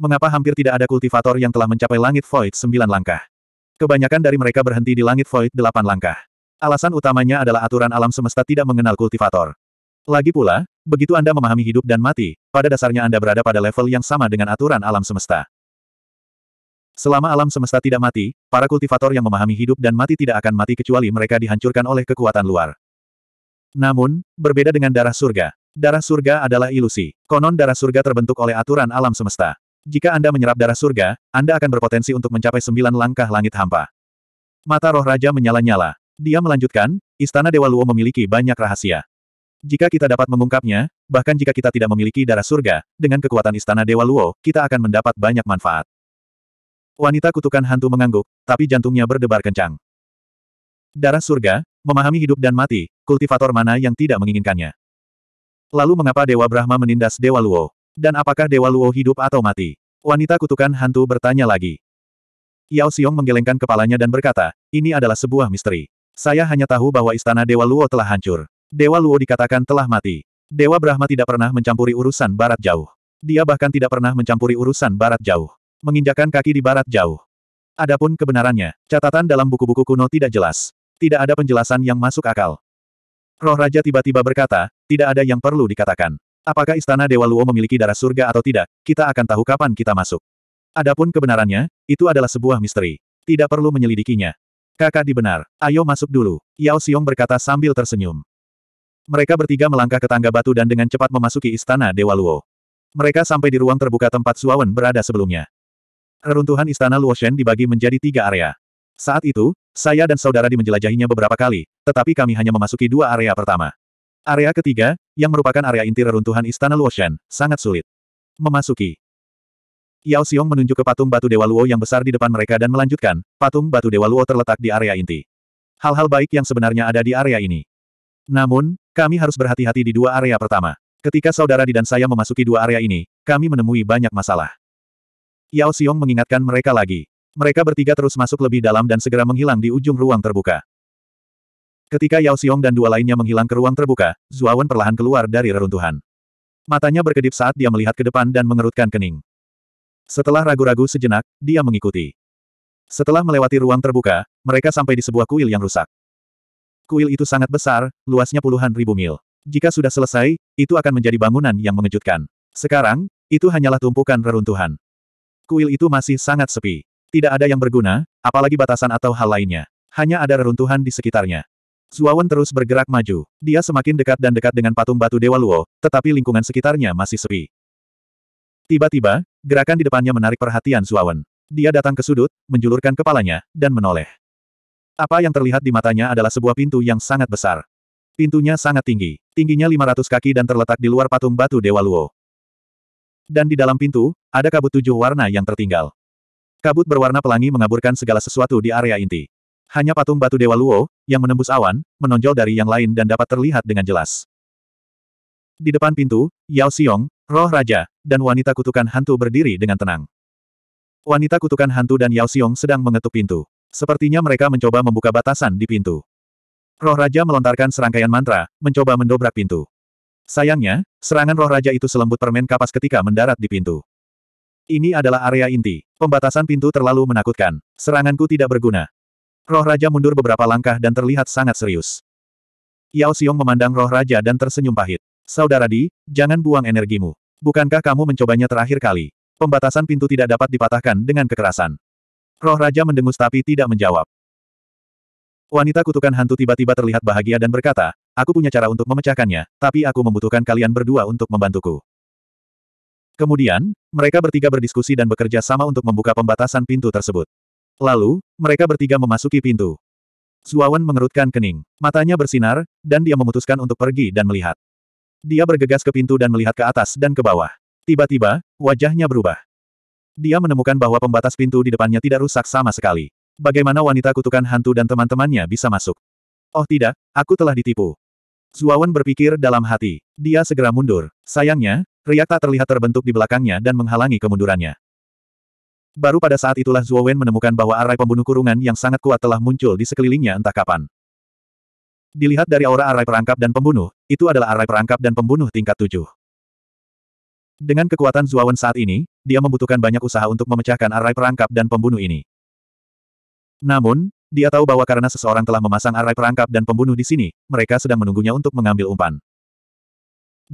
Mengapa hampir tidak ada kultivator yang telah mencapai langit void sembilan langkah? Kebanyakan dari mereka berhenti di langit void delapan langkah. Alasan utamanya adalah aturan alam semesta tidak mengenal kultivator. Lagi pula, begitu Anda memahami hidup dan mati, pada dasarnya Anda berada pada level yang sama dengan aturan alam semesta. Selama alam semesta tidak mati, para kultivator yang memahami hidup dan mati tidak akan mati kecuali mereka dihancurkan oleh kekuatan luar. Namun, berbeda dengan darah surga, Darah surga adalah ilusi. Konon darah surga terbentuk oleh aturan alam semesta. Jika Anda menyerap darah surga, Anda akan berpotensi untuk mencapai sembilan langkah langit hampa. Mata roh raja menyala-nyala. Dia melanjutkan, Istana Dewa Luo memiliki banyak rahasia. Jika kita dapat mengungkapnya, bahkan jika kita tidak memiliki darah surga, dengan kekuatan Istana Dewa Luo, kita akan mendapat banyak manfaat. Wanita kutukan hantu mengangguk, tapi jantungnya berdebar kencang. Darah surga, memahami hidup dan mati, kultivator mana yang tidak menginginkannya. Lalu mengapa Dewa Brahma menindas Dewa Luo? Dan apakah Dewa Luo hidup atau mati? Wanita kutukan hantu bertanya lagi. Yao Xiong menggelengkan kepalanya dan berkata, ini adalah sebuah misteri. Saya hanya tahu bahwa istana Dewa Luo telah hancur. Dewa Luo dikatakan telah mati. Dewa Brahma tidak pernah mencampuri urusan barat jauh. Dia bahkan tidak pernah mencampuri urusan barat jauh. Menginjakan kaki di barat jauh. Adapun kebenarannya, catatan dalam buku-buku kuno tidak jelas. Tidak ada penjelasan yang masuk akal. Roh Raja tiba-tiba berkata, tidak ada yang perlu dikatakan. Apakah istana Dewa Luo memiliki darah surga atau tidak, kita akan tahu kapan kita masuk. Adapun kebenarannya, itu adalah sebuah misteri. Tidak perlu menyelidikinya. Kakak dibenar, ayo masuk dulu. Yao Xiong berkata sambil tersenyum. Mereka bertiga melangkah ke tangga batu dan dengan cepat memasuki istana Dewa Luo. Mereka sampai di ruang terbuka tempat Suawen berada sebelumnya. Reruntuhan istana Luo Shen dibagi menjadi tiga area. Saat itu, saya dan saudara di menjelajahinya beberapa kali, tetapi kami hanya memasuki dua area pertama. Area ketiga, yang merupakan area inti reruntuhan Istana Luoshan, sangat sulit. Memasuki. Yao Xiong menunjuk ke patung batu Dewa Luo yang besar di depan mereka dan melanjutkan, patung batu Dewa Luo terletak di area inti. Hal-hal baik yang sebenarnya ada di area ini. Namun, kami harus berhati-hati di dua area pertama. Ketika saudara Di dan saya memasuki dua area ini, kami menemui banyak masalah. Yao Xiong mengingatkan mereka lagi. Mereka bertiga terus masuk lebih dalam dan segera menghilang di ujung ruang terbuka. Ketika Yao Xiong dan dua lainnya menghilang ke ruang terbuka, Zuawan perlahan keluar dari reruntuhan. Matanya berkedip saat dia melihat ke depan dan mengerutkan kening. Setelah ragu-ragu sejenak, dia mengikuti. Setelah melewati ruang terbuka, mereka sampai di sebuah kuil yang rusak. Kuil itu sangat besar, luasnya puluhan ribu mil. Jika sudah selesai, itu akan menjadi bangunan yang mengejutkan. Sekarang, itu hanyalah tumpukan reruntuhan. Kuil itu masih sangat sepi. Tidak ada yang berguna, apalagi batasan atau hal lainnya. Hanya ada reruntuhan di sekitarnya. Suawan terus bergerak maju. Dia semakin dekat dan dekat dengan patung batu Dewa Luo, tetapi lingkungan sekitarnya masih sepi. Tiba-tiba, gerakan di depannya menarik perhatian Suawan. Dia datang ke sudut, menjulurkan kepalanya, dan menoleh. Apa yang terlihat di matanya adalah sebuah pintu yang sangat besar. Pintunya sangat tinggi, tingginya 500 kaki dan terletak di luar patung batu Dewa Luo. Dan di dalam pintu, ada kabut tujuh warna yang tertinggal. Kabut berwarna pelangi mengaburkan segala sesuatu di area inti. Hanya patung batu Dewa Luo, yang menembus awan, menonjol dari yang lain dan dapat terlihat dengan jelas. Di depan pintu, Yao Xiong, roh raja, dan wanita kutukan hantu berdiri dengan tenang. Wanita kutukan hantu dan Yao Xiong sedang mengetuk pintu. Sepertinya mereka mencoba membuka batasan di pintu. Roh raja melontarkan serangkaian mantra, mencoba mendobrak pintu. Sayangnya, serangan roh raja itu selembut permen kapas ketika mendarat di pintu. Ini adalah area inti. Pembatasan pintu terlalu menakutkan. Seranganku tidak berguna. Roh Raja mundur beberapa langkah dan terlihat sangat serius. Yao Xiong memandang roh raja dan tersenyum pahit. Saudara Di, jangan buang energimu. Bukankah kamu mencobanya terakhir kali? Pembatasan pintu tidak dapat dipatahkan dengan kekerasan. Roh raja mendengus tapi tidak menjawab. Wanita kutukan hantu tiba-tiba terlihat bahagia dan berkata, aku punya cara untuk memecahkannya, tapi aku membutuhkan kalian berdua untuk membantuku. Kemudian, mereka bertiga berdiskusi dan bekerja sama untuk membuka pembatasan pintu tersebut. Lalu, mereka bertiga memasuki pintu. Zuawan mengerutkan kening. Matanya bersinar, dan dia memutuskan untuk pergi dan melihat. Dia bergegas ke pintu dan melihat ke atas dan ke bawah. Tiba-tiba, wajahnya berubah. Dia menemukan bahwa pembatas pintu di depannya tidak rusak sama sekali. Bagaimana wanita kutukan hantu dan teman-temannya bisa masuk? Oh tidak, aku telah ditipu. Zuawan berpikir dalam hati. Dia segera mundur. Sayangnya, riak tak terlihat terbentuk di belakangnya dan menghalangi kemundurannya. Baru pada saat itulah Zhuo Wen menemukan bahwa arai pembunuh kurungan yang sangat kuat telah muncul di sekelilingnya entah kapan. Dilihat dari aura arai perangkap dan pembunuh, itu adalah arai perangkap dan pembunuh tingkat tujuh. Dengan kekuatan Zhuo Wen saat ini, dia membutuhkan banyak usaha untuk memecahkan arai perangkap dan pembunuh ini. Namun, dia tahu bahwa karena seseorang telah memasang arai perangkap dan pembunuh di sini, mereka sedang menunggunya untuk mengambil umpan.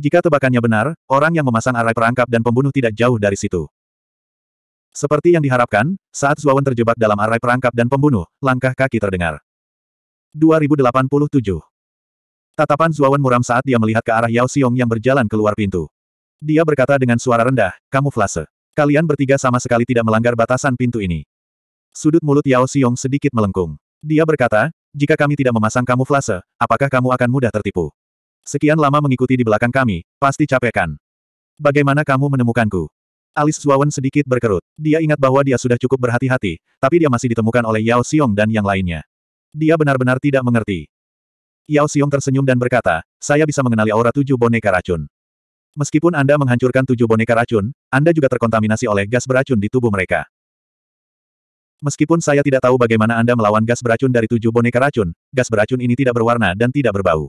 Jika tebakannya benar, orang yang memasang arai perangkap dan pembunuh tidak jauh dari situ. Seperti yang diharapkan, saat Zuawan terjebak dalam arai perangkap dan pembunuh, langkah kaki terdengar. 2087 Tatapan Zuawan muram saat dia melihat ke arah Yao Xiong yang berjalan keluar pintu. Dia berkata dengan suara rendah, kamuflase. Kalian bertiga sama sekali tidak melanggar batasan pintu ini. Sudut mulut Yao Xiong sedikit melengkung. Dia berkata, jika kami tidak memasang kamuflase, apakah kamu akan mudah tertipu? Sekian lama mengikuti di belakang kami, pasti capekan. Bagaimana kamu menemukanku? Alis Zuawan sedikit berkerut. Dia ingat bahwa dia sudah cukup berhati-hati, tapi dia masih ditemukan oleh Yao Xiong dan yang lainnya. Dia benar-benar tidak mengerti. Yao Xiong tersenyum dan berkata, saya bisa mengenali aura tujuh boneka racun. Meskipun Anda menghancurkan tujuh boneka racun, Anda juga terkontaminasi oleh gas beracun di tubuh mereka. Meskipun saya tidak tahu bagaimana Anda melawan gas beracun dari tujuh boneka racun, gas beracun ini tidak berwarna dan tidak berbau.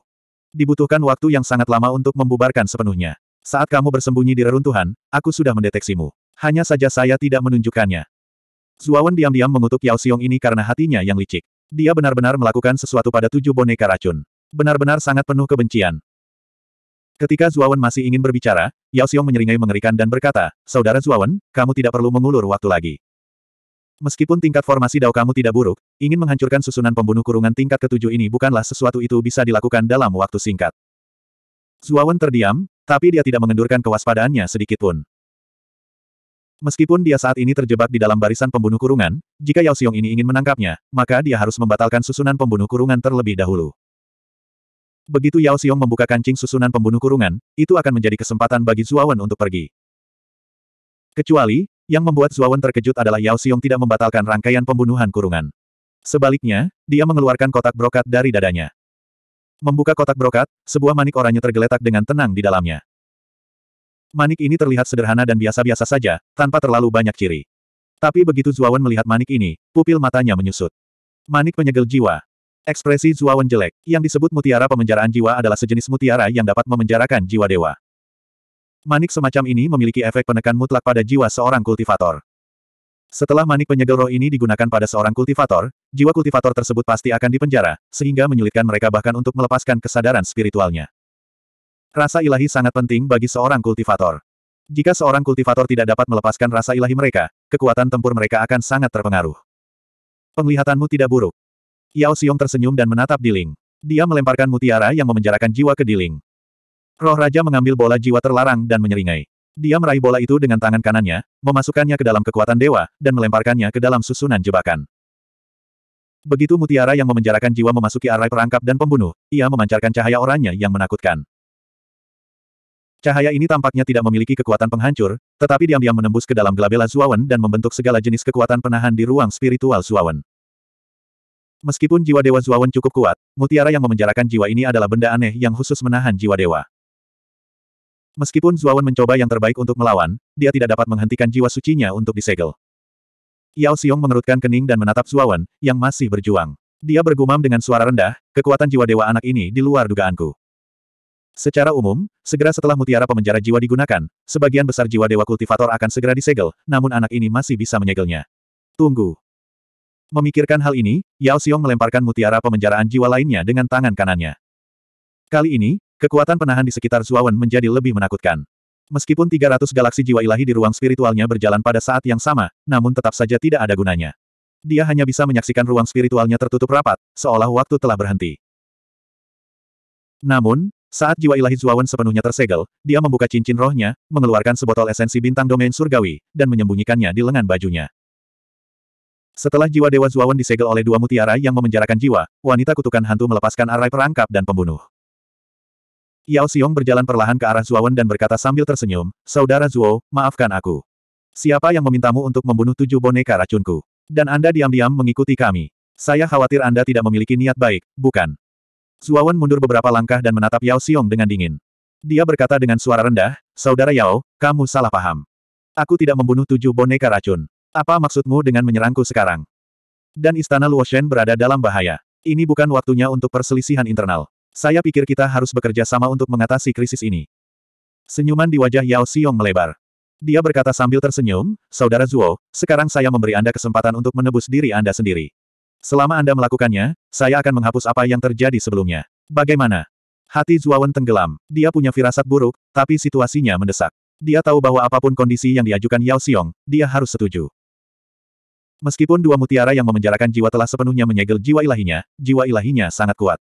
Dibutuhkan waktu yang sangat lama untuk membubarkan sepenuhnya. Saat kamu bersembunyi di reruntuhan, aku sudah mendeteksimu. Hanya saja saya tidak menunjukkannya. Zuawan diam-diam mengutuk Yao Xiong ini karena hatinya yang licik. Dia benar-benar melakukan sesuatu pada tujuh boneka racun. Benar-benar sangat penuh kebencian. Ketika Zuawan masih ingin berbicara, Yao Xiong menyeringai mengerikan dan berkata, Saudara Zuawan, kamu tidak perlu mengulur waktu lagi. Meskipun tingkat formasi dao kamu tidak buruk, ingin menghancurkan susunan pembunuh kurungan tingkat ketujuh ini bukanlah sesuatu itu bisa dilakukan dalam waktu singkat. Zuawan terdiam, tapi dia tidak mengendurkan kewaspadaannya sedikitpun. Meskipun dia saat ini terjebak di dalam barisan pembunuh kurungan, jika Yao Xiong ini ingin menangkapnya, maka dia harus membatalkan susunan pembunuh kurungan terlebih dahulu. Begitu Yao Xiong membuka kancing susunan pembunuh kurungan, itu akan menjadi kesempatan bagi Zuawan untuk pergi. Kecuali, yang membuat Zuawan terkejut adalah Yao Xiong tidak membatalkan rangkaian pembunuhan kurungan. Sebaliknya, dia mengeluarkan kotak brokat dari dadanya. Membuka kotak brokat, sebuah manik oranye tergeletak dengan tenang di dalamnya. Manik ini terlihat sederhana dan biasa-biasa saja, tanpa terlalu banyak ciri. Tapi begitu Zuawan melihat manik ini, pupil matanya menyusut. Manik penyegel jiwa. Ekspresi Zuawan jelek, yang disebut mutiara pemenjaraan jiwa adalah sejenis mutiara yang dapat memenjarakan jiwa dewa. Manik semacam ini memiliki efek penekan mutlak pada jiwa seorang kultivator. Setelah manik penyegel roh ini digunakan pada seorang kultivator, jiwa kultivator tersebut pasti akan dipenjara, sehingga menyulitkan mereka bahkan untuk melepaskan kesadaran spiritualnya. Rasa ilahi sangat penting bagi seorang kultivator. Jika seorang kultivator tidak dapat melepaskan rasa ilahi mereka, kekuatan tempur mereka akan sangat terpengaruh. Penglihatanmu tidak buruk. Yao Xiong tersenyum dan menatap Di Ling. Dia melemparkan mutiara yang memenjarakan jiwa ke Di Ling. Roh Raja mengambil bola jiwa terlarang dan menyeringai. Dia meraih bola itu dengan tangan kanannya, memasukkannya ke dalam kekuatan dewa, dan melemparkannya ke dalam susunan jebakan. Begitu mutiara yang memenjarakan jiwa memasuki arai perangkap dan pembunuh, ia memancarkan cahaya oranye yang menakutkan. Cahaya ini tampaknya tidak memiliki kekuatan penghancur, tetapi diam-diam menembus ke dalam gelabela Zuawan dan membentuk segala jenis kekuatan penahan di ruang spiritual Zuawan. Meskipun jiwa dewa Zuawan cukup kuat, mutiara yang memenjarakan jiwa ini adalah benda aneh yang khusus menahan jiwa dewa. Meskipun Zuawan mencoba yang terbaik untuk melawan, dia tidak dapat menghentikan jiwa sucinya untuk disegel. Yao Xiong mengerutkan kening dan menatap Zuawan, yang masih berjuang. Dia bergumam dengan suara rendah, kekuatan jiwa dewa anak ini di luar dugaanku. Secara umum, segera setelah mutiara pemenjara jiwa digunakan, sebagian besar jiwa dewa kultivator akan segera disegel, namun anak ini masih bisa menyegelnya. Tunggu. Memikirkan hal ini, Yao Xiong melemparkan mutiara pemenjaraan jiwa lainnya dengan tangan kanannya. Kali ini, Kekuatan penahan di sekitar Zuawan menjadi lebih menakutkan. Meskipun 300 galaksi jiwa ilahi di ruang spiritualnya berjalan pada saat yang sama, namun tetap saja tidak ada gunanya. Dia hanya bisa menyaksikan ruang spiritualnya tertutup rapat, seolah waktu telah berhenti. Namun, saat jiwa ilahi Zuawan sepenuhnya tersegel, dia membuka cincin rohnya, mengeluarkan sebotol esensi bintang domain surgawi, dan menyembunyikannya di lengan bajunya. Setelah jiwa Dewa Zuawan disegel oleh dua mutiara yang memenjarakan jiwa, wanita kutukan hantu melepaskan arai perangkap dan pembunuh. Yao Xiong berjalan perlahan ke arah Zuowen dan berkata sambil tersenyum, Saudara Zuo, maafkan aku. Siapa yang memintamu untuk membunuh tujuh boneka racunku? Dan Anda diam-diam mengikuti kami. Saya khawatir Anda tidak memiliki niat baik, bukan? Zuowen mundur beberapa langkah dan menatap Yao Xiong dengan dingin. Dia berkata dengan suara rendah, Saudara Yao, kamu salah paham. Aku tidak membunuh tujuh boneka racun. Apa maksudmu dengan menyerangku sekarang? Dan istana Luoshen berada dalam bahaya. Ini bukan waktunya untuk perselisihan internal. Saya pikir kita harus bekerja sama untuk mengatasi krisis ini. Senyuman di wajah Yao Xiong melebar. Dia berkata sambil tersenyum, Saudara Zuo, sekarang saya memberi Anda kesempatan untuk menebus diri Anda sendiri. Selama Anda melakukannya, saya akan menghapus apa yang terjadi sebelumnya. Bagaimana? Hati Zuawan tenggelam. Dia punya firasat buruk, tapi situasinya mendesak. Dia tahu bahwa apapun kondisi yang diajukan Yao Xiong, dia harus setuju. Meskipun dua mutiara yang memenjarakan jiwa telah sepenuhnya menyegel jiwa ilahinya, jiwa ilahinya sangat kuat.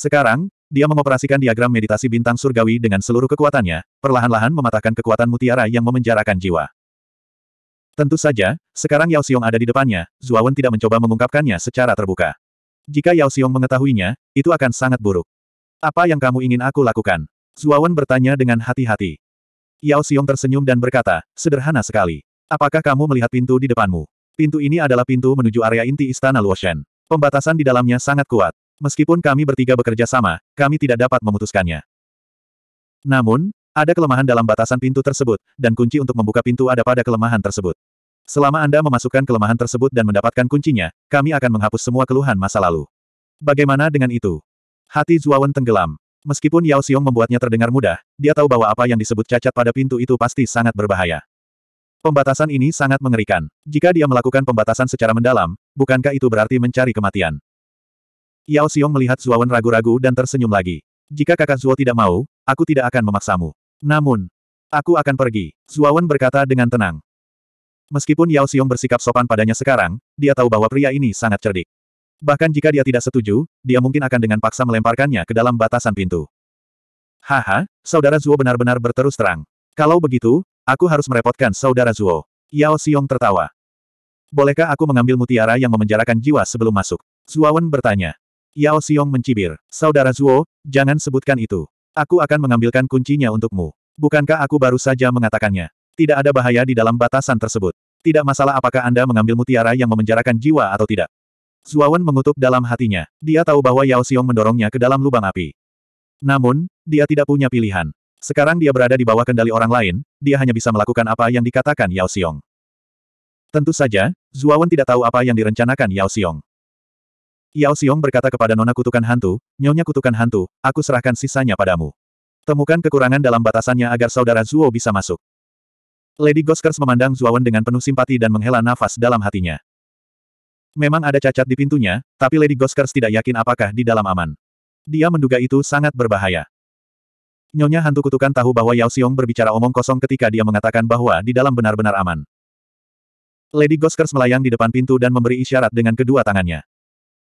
Sekarang, dia mengoperasikan diagram meditasi bintang surgawi dengan seluruh kekuatannya, perlahan-lahan mematahkan kekuatan mutiara yang memenjarakan jiwa. Tentu saja, sekarang Yao Xiong ada di depannya, Zuawan tidak mencoba mengungkapkannya secara terbuka. Jika Yao Xiong mengetahuinya, itu akan sangat buruk. Apa yang kamu ingin aku lakukan? Zuawan bertanya dengan hati-hati. Yao Xiong tersenyum dan berkata, sederhana sekali. Apakah kamu melihat pintu di depanmu? Pintu ini adalah pintu menuju area inti Istana Luoshen. Pembatasan di dalamnya sangat kuat. Meskipun kami bertiga bekerja sama, kami tidak dapat memutuskannya. Namun, ada kelemahan dalam batasan pintu tersebut, dan kunci untuk membuka pintu ada pada kelemahan tersebut. Selama Anda memasukkan kelemahan tersebut dan mendapatkan kuncinya, kami akan menghapus semua keluhan masa lalu. Bagaimana dengan itu? Hati Zuawan tenggelam. Meskipun Yao Xiong membuatnya terdengar mudah, dia tahu bahwa apa yang disebut cacat pada pintu itu pasti sangat berbahaya. Pembatasan ini sangat mengerikan. Jika dia melakukan pembatasan secara mendalam, bukankah itu berarti mencari kematian? Yao Xiong melihat Zuawan ragu-ragu dan tersenyum lagi. Jika kakak Zuo tidak mau, aku tidak akan memaksamu. Namun, aku akan pergi, Zuawan berkata dengan tenang. Meskipun Yao Xiong bersikap sopan padanya sekarang, dia tahu bahwa pria ini sangat cerdik. Bahkan jika dia tidak setuju, dia mungkin akan dengan paksa melemparkannya ke dalam batasan pintu. Haha, saudara Zuo benar-benar berterus terang. Kalau begitu, aku harus merepotkan saudara Zuo. Yao Xiong tertawa. Bolehkah aku mengambil mutiara yang memenjarakan jiwa sebelum masuk? Zuawan bertanya. Yao Xiong mencibir. Saudara Zuo, jangan sebutkan itu. Aku akan mengambilkan kuncinya untukmu. Bukankah aku baru saja mengatakannya? Tidak ada bahaya di dalam batasan tersebut. Tidak masalah apakah Anda mengambil mutiara yang memenjarakan jiwa atau tidak. Zuo Zuawan mengutuk dalam hatinya. Dia tahu bahwa Yao Xiong mendorongnya ke dalam lubang api. Namun, dia tidak punya pilihan. Sekarang dia berada di bawah kendali orang lain, dia hanya bisa melakukan apa yang dikatakan Yao Xiong. Tentu saja, Zuo Zuawan tidak tahu apa yang direncanakan Yao Xiong. Yao Xiong berkata kepada Nona Kutukan Hantu, Nyonya Kutukan Hantu, aku serahkan sisanya padamu. Temukan kekurangan dalam batasannya agar saudara Zuo bisa masuk. Lady Goskers memandang Zuawan dengan penuh simpati dan menghela nafas dalam hatinya. Memang ada cacat di pintunya, tapi Lady Goskers tidak yakin apakah di dalam aman. Dia menduga itu sangat berbahaya. Nyonya hantu kutukan tahu bahwa Yao Xiong berbicara omong kosong ketika dia mengatakan bahwa di dalam benar-benar aman. Lady Goskers melayang di depan pintu dan memberi isyarat dengan kedua tangannya.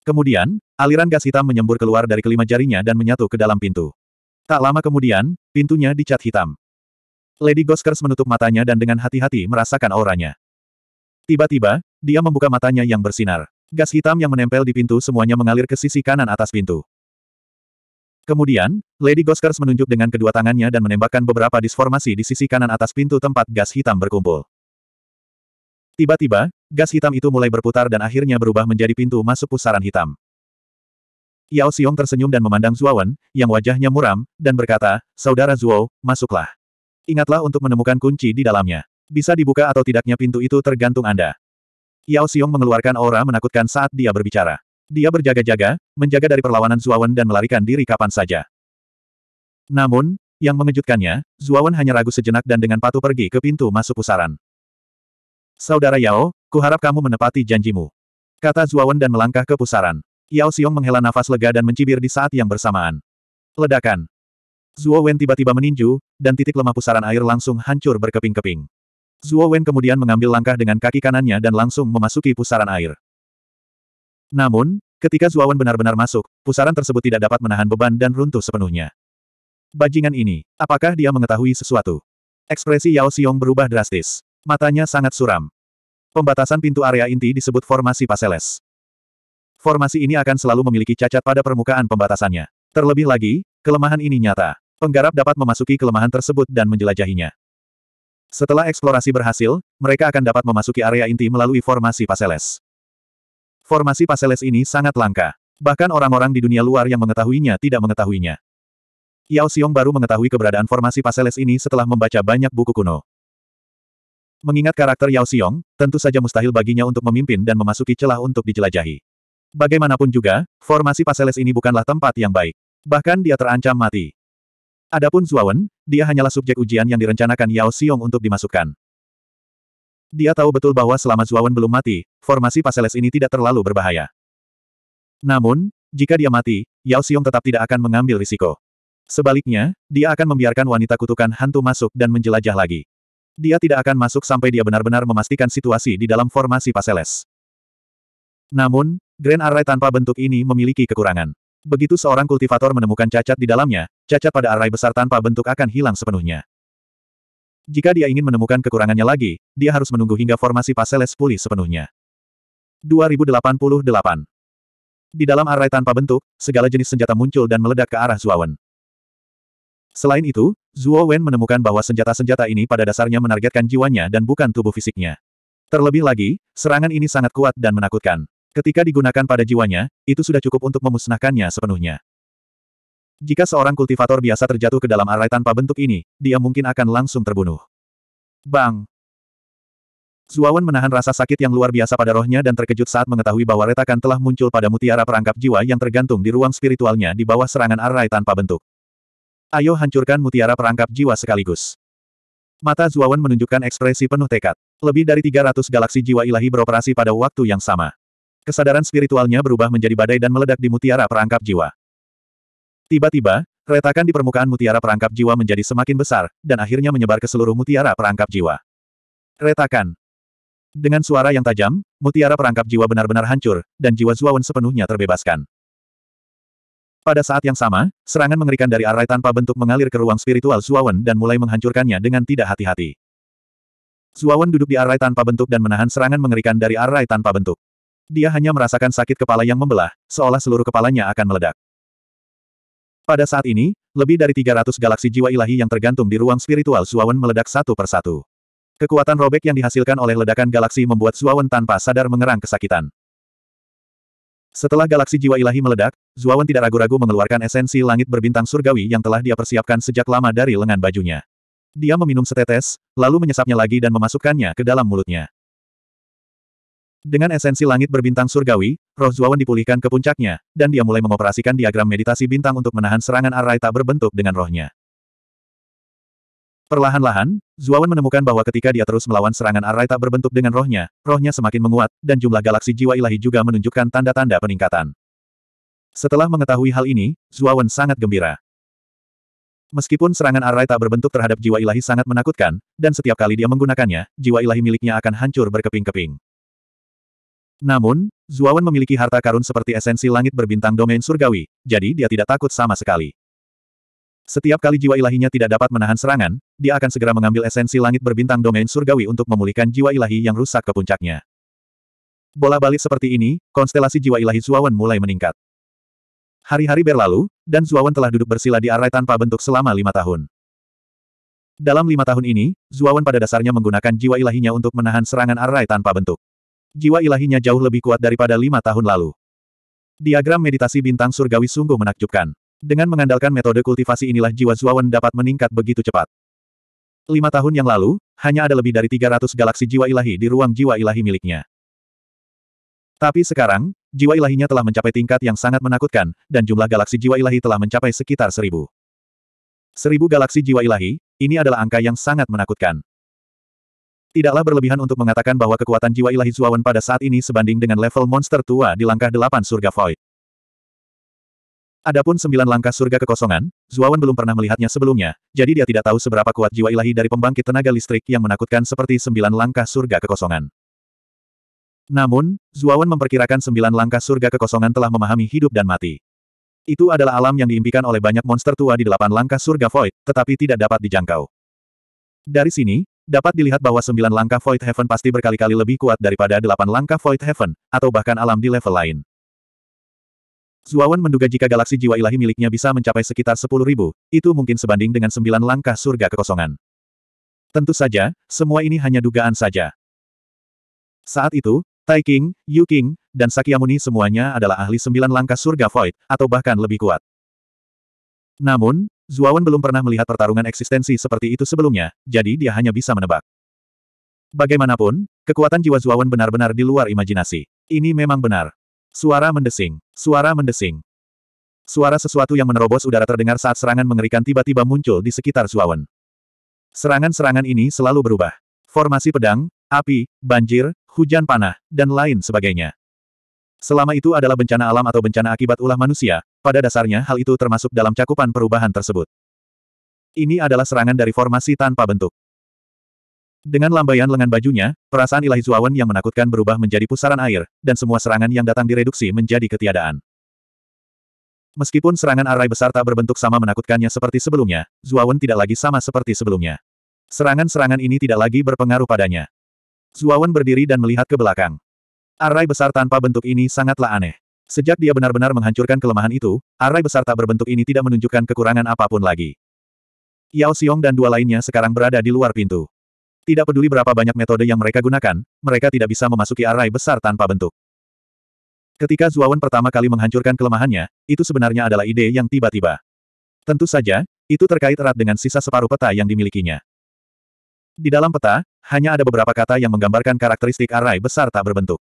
Kemudian, aliran gas hitam menyembur keluar dari kelima jarinya dan menyatu ke dalam pintu. Tak lama kemudian, pintunya dicat hitam. Lady Goskers menutup matanya dan dengan hati-hati merasakan auranya. Tiba-tiba, dia membuka matanya yang bersinar. Gas hitam yang menempel di pintu semuanya mengalir ke sisi kanan atas pintu. Kemudian, Lady Goskers menunjuk dengan kedua tangannya dan menembakkan beberapa disformasi di sisi kanan atas pintu tempat gas hitam berkumpul. Tiba-tiba, Gas hitam itu mulai berputar dan akhirnya berubah menjadi pintu masuk pusaran hitam. Yao Xiong tersenyum dan memandang Zuawan, yang wajahnya muram, dan berkata, Saudara Zuo, masuklah. Ingatlah untuk menemukan kunci di dalamnya. Bisa dibuka atau tidaknya pintu itu tergantung Anda. Yao Xiong mengeluarkan aura menakutkan saat dia berbicara. Dia berjaga-jaga, menjaga dari perlawanan Zuawan dan melarikan diri kapan saja. Namun, yang mengejutkannya, Zuawan hanya ragu sejenak dan dengan patuh pergi ke pintu masuk pusaran. Saudara Yao, kuharap kamu menepati janjimu. Kata Zuawan dan melangkah ke pusaran. Yao Xiong menghela nafas lega dan mencibir di saat yang bersamaan. Ledakan. Zuo Wen tiba-tiba meninju, dan titik lemah pusaran air langsung hancur berkeping-keping. Zuo Wen kemudian mengambil langkah dengan kaki kanannya dan langsung memasuki pusaran air. Namun, ketika Zuo Wen benar-benar masuk, pusaran tersebut tidak dapat menahan beban dan runtuh sepenuhnya. Bajingan ini, apakah dia mengetahui sesuatu? Ekspresi Yao Xiong berubah drastis. Matanya sangat suram. Pembatasan pintu area inti disebut formasi Paseles. Formasi ini akan selalu memiliki cacat pada permukaan pembatasannya. Terlebih lagi, kelemahan ini nyata. Penggarap dapat memasuki kelemahan tersebut dan menjelajahinya. Setelah eksplorasi berhasil, mereka akan dapat memasuki area inti melalui formasi Paseles. Formasi Paseles ini sangat langka. Bahkan orang-orang di dunia luar yang mengetahuinya tidak mengetahuinya. Yao Xiong baru mengetahui keberadaan formasi Paseles ini setelah membaca banyak buku kuno. Mengingat karakter Yao Xiong, tentu saja mustahil baginya untuk memimpin dan memasuki celah untuk dijelajahi. Bagaimanapun juga, formasi Paseles ini bukanlah tempat yang baik. Bahkan dia terancam mati. Adapun Zuawan, dia hanyalah subjek ujian yang direncanakan Yao Xiong untuk dimasukkan. Dia tahu betul bahwa selama Zuawan belum mati, formasi Paseles ini tidak terlalu berbahaya. Namun, jika dia mati, Yao Xiong tetap tidak akan mengambil risiko. Sebaliknya, dia akan membiarkan wanita kutukan hantu masuk dan menjelajah lagi. Dia tidak akan masuk sampai dia benar-benar memastikan situasi di dalam formasi Paseles. Namun, Grand Array tanpa bentuk ini memiliki kekurangan. Begitu seorang kultivator menemukan cacat di dalamnya, cacat pada array besar tanpa bentuk akan hilang sepenuhnya. Jika dia ingin menemukan kekurangannya lagi, dia harus menunggu hingga formasi Paseles pulih sepenuhnya. 2088 Di dalam array tanpa bentuk, segala jenis senjata muncul dan meledak ke arah Zuawan. Selain itu, Zuo Wen menemukan bahwa senjata-senjata ini pada dasarnya menargetkan jiwanya dan bukan tubuh fisiknya. Terlebih lagi, serangan ini sangat kuat dan menakutkan. Ketika digunakan pada jiwanya, itu sudah cukup untuk memusnahkannya sepenuhnya. Jika seorang kultivator biasa terjatuh ke dalam arai tanpa bentuk ini, dia mungkin akan langsung terbunuh. Bang! Zuawan menahan rasa sakit yang luar biasa pada rohnya dan terkejut saat mengetahui bahwa retakan telah muncul pada mutiara perangkap jiwa yang tergantung di ruang spiritualnya di bawah serangan arai tanpa bentuk. Ayo hancurkan mutiara perangkap jiwa sekaligus. Mata Zuawan menunjukkan ekspresi penuh tekad. Lebih dari 300 galaksi jiwa ilahi beroperasi pada waktu yang sama. Kesadaran spiritualnya berubah menjadi badai dan meledak di mutiara perangkap jiwa. Tiba-tiba, retakan di permukaan mutiara perangkap jiwa menjadi semakin besar, dan akhirnya menyebar ke seluruh mutiara perangkap jiwa. Retakan. Dengan suara yang tajam, mutiara perangkap jiwa benar-benar hancur, dan jiwa Zuawan sepenuhnya terbebaskan. Pada saat yang sama, serangan mengerikan dari arai tanpa bentuk mengalir ke ruang spiritual Zuawan dan mulai menghancurkannya dengan tidak hati-hati. Zuawan duduk di arai tanpa bentuk dan menahan serangan mengerikan dari arai tanpa bentuk. Dia hanya merasakan sakit kepala yang membelah, seolah seluruh kepalanya akan meledak. Pada saat ini, lebih dari 300 galaksi jiwa ilahi yang tergantung di ruang spiritual Zuawan meledak satu persatu. Kekuatan robek yang dihasilkan oleh ledakan galaksi membuat Zuawan tanpa sadar mengerang kesakitan. Setelah galaksi jiwa ilahi meledak, Zuawan tidak ragu-ragu mengeluarkan esensi langit berbintang surgawi yang telah dia persiapkan sejak lama dari lengan bajunya. Dia meminum setetes, lalu menyesapnya lagi dan memasukkannya ke dalam mulutnya. Dengan esensi langit berbintang surgawi, roh Zuawan dipulihkan ke puncaknya, dan dia mulai mengoperasikan diagram meditasi bintang untuk menahan serangan arai tak berbentuk dengan rohnya. Perlahan-lahan, Zuawan menemukan bahwa ketika dia terus melawan serangan Arai tak berbentuk dengan rohnya, rohnya semakin menguat, dan jumlah galaksi jiwa ilahi juga menunjukkan tanda-tanda peningkatan. Setelah mengetahui hal ini, Zuawan sangat gembira. Meskipun serangan Arai tak berbentuk terhadap jiwa ilahi sangat menakutkan, dan setiap kali dia menggunakannya, jiwa ilahi miliknya akan hancur berkeping-keping. Namun, Zuawan memiliki harta karun seperti esensi langit berbintang domain surgawi, jadi dia tidak takut sama sekali. Setiap kali jiwa ilahinya tidak dapat menahan serangan, dia akan segera mengambil esensi langit berbintang domain surgawi untuk memulihkan jiwa ilahi yang rusak ke puncaknya. Bola balik seperti ini, konstelasi jiwa ilahi Zuawan mulai meningkat. Hari-hari berlalu, dan Zuawan telah duduk bersila di arai tanpa bentuk selama lima tahun. Dalam lima tahun ini, Zuawan pada dasarnya menggunakan jiwa ilahinya untuk menahan serangan arai tanpa bentuk. Jiwa ilahinya jauh lebih kuat daripada lima tahun lalu. Diagram meditasi bintang surgawi sungguh menakjubkan. Dengan mengandalkan metode kultivasi inilah jiwa Zuawan dapat meningkat begitu cepat. Lima tahun yang lalu, hanya ada lebih dari 300 galaksi jiwa ilahi di ruang jiwa ilahi miliknya. Tapi sekarang, jiwa ilahinya telah mencapai tingkat yang sangat menakutkan, dan jumlah galaksi jiwa ilahi telah mencapai sekitar seribu. Seribu galaksi jiwa ilahi, ini adalah angka yang sangat menakutkan. Tidaklah berlebihan untuk mengatakan bahwa kekuatan jiwa ilahi Zuawan pada saat ini sebanding dengan level monster tua di langkah delapan surga void. Adapun sembilan langkah surga kekosongan, Zuawan belum pernah melihatnya sebelumnya, jadi dia tidak tahu seberapa kuat jiwa ilahi dari pembangkit tenaga listrik yang menakutkan seperti sembilan langkah surga kekosongan. Namun, Zuawan memperkirakan sembilan langkah surga kekosongan telah memahami hidup dan mati. Itu adalah alam yang diimpikan oleh banyak monster tua di delapan langkah surga void, tetapi tidak dapat dijangkau. Dari sini, dapat dilihat bahwa sembilan langkah void heaven pasti berkali-kali lebih kuat daripada delapan langkah void heaven, atau bahkan alam di level lain. Zuawan menduga jika galaksi jiwa ilahi miliknya bisa mencapai sekitar 10.000, itu mungkin sebanding dengan sembilan langkah surga kekosongan. Tentu saja, semua ini hanya dugaan saja. Saat itu, Tai King, Yu King, dan Sakyamuni semuanya adalah ahli sembilan langkah surga void, atau bahkan lebih kuat. Namun, Zuawan belum pernah melihat pertarungan eksistensi seperti itu sebelumnya, jadi dia hanya bisa menebak. Bagaimanapun, kekuatan jiwa Zuawan benar-benar di luar imajinasi. Ini memang benar. Suara mendesing. Suara mendesing. Suara sesuatu yang menerobos udara terdengar saat serangan mengerikan tiba-tiba muncul di sekitar Suawen. Serangan-serangan ini selalu berubah. Formasi pedang, api, banjir, hujan panah, dan lain sebagainya. Selama itu adalah bencana alam atau bencana akibat ulah manusia, pada dasarnya hal itu termasuk dalam cakupan perubahan tersebut. Ini adalah serangan dari formasi tanpa bentuk. Dengan lambaian lengan bajunya, perasaan ilahi Zuawan yang menakutkan berubah menjadi pusaran air, dan semua serangan yang datang direduksi menjadi ketiadaan. Meskipun serangan arai besar tak berbentuk sama menakutkannya seperti sebelumnya, Zuawan tidak lagi sama seperti sebelumnya. Serangan-serangan ini tidak lagi berpengaruh padanya. Zuawan berdiri dan melihat ke belakang. Arai besar tanpa bentuk ini sangatlah aneh. Sejak dia benar-benar menghancurkan kelemahan itu, arai besar tak berbentuk ini tidak menunjukkan kekurangan apapun lagi. Yao Xiong dan dua lainnya sekarang berada di luar pintu. Tidak peduli berapa banyak metode yang mereka gunakan, mereka tidak bisa memasuki array besar tanpa bentuk. Ketika Zuawan pertama kali menghancurkan kelemahannya, itu sebenarnya adalah ide yang tiba-tiba. Tentu saja, itu terkait erat dengan sisa separuh peta yang dimilikinya. Di dalam peta, hanya ada beberapa kata yang menggambarkan karakteristik array besar tak berbentuk.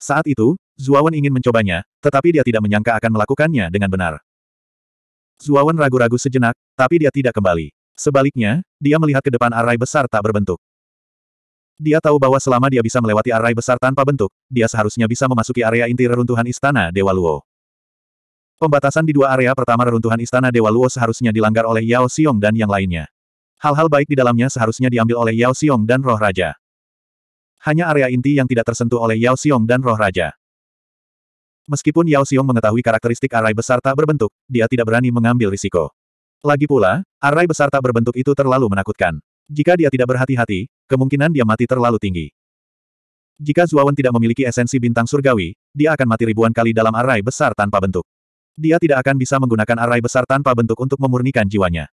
Saat itu, Zuawan ingin mencobanya, tetapi dia tidak menyangka akan melakukannya dengan benar. Zuawan ragu-ragu sejenak, tapi dia tidak kembali. Sebaliknya, dia melihat ke depan array besar tak berbentuk. Dia tahu bahwa selama dia bisa melewati arai besar tanpa bentuk, dia seharusnya bisa memasuki area inti reruntuhan Istana Dewa Luo. Pembatasan di dua area pertama reruntuhan Istana Dewa Luo seharusnya dilanggar oleh Yao Xiong dan yang lainnya. Hal-hal baik di dalamnya seharusnya diambil oleh Yao Xiong dan Roh Raja. Hanya area inti yang tidak tersentuh oleh Yao Xiong dan Roh Raja. Meskipun Yao Xiong mengetahui karakteristik arai besar tak berbentuk, dia tidak berani mengambil risiko. Lagi pula, arai besar tak berbentuk itu terlalu menakutkan. Jika dia tidak berhati-hati, kemungkinan dia mati terlalu tinggi. Jika Zuawan tidak memiliki esensi bintang surgawi, dia akan mati ribuan kali dalam arai besar tanpa bentuk. Dia tidak akan bisa menggunakan arai besar tanpa bentuk untuk memurnikan jiwanya.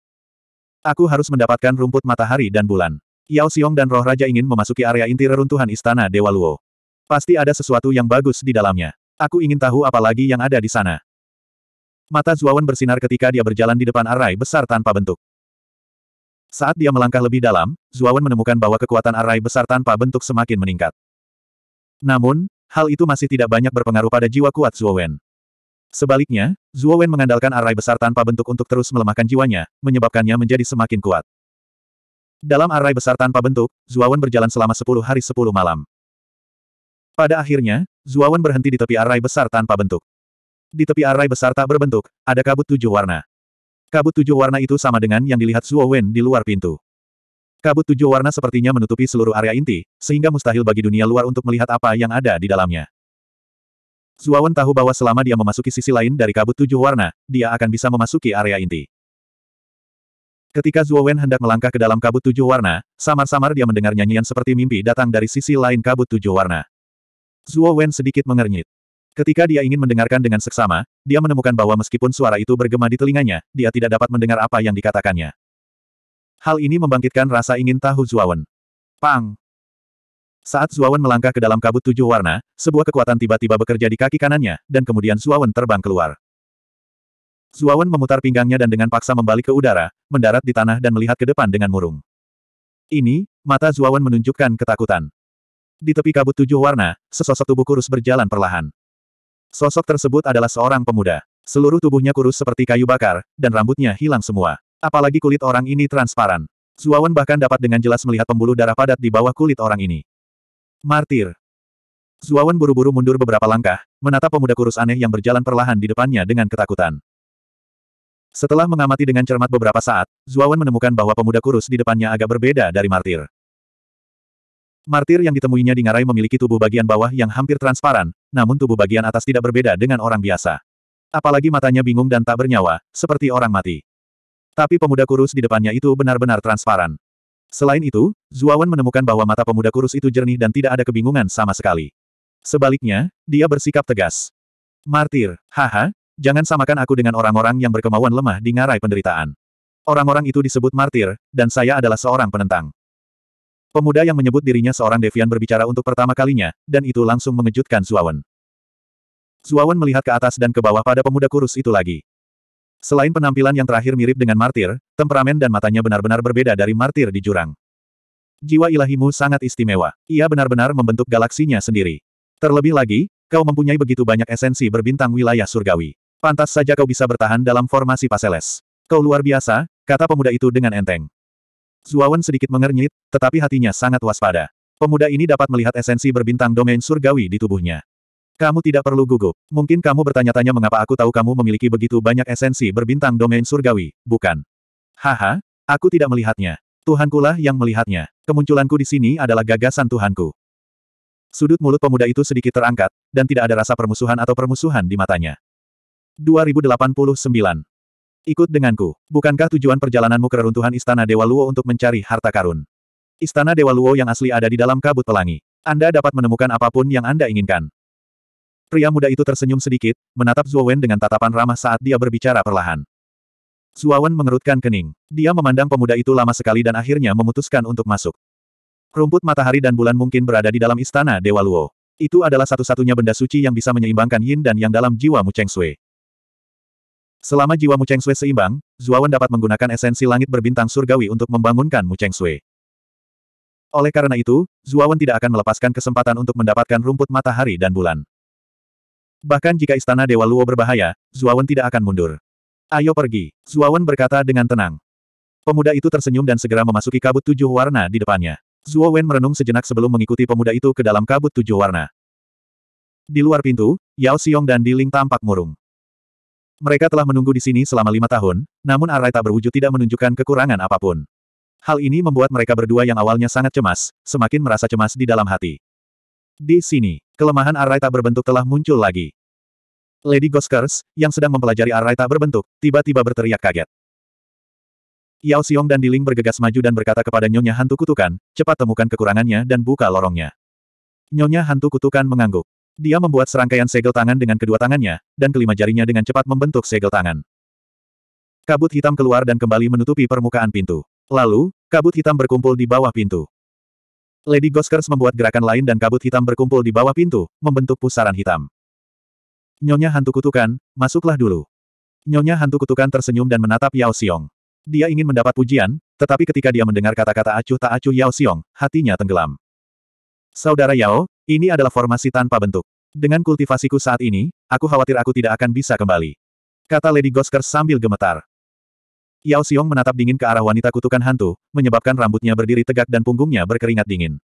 Aku harus mendapatkan rumput matahari dan bulan. Yao Xiong dan roh raja ingin memasuki area inti reruntuhan istana Dewa Luo. Pasti ada sesuatu yang bagus di dalamnya. Aku ingin tahu apa lagi yang ada di sana. Mata Zuawan bersinar ketika dia berjalan di depan arai besar tanpa bentuk. Saat dia melangkah lebih dalam, Zuawan menemukan bahwa kekuatan arai besar tanpa bentuk semakin meningkat. Namun, hal itu masih tidak banyak berpengaruh pada jiwa kuat Zuawan. Sebaliknya, Zuawan mengandalkan arai besar tanpa bentuk untuk terus melemahkan jiwanya, menyebabkannya menjadi semakin kuat. Dalam arai besar tanpa bentuk, Zuawan berjalan selama 10 hari 10 malam. Pada akhirnya, Zuawan berhenti di tepi arai besar tanpa bentuk. Di tepi arai besar tak berbentuk, ada kabut tujuh warna. Kabut tujuh warna itu sama dengan yang dilihat Zuo Wen di luar pintu. Kabut tujuh warna sepertinya menutupi seluruh area inti, sehingga mustahil bagi dunia luar untuk melihat apa yang ada di dalamnya. Zuo Wen tahu bahwa selama dia memasuki sisi lain dari kabut tujuh warna, dia akan bisa memasuki area inti. Ketika Zuo Wen hendak melangkah ke dalam kabut tujuh warna, samar-samar dia mendengar nyanyian seperti mimpi datang dari sisi lain kabut tujuh warna. Zuo Wen sedikit mengernyit. Ketika dia ingin mendengarkan dengan seksama, dia menemukan bahwa meskipun suara itu bergema di telinganya, dia tidak dapat mendengar apa yang dikatakannya. Hal ini membangkitkan rasa ingin tahu Zuawan. Pang! Saat Zuawan melangkah ke dalam kabut tujuh warna, sebuah kekuatan tiba-tiba bekerja di kaki kanannya, dan kemudian Zuawan terbang keluar. Zuawan memutar pinggangnya dan dengan paksa membalik ke udara, mendarat di tanah dan melihat ke depan dengan murung. Ini, mata Zuawan menunjukkan ketakutan. Di tepi kabut tujuh warna, sesosok tubuh kurus berjalan perlahan. Sosok tersebut adalah seorang pemuda. Seluruh tubuhnya kurus seperti kayu bakar, dan rambutnya hilang semua. Apalagi kulit orang ini transparan. Zuawan bahkan dapat dengan jelas melihat pembuluh darah padat di bawah kulit orang ini. Martir. Zuawan buru-buru mundur beberapa langkah, menatap pemuda kurus aneh yang berjalan perlahan di depannya dengan ketakutan. Setelah mengamati dengan cermat beberapa saat, Zuawan menemukan bahwa pemuda kurus di depannya agak berbeda dari martir. Martir yang ditemuinya di ngarai memiliki tubuh bagian bawah yang hampir transparan, namun tubuh bagian atas tidak berbeda dengan orang biasa. Apalagi matanya bingung dan tak bernyawa, seperti orang mati. Tapi pemuda kurus di depannya itu benar-benar transparan. Selain itu, Zuawan menemukan bahwa mata pemuda kurus itu jernih dan tidak ada kebingungan sama sekali. Sebaliknya, dia bersikap tegas. Martir, haha, jangan samakan aku dengan orang-orang yang berkemauan lemah di ngarai penderitaan. Orang-orang itu disebut martir, dan saya adalah seorang penentang. Pemuda yang menyebut dirinya seorang Devian berbicara untuk pertama kalinya, dan itu langsung mengejutkan Zuawan. Zuawan melihat ke atas dan ke bawah pada pemuda kurus itu lagi. Selain penampilan yang terakhir mirip dengan martir, temperamen dan matanya benar-benar berbeda dari martir di jurang. Jiwa ilahimu sangat istimewa. Ia benar-benar membentuk galaksinya sendiri. Terlebih lagi, kau mempunyai begitu banyak esensi berbintang wilayah surgawi. Pantas saja kau bisa bertahan dalam formasi Paseles. Kau luar biasa, kata pemuda itu dengan enteng. Zuawan sedikit mengernyit, tetapi hatinya sangat waspada. Pemuda ini dapat melihat esensi berbintang domain surgawi di tubuhnya. Kamu tidak perlu gugup. Mungkin kamu bertanya-tanya mengapa aku tahu kamu memiliki begitu banyak esensi berbintang domain surgawi, bukan? Haha, aku tidak melihatnya. Tuhankulah yang melihatnya. Kemunculanku di sini adalah gagasan Tuhanku. Sudut mulut pemuda itu sedikit terangkat, dan tidak ada rasa permusuhan atau permusuhan di matanya. 2089 Ikut denganku. Bukankah tujuan perjalananmu ke reruntuhan Istana Dewa Luo untuk mencari harta karun? Istana Dewa Luo yang asli ada di dalam kabut pelangi. Anda dapat menemukan apapun yang Anda inginkan. Pria muda itu tersenyum sedikit, menatap Wen dengan tatapan ramah saat dia berbicara perlahan. Wen mengerutkan kening. Dia memandang pemuda itu lama sekali dan akhirnya memutuskan untuk masuk. Rumput matahari dan bulan mungkin berada di dalam istana Dewa Luo. Itu adalah satu-satunya benda suci yang bisa menyeimbangkan yin dan yang dalam jiwa Mu Cheng Sui. Selama jiwa Mu Cheng Sui seimbang, Zuawan dapat menggunakan esensi langit berbintang surgawi untuk membangunkan Mu Cheng Sui. Oleh karena itu, Zuawan tidak akan melepaskan kesempatan untuk mendapatkan rumput matahari dan bulan. Bahkan jika istana Dewa Luo berbahaya, Zuawan tidak akan mundur. Ayo pergi, Zuawan berkata dengan tenang. Pemuda itu tersenyum dan segera memasuki kabut tujuh warna di depannya. Zuawan merenung sejenak sebelum mengikuti pemuda itu ke dalam kabut tujuh warna. Di luar pintu, Yao Xiong dan Di Ling tampak murung. Mereka telah menunggu di sini selama lima tahun, namun Arai tak berwujud tidak menunjukkan kekurangan apapun. Hal ini membuat mereka berdua yang awalnya sangat cemas, semakin merasa cemas di dalam hati. Di sini, kelemahan Arai tak berbentuk telah muncul lagi. Lady Goskers, yang sedang mempelajari Arai tak berbentuk, tiba-tiba berteriak kaget. Yao Xiong dan Diling bergegas maju dan berkata kepada Nyonya Hantu Kutukan, cepat temukan kekurangannya dan buka lorongnya. Nyonya Hantu Kutukan mengangguk. Dia membuat serangkaian segel tangan dengan kedua tangannya, dan kelima jarinya dengan cepat membentuk segel tangan. Kabut hitam keluar dan kembali menutupi permukaan pintu. Lalu, kabut hitam berkumpul di bawah pintu. Lady Goskers membuat gerakan lain dan kabut hitam berkumpul di bawah pintu, membentuk pusaran hitam. Nyonya hantu kutukan, masuklah dulu. Nyonya hantu kutukan tersenyum dan menatap Yao Xiong. Dia ingin mendapat pujian, tetapi ketika dia mendengar kata-kata acuh tak acuh Yao Xiong, hatinya tenggelam. Saudara Yao, ini adalah formasi tanpa bentuk. Dengan kultivasiku saat ini, aku khawatir aku tidak akan bisa kembali. Kata Lady Gosker sambil gemetar. Yao Xiong menatap dingin ke arah wanita kutukan hantu, menyebabkan rambutnya berdiri tegak dan punggungnya berkeringat dingin.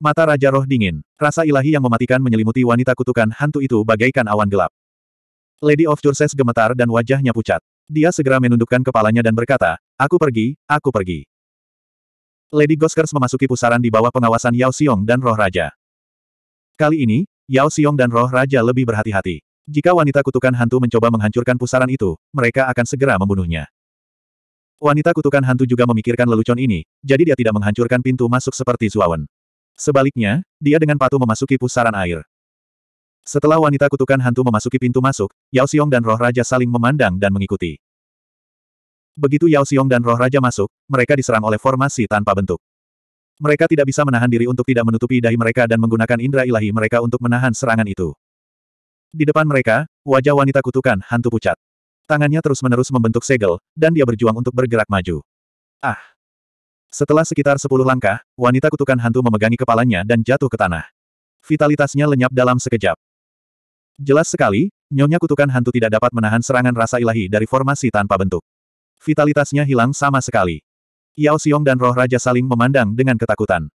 Mata Raja Roh dingin, rasa ilahi yang mematikan menyelimuti wanita kutukan hantu itu bagaikan awan gelap. Lady of Jurses gemetar dan wajahnya pucat. Dia segera menundukkan kepalanya dan berkata, Aku pergi, aku pergi. Lady Goskers memasuki pusaran di bawah pengawasan Yao Xiong dan Roh Raja. Kali ini, Yao Xiong dan roh raja lebih berhati-hati. Jika wanita kutukan hantu mencoba menghancurkan pusaran itu, mereka akan segera membunuhnya. Wanita kutukan hantu juga memikirkan lelucon ini, jadi dia tidak menghancurkan pintu masuk seperti Zuawan. Sebaliknya, dia dengan patuh memasuki pusaran air. Setelah wanita kutukan hantu memasuki pintu masuk, Yao Xiong dan roh raja saling memandang dan mengikuti. Begitu Yao Xiong dan roh raja masuk, mereka diserang oleh formasi tanpa bentuk. Mereka tidak bisa menahan diri untuk tidak menutupi dahi mereka dan menggunakan indera ilahi mereka untuk menahan serangan itu. Di depan mereka, wajah wanita kutukan hantu pucat. Tangannya terus-menerus membentuk segel, dan dia berjuang untuk bergerak maju. Ah! Setelah sekitar sepuluh langkah, wanita kutukan hantu memegangi kepalanya dan jatuh ke tanah. Vitalitasnya lenyap dalam sekejap. Jelas sekali, nyonya kutukan hantu tidak dapat menahan serangan rasa ilahi dari formasi tanpa bentuk. Vitalitasnya hilang sama sekali. Yao Xiong dan roh raja saling memandang dengan ketakutan.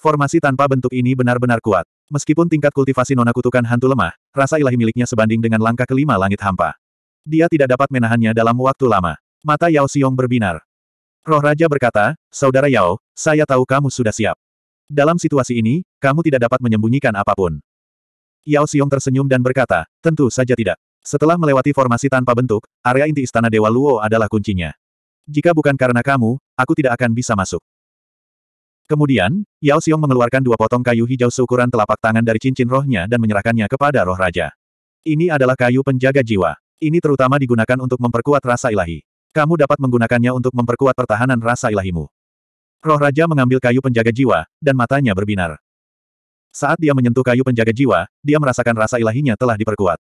Formasi tanpa bentuk ini benar-benar kuat. Meskipun tingkat kultivasi nona kutukan hantu lemah, rasa ilahi miliknya sebanding dengan langkah kelima langit hampa. Dia tidak dapat menahannya dalam waktu lama. Mata Yao Xiong berbinar. Roh Raja berkata, Saudara Yao, saya tahu kamu sudah siap. Dalam situasi ini, kamu tidak dapat menyembunyikan apapun. Yao Xiong tersenyum dan berkata, tentu saja tidak. Setelah melewati formasi tanpa bentuk, area inti Istana Dewa Luo adalah kuncinya. Jika bukan karena kamu, aku tidak akan bisa masuk. Kemudian, Yao Xiong mengeluarkan dua potong kayu hijau seukuran telapak tangan dari cincin rohnya dan menyerahkannya kepada roh raja. Ini adalah kayu penjaga jiwa. Ini terutama digunakan untuk memperkuat rasa ilahi. Kamu dapat menggunakannya untuk memperkuat pertahanan rasa ilahimu. Roh raja mengambil kayu penjaga jiwa, dan matanya berbinar. Saat dia menyentuh kayu penjaga jiwa, dia merasakan rasa ilahinya telah diperkuat.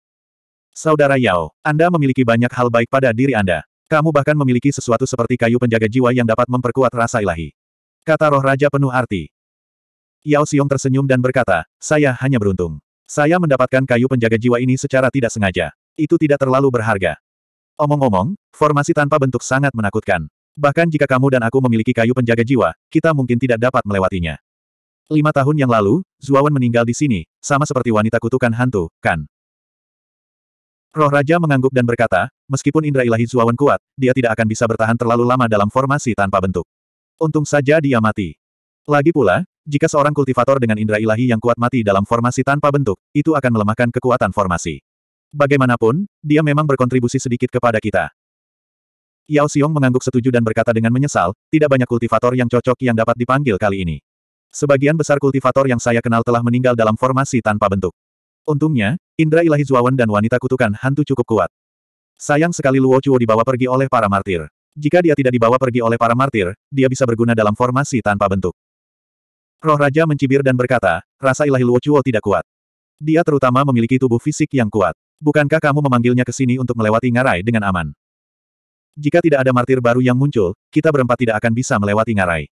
Saudara Yao, Anda memiliki banyak hal baik pada diri Anda. Kamu bahkan memiliki sesuatu seperti kayu penjaga jiwa yang dapat memperkuat rasa ilahi. Kata roh raja penuh arti. Yao Xiong tersenyum dan berkata, saya hanya beruntung. Saya mendapatkan kayu penjaga jiwa ini secara tidak sengaja. Itu tidak terlalu berharga. Omong-omong, formasi tanpa bentuk sangat menakutkan. Bahkan jika kamu dan aku memiliki kayu penjaga jiwa, kita mungkin tidak dapat melewatinya. Lima tahun yang lalu, Zuawan meninggal di sini, sama seperti wanita kutukan hantu, kan? Roh Raja mengangguk dan berkata, meskipun indra ilahi Zuawan kuat, dia tidak akan bisa bertahan terlalu lama dalam formasi tanpa bentuk. Untung saja dia mati. Lagi pula, jika seorang kultivator dengan indra ilahi yang kuat mati dalam formasi tanpa bentuk, itu akan melemahkan kekuatan formasi. Bagaimanapun, dia memang berkontribusi sedikit kepada kita. Yao Xiong mengangguk setuju dan berkata dengan menyesal, tidak banyak kultivator yang cocok yang dapat dipanggil kali ini. Sebagian besar kultivator yang saya kenal telah meninggal dalam formasi tanpa bentuk. Untungnya, indra ilahi Zuawan dan wanita kutukan hantu cukup kuat. Sayang sekali Luo Chuo dibawa pergi oleh para martir. Jika dia tidak dibawa pergi oleh para martir, dia bisa berguna dalam formasi tanpa bentuk. Roh Raja mencibir dan berkata, rasa ilahi Luo Chuo tidak kuat. Dia terutama memiliki tubuh fisik yang kuat. Bukankah kamu memanggilnya ke sini untuk melewati ngarai dengan aman? Jika tidak ada martir baru yang muncul, kita berempat tidak akan bisa melewati ngarai.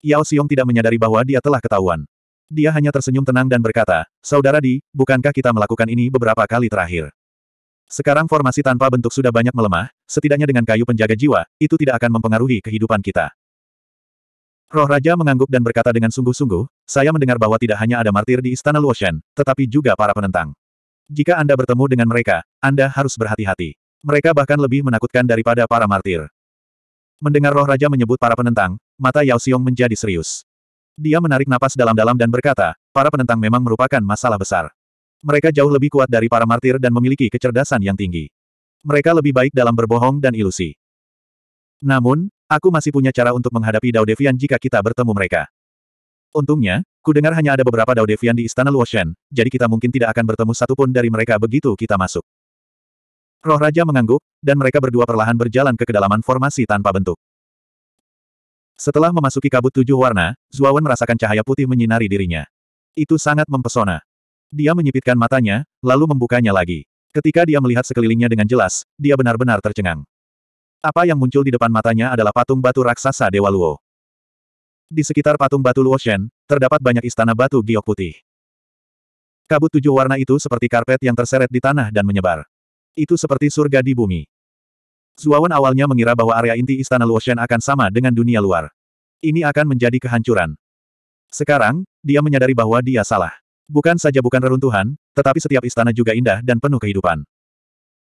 Yao Xiong tidak menyadari bahwa dia telah ketahuan dia hanya tersenyum tenang dan berkata, Saudara Di, bukankah kita melakukan ini beberapa kali terakhir? Sekarang formasi tanpa bentuk sudah banyak melemah, setidaknya dengan kayu penjaga jiwa, itu tidak akan mempengaruhi kehidupan kita. Roh Raja mengangguk dan berkata dengan sungguh-sungguh, saya mendengar bahwa tidak hanya ada martir di Istana Luoshan, tetapi juga para penentang. Jika Anda bertemu dengan mereka, Anda harus berhati-hati. Mereka bahkan lebih menakutkan daripada para martir. Mendengar roh raja menyebut para penentang, mata Yao Xiong menjadi serius. Dia menarik napas dalam-dalam dan berkata, para penentang memang merupakan masalah besar. Mereka jauh lebih kuat dari para martir dan memiliki kecerdasan yang tinggi. Mereka lebih baik dalam berbohong dan ilusi. Namun, aku masih punya cara untuk menghadapi Dao Devian jika kita bertemu mereka. Untungnya, kudengar hanya ada beberapa Dao Devian di Istana Luoshen, jadi kita mungkin tidak akan bertemu satupun dari mereka begitu kita masuk. Roh Raja mengangguk, dan mereka berdua perlahan berjalan ke kedalaman formasi tanpa bentuk. Setelah memasuki kabut tujuh warna, Zuawan merasakan cahaya putih menyinari dirinya. Itu sangat mempesona. Dia menyipitkan matanya, lalu membukanya lagi. Ketika dia melihat sekelilingnya dengan jelas, dia benar-benar tercengang. Apa yang muncul di depan matanya adalah patung batu raksasa Dewa Luo. Di sekitar patung batu Luo Shen, terdapat banyak istana batu giok putih. Kabut tujuh warna itu seperti karpet yang terseret di tanah dan menyebar. Itu seperti surga di bumi. Zuawan awalnya mengira bahwa area inti Istana Luoshan akan sama dengan dunia luar. Ini akan menjadi kehancuran. Sekarang, dia menyadari bahwa dia salah. Bukan saja bukan reruntuhan, tetapi setiap istana juga indah dan penuh kehidupan.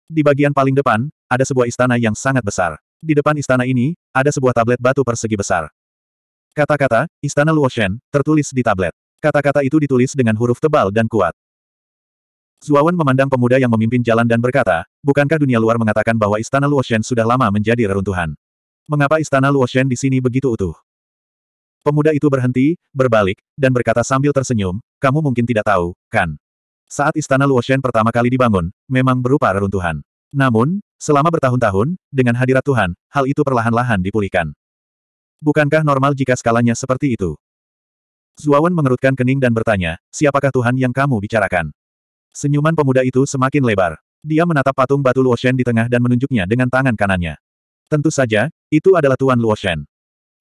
Di bagian paling depan, ada sebuah istana yang sangat besar. Di depan istana ini, ada sebuah tablet batu persegi besar. Kata-kata, Istana Luoshen, tertulis di tablet. Kata-kata itu ditulis dengan huruf tebal dan kuat. Zuawan memandang pemuda yang memimpin jalan dan berkata, bukankah dunia luar mengatakan bahwa istana Luoshen sudah lama menjadi reruntuhan? Mengapa istana Luoshen di sini begitu utuh? Pemuda itu berhenti, berbalik, dan berkata sambil tersenyum, kamu mungkin tidak tahu, kan? Saat istana Luoshen pertama kali dibangun, memang berupa reruntuhan. Namun, selama bertahun-tahun, dengan hadirat Tuhan, hal itu perlahan-lahan dipulihkan. Bukankah normal jika skalanya seperti itu? Zuawan mengerutkan kening dan bertanya, siapakah Tuhan yang kamu bicarakan? Senyuman pemuda itu semakin lebar. Dia menatap patung batu Luoshen di tengah dan menunjuknya dengan tangan kanannya. Tentu saja, itu adalah Tuan Luoshen.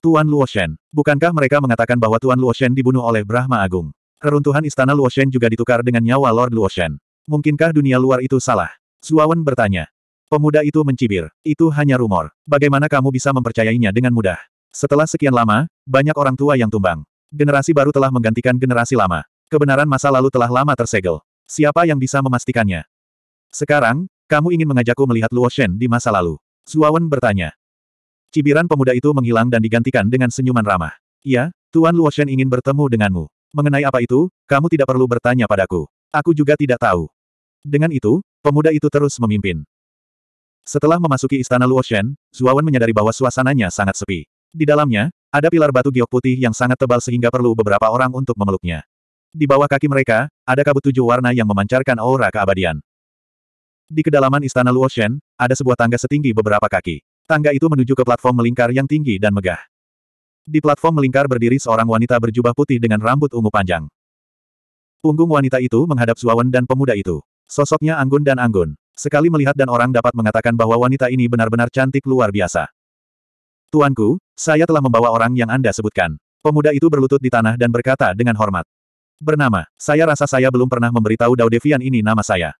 Tuan Luoshen, bukankah mereka mengatakan bahwa Tuan Luoshen dibunuh oleh Brahma Agung? Keruntuhan istana Luoshen juga ditukar dengan nyawa Lord Luoshen. Mungkinkah dunia luar itu salah? Zuawan bertanya. Pemuda itu mencibir. Itu hanya rumor. Bagaimana kamu bisa mempercayainya dengan mudah? Setelah sekian lama, banyak orang tua yang tumbang. Generasi baru telah menggantikan generasi lama. Kebenaran masa lalu telah lama tersegel. Siapa yang bisa memastikannya? Sekarang, kamu ingin mengajakku melihat Luo Shen di masa lalu. Zuawan bertanya. Cibiran pemuda itu menghilang dan digantikan dengan senyuman ramah. Ya, Tuan Luo Shen ingin bertemu denganmu. Mengenai apa itu, kamu tidak perlu bertanya padaku. Aku juga tidak tahu. Dengan itu, pemuda itu terus memimpin. Setelah memasuki istana Luo Shen, Zuawan menyadari bahwa suasananya sangat sepi. Di dalamnya, ada pilar batu giok putih yang sangat tebal sehingga perlu beberapa orang untuk memeluknya. Di bawah kaki mereka, ada kabut tujuh warna yang memancarkan aura keabadian. Di kedalaman istana Luoshen, ada sebuah tangga setinggi beberapa kaki. Tangga itu menuju ke platform melingkar yang tinggi dan megah. Di platform melingkar berdiri seorang wanita berjubah putih dengan rambut ungu panjang. Punggung wanita itu menghadap suawan dan pemuda itu. Sosoknya anggun dan anggun. Sekali melihat dan orang dapat mengatakan bahwa wanita ini benar-benar cantik luar biasa. Tuanku, saya telah membawa orang yang Anda sebutkan. Pemuda itu berlutut di tanah dan berkata dengan hormat. Bernama, saya rasa saya belum pernah memberitahu Dao Devian ini nama saya.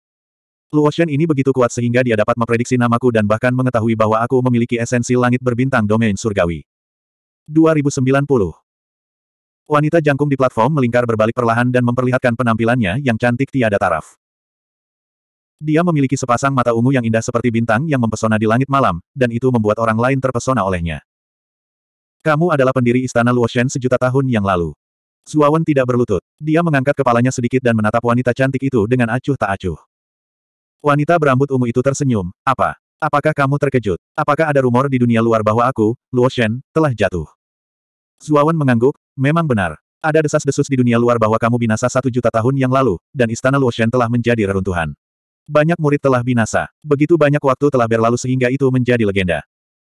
Luoshen ini begitu kuat sehingga dia dapat memprediksi namaku dan bahkan mengetahui bahwa aku memiliki esensi langit berbintang domain surgawi. 2090 Wanita jangkung di platform melingkar berbalik perlahan dan memperlihatkan penampilannya yang cantik tiada taraf. Dia memiliki sepasang mata ungu yang indah seperti bintang yang mempesona di langit malam, dan itu membuat orang lain terpesona olehnya. Kamu adalah pendiri istana Luoshen sejuta tahun yang lalu. Suawan tidak berlutut. Dia mengangkat kepalanya sedikit dan menatap wanita cantik itu dengan acuh tak acuh. Wanita berambut ungu itu tersenyum. Apa? Apakah kamu terkejut? Apakah ada rumor di dunia luar bahwa aku, Luo Shen, telah jatuh? Suawan mengangguk, memang benar. Ada desas-desus di dunia luar bahwa kamu binasa satu juta tahun yang lalu, dan istana Luo Shen telah menjadi reruntuhan. Banyak murid telah binasa. Begitu banyak waktu telah berlalu sehingga itu menjadi legenda.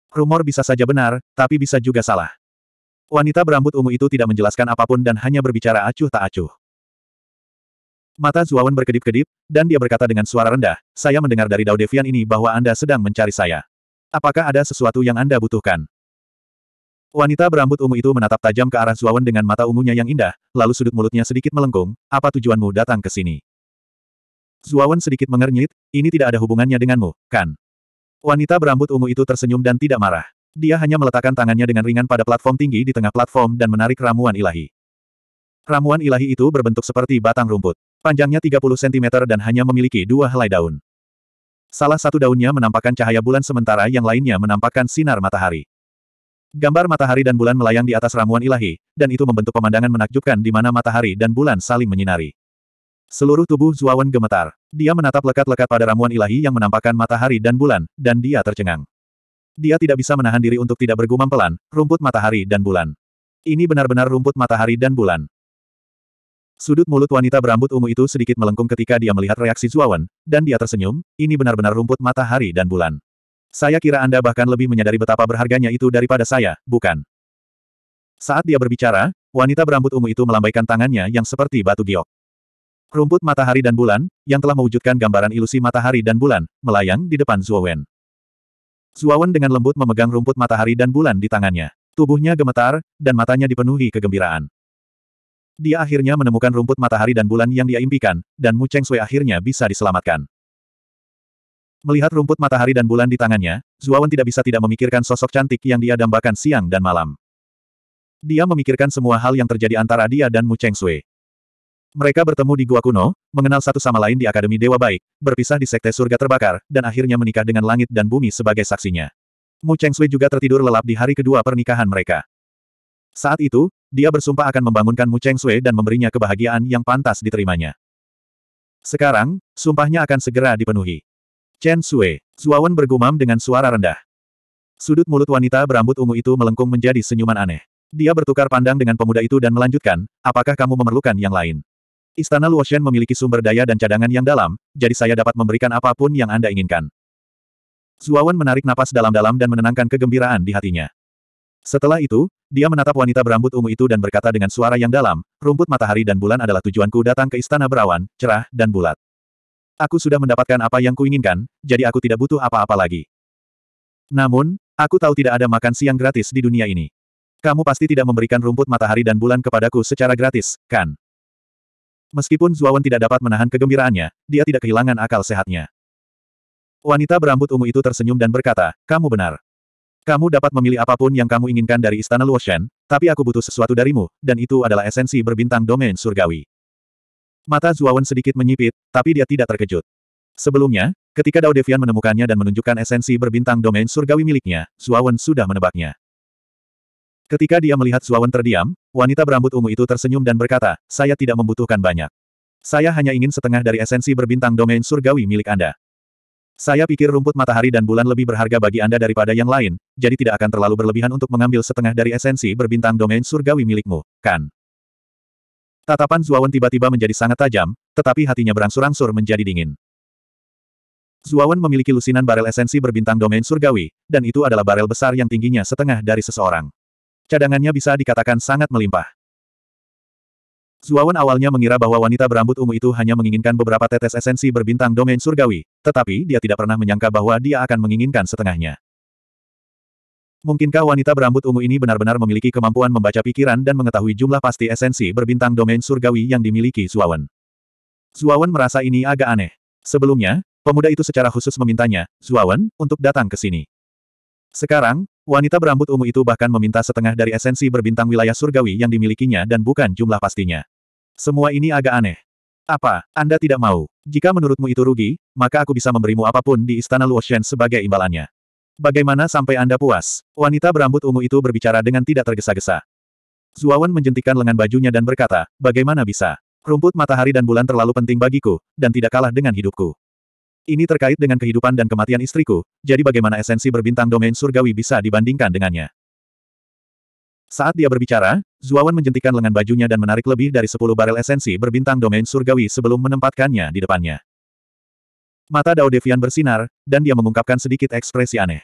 Rumor bisa saja benar, tapi bisa juga salah. Wanita berambut ungu itu tidak menjelaskan apapun dan hanya berbicara acuh tak acuh. Mata Zuawan berkedip-kedip, dan dia berkata dengan suara rendah, saya mendengar dari Dao Devian ini bahwa Anda sedang mencari saya. Apakah ada sesuatu yang Anda butuhkan? Wanita berambut ungu itu menatap tajam ke arah Zuawan dengan mata ungunya yang indah, lalu sudut mulutnya sedikit melengkung, apa tujuanmu datang ke sini? Zuawan sedikit mengernyit, ini tidak ada hubungannya denganmu, kan? Wanita berambut ungu itu tersenyum dan tidak marah. Dia hanya meletakkan tangannya dengan ringan pada platform tinggi di tengah platform dan menarik ramuan ilahi. Ramuan ilahi itu berbentuk seperti batang rumput. Panjangnya 30 cm dan hanya memiliki dua helai daun. Salah satu daunnya menampakkan cahaya bulan sementara yang lainnya menampakkan sinar matahari. Gambar matahari dan bulan melayang di atas ramuan ilahi, dan itu membentuk pemandangan menakjubkan di mana matahari dan bulan saling menyinari. Seluruh tubuh Zuawan gemetar. Dia menatap lekat-lekat pada ramuan ilahi yang menampakkan matahari dan bulan, dan dia tercengang. Dia tidak bisa menahan diri untuk tidak bergumam pelan, rumput matahari dan bulan. Ini benar-benar rumput matahari dan bulan. Sudut mulut wanita berambut ungu itu sedikit melengkung ketika dia melihat reaksi Zuawan, dan dia tersenyum, ini benar-benar rumput matahari dan bulan. Saya kira Anda bahkan lebih menyadari betapa berharganya itu daripada saya, bukan? Saat dia berbicara, wanita berambut ungu itu melambaikan tangannya yang seperti batu giok. Rumput matahari dan bulan, yang telah mewujudkan gambaran ilusi matahari dan bulan, melayang di depan Zuawan. Zuawan dengan lembut memegang rumput matahari dan bulan di tangannya. Tubuhnya gemetar, dan matanya dipenuhi kegembiraan. Dia akhirnya menemukan rumput matahari dan bulan yang dia impikan, dan Mu Cheng Sui akhirnya bisa diselamatkan. Melihat rumput matahari dan bulan di tangannya, Zuawan tidak bisa tidak memikirkan sosok cantik yang dia dambakan siang dan malam. Dia memikirkan semua hal yang terjadi antara dia dan Mu Cheng Sui. Mereka bertemu di gua kuno, mengenal satu sama lain di Akademi Dewa Baik, berpisah di Sekte Surga Terbakar, dan akhirnya menikah dengan langit dan bumi sebagai saksinya. Mu Cheng Sui juga tertidur lelap di hari kedua pernikahan mereka. Saat itu, dia bersumpah akan membangunkan Mu Cheng Sui dan memberinya kebahagiaan yang pantas diterimanya. Sekarang, sumpahnya akan segera dipenuhi. Chen Sui, Zuawan bergumam dengan suara rendah. Sudut mulut wanita berambut ungu itu melengkung menjadi senyuman aneh. Dia bertukar pandang dengan pemuda itu dan melanjutkan, apakah kamu memerlukan yang lain? Istana Luoshen memiliki sumber daya dan cadangan yang dalam, jadi saya dapat memberikan apapun yang Anda inginkan. Zuawan menarik napas dalam-dalam dan menenangkan kegembiraan di hatinya. Setelah itu, dia menatap wanita berambut ungu itu dan berkata dengan suara yang dalam, rumput matahari dan bulan adalah tujuanku datang ke istana berawan, cerah, dan bulat. Aku sudah mendapatkan apa yang kuinginkan, jadi aku tidak butuh apa-apa lagi. Namun, aku tahu tidak ada makan siang gratis di dunia ini. Kamu pasti tidak memberikan rumput matahari dan bulan kepadaku secara gratis, kan? Meskipun Zuawan tidak dapat menahan kegembiraannya, dia tidak kehilangan akal sehatnya. Wanita berambut ungu itu tersenyum dan berkata, kamu benar. Kamu dapat memilih apapun yang kamu inginkan dari Istana Luoshan, tapi aku butuh sesuatu darimu, dan itu adalah esensi berbintang domain surgawi. Mata Zuawan sedikit menyipit, tapi dia tidak terkejut. Sebelumnya, ketika Dao Devian menemukannya dan menunjukkan esensi berbintang domain surgawi miliknya, Zuawan sudah menebaknya. Ketika dia melihat Zuawan terdiam, wanita berambut ungu itu tersenyum dan berkata, saya tidak membutuhkan banyak. Saya hanya ingin setengah dari esensi berbintang domain surgawi milik Anda. Saya pikir rumput matahari dan bulan lebih berharga bagi Anda daripada yang lain, jadi tidak akan terlalu berlebihan untuk mengambil setengah dari esensi berbintang domain surgawi milikmu, kan? Tatapan Zuawan tiba-tiba menjadi sangat tajam, tetapi hatinya berangsur-angsur menjadi dingin. Zuawan memiliki lusinan barel esensi berbintang domain surgawi, dan itu adalah barel besar yang tingginya setengah dari seseorang cadangannya bisa dikatakan sangat melimpah. Zuawan awalnya mengira bahwa wanita berambut ungu itu hanya menginginkan beberapa tetes esensi berbintang domain surgawi, tetapi dia tidak pernah menyangka bahwa dia akan menginginkan setengahnya. Mungkinkah wanita berambut ungu ini benar-benar memiliki kemampuan membaca pikiran dan mengetahui jumlah pasti esensi berbintang domain surgawi yang dimiliki Zuawan? Zuawan merasa ini agak aneh. Sebelumnya, pemuda itu secara khusus memintanya, Zuawan, untuk datang ke sini. Sekarang, Wanita berambut ungu itu bahkan meminta setengah dari esensi berbintang wilayah surgawi yang dimilikinya dan bukan jumlah pastinya. Semua ini agak aneh. Apa, Anda tidak mau? Jika menurutmu itu rugi, maka aku bisa memberimu apapun di Istana Luoshen sebagai imbalannya. Bagaimana sampai Anda puas? Wanita berambut ungu itu berbicara dengan tidak tergesa-gesa. Zuawan menjentikan lengan bajunya dan berkata, bagaimana bisa? Rumput matahari dan bulan terlalu penting bagiku, dan tidak kalah dengan hidupku. Ini terkait dengan kehidupan dan kematian istriku, jadi bagaimana esensi berbintang domain surgawi bisa dibandingkan dengannya. Saat dia berbicara, Zuawan menjentikan lengan bajunya dan menarik lebih dari sepuluh barel esensi berbintang domain surgawi sebelum menempatkannya di depannya. Mata Dao Devian bersinar, dan dia mengungkapkan sedikit ekspresi aneh.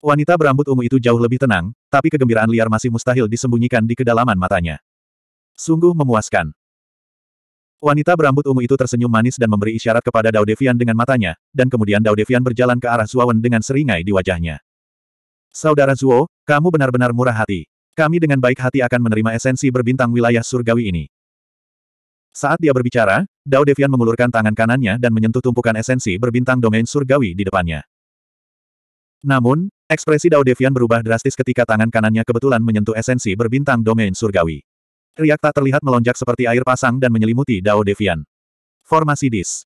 Wanita berambut ungu itu jauh lebih tenang, tapi kegembiraan liar masih mustahil disembunyikan di kedalaman matanya. Sungguh memuaskan. Wanita berambut ungu itu tersenyum manis dan memberi isyarat kepada Dao Devian dengan matanya, dan kemudian Dao Devian berjalan ke arah Zuowen dengan seringai di wajahnya. Saudara Zuo, kamu benar-benar murah hati. Kami dengan baik hati akan menerima esensi berbintang wilayah surgawi ini. Saat dia berbicara, Dao Devian mengulurkan tangan kanannya dan menyentuh tumpukan esensi berbintang domain surgawi di depannya. Namun, ekspresi Dao Devian berubah drastis ketika tangan kanannya kebetulan menyentuh esensi berbintang domain surgawi. Riak tak terlihat melonjak seperti air pasang dan menyelimuti Dao Devian. Formasi dis.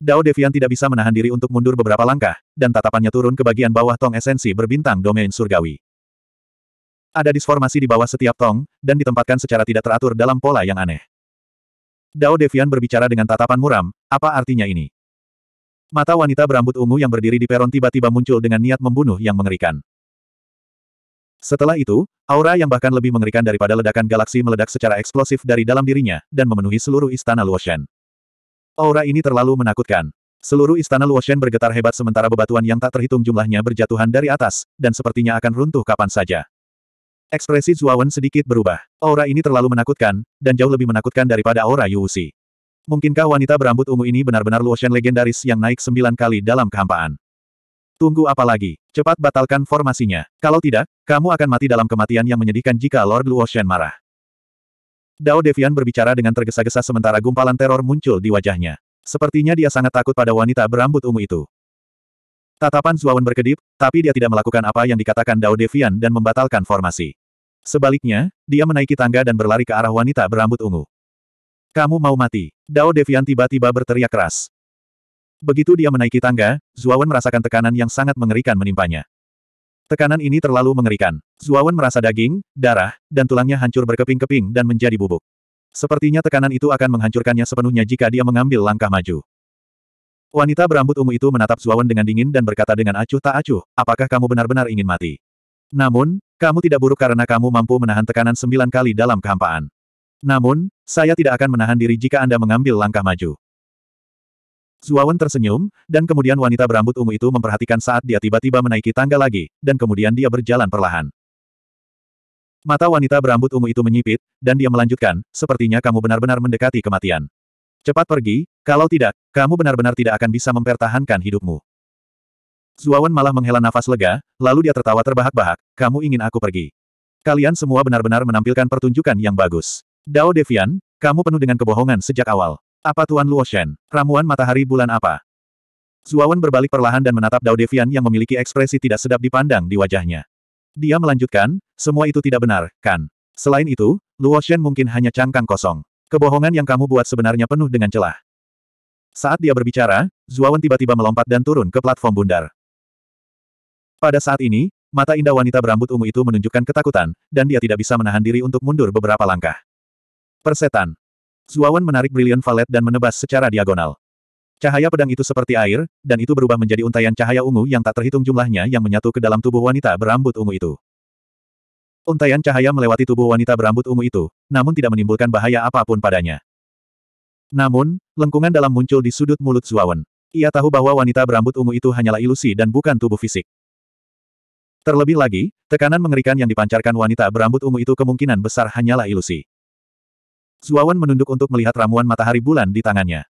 Dao Devian tidak bisa menahan diri untuk mundur beberapa langkah, dan tatapannya turun ke bagian bawah tong esensi berbintang domain surgawi. Ada disformasi di bawah setiap tong, dan ditempatkan secara tidak teratur dalam pola yang aneh. Dao Devian berbicara dengan tatapan muram, apa artinya ini? Mata wanita berambut ungu yang berdiri di peron tiba-tiba muncul dengan niat membunuh yang mengerikan. Setelah itu, aura yang bahkan lebih mengerikan daripada ledakan galaksi meledak secara eksplosif dari dalam dirinya, dan memenuhi seluruh istana Luoshen. Aura ini terlalu menakutkan. Seluruh istana Luoshen bergetar hebat sementara bebatuan yang tak terhitung jumlahnya berjatuhan dari atas, dan sepertinya akan runtuh kapan saja. Ekspresi Zuawan sedikit berubah. Aura ini terlalu menakutkan, dan jauh lebih menakutkan daripada aura Yuusi. Mungkinkah wanita berambut ungu ini benar-benar Luoshen legendaris yang naik sembilan kali dalam kehampaan? Tunggu apa lagi? Cepat batalkan formasinya. Kalau tidak, kamu akan mati dalam kematian yang menyedihkan jika Lord Shen marah. Dao Devian berbicara dengan tergesa-gesa sementara gumpalan teror muncul di wajahnya. Sepertinya dia sangat takut pada wanita berambut ungu itu. Tatapan Zuawan berkedip, tapi dia tidak melakukan apa yang dikatakan Dao Devian dan membatalkan formasi. Sebaliknya, dia menaiki tangga dan berlari ke arah wanita berambut ungu. Kamu mau mati. Dao Devian tiba-tiba berteriak keras. Begitu dia menaiki tangga, Zuawan merasakan tekanan yang sangat mengerikan menimpanya. Tekanan ini terlalu mengerikan. Zuawan merasa daging, darah, dan tulangnya hancur berkeping-keping dan menjadi bubuk. Sepertinya tekanan itu akan menghancurkannya sepenuhnya jika dia mengambil langkah maju. Wanita berambut ungu itu menatap Zuawan dengan dingin dan berkata dengan acuh tak acuh, apakah kamu benar-benar ingin mati? Namun, kamu tidak buruk karena kamu mampu menahan tekanan sembilan kali dalam kehampaan. Namun, saya tidak akan menahan diri jika Anda mengambil langkah maju. Zuawan tersenyum, dan kemudian wanita berambut ungu itu memperhatikan saat dia tiba-tiba menaiki tangga lagi, dan kemudian dia berjalan perlahan. Mata wanita berambut ungu itu menyipit, dan dia melanjutkan, sepertinya kamu benar-benar mendekati kematian. Cepat pergi, kalau tidak, kamu benar-benar tidak akan bisa mempertahankan hidupmu. Zuawan malah menghela nafas lega, lalu dia tertawa terbahak-bahak, kamu ingin aku pergi. Kalian semua benar-benar menampilkan pertunjukan yang bagus. Dao Devian, kamu penuh dengan kebohongan sejak awal. Apa Tuan Luoshen? Ramuan matahari bulan apa? Zuawan berbalik perlahan dan menatap Dao Devian yang memiliki ekspresi tidak sedap dipandang di wajahnya. Dia melanjutkan, semua itu tidak benar, kan? Selain itu, Luoshen mungkin hanya cangkang kosong. Kebohongan yang kamu buat sebenarnya penuh dengan celah. Saat dia berbicara, Zuawan tiba-tiba melompat dan turun ke platform bundar. Pada saat ini, mata indah wanita berambut ungu itu menunjukkan ketakutan, dan dia tidak bisa menahan diri untuk mundur beberapa langkah. Persetan. Suawan menarik Brilliant Valet dan menebas secara diagonal. Cahaya pedang itu seperti air, dan itu berubah menjadi untaian cahaya ungu yang tak terhitung jumlahnya yang menyatu ke dalam tubuh wanita berambut ungu itu. Untaian cahaya melewati tubuh wanita berambut ungu itu, namun tidak menimbulkan bahaya apapun padanya. Namun, lengkungan dalam muncul di sudut mulut Suawan. Ia tahu bahwa wanita berambut ungu itu hanyalah ilusi dan bukan tubuh fisik. Terlebih lagi, tekanan mengerikan yang dipancarkan wanita berambut ungu itu kemungkinan besar hanyalah ilusi. Zuawan menunduk untuk melihat ramuan matahari bulan di tangannya.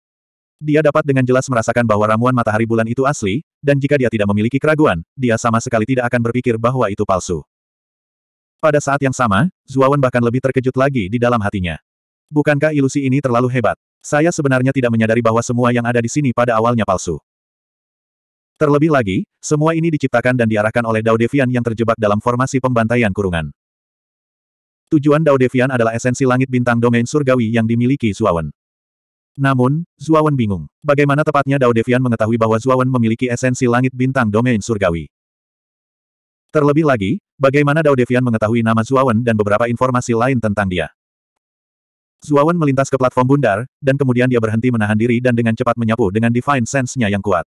Dia dapat dengan jelas merasakan bahwa ramuan matahari bulan itu asli, dan jika dia tidak memiliki keraguan, dia sama sekali tidak akan berpikir bahwa itu palsu. Pada saat yang sama, Zuawan bahkan lebih terkejut lagi di dalam hatinya. Bukankah ilusi ini terlalu hebat? Saya sebenarnya tidak menyadari bahwa semua yang ada di sini pada awalnya palsu. Terlebih lagi, semua ini diciptakan dan diarahkan oleh Dao Devian yang terjebak dalam formasi pembantaian kurungan. Tujuan Dao Devian adalah esensi langit bintang domain surgawi yang dimiliki Zuawan. Namun, Zuawan bingung. Bagaimana tepatnya Dao Devian mengetahui bahwa Zuawan memiliki esensi langit bintang domain surgawi? Terlebih lagi, bagaimana Dao Devian mengetahui nama Zuawan dan beberapa informasi lain tentang dia? Zuawan melintas ke platform bundar, dan kemudian dia berhenti menahan diri dan dengan cepat menyapu dengan divine sense-nya yang kuat.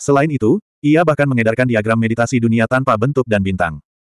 Selain itu, ia bahkan mengedarkan diagram meditasi dunia tanpa bentuk dan bintang.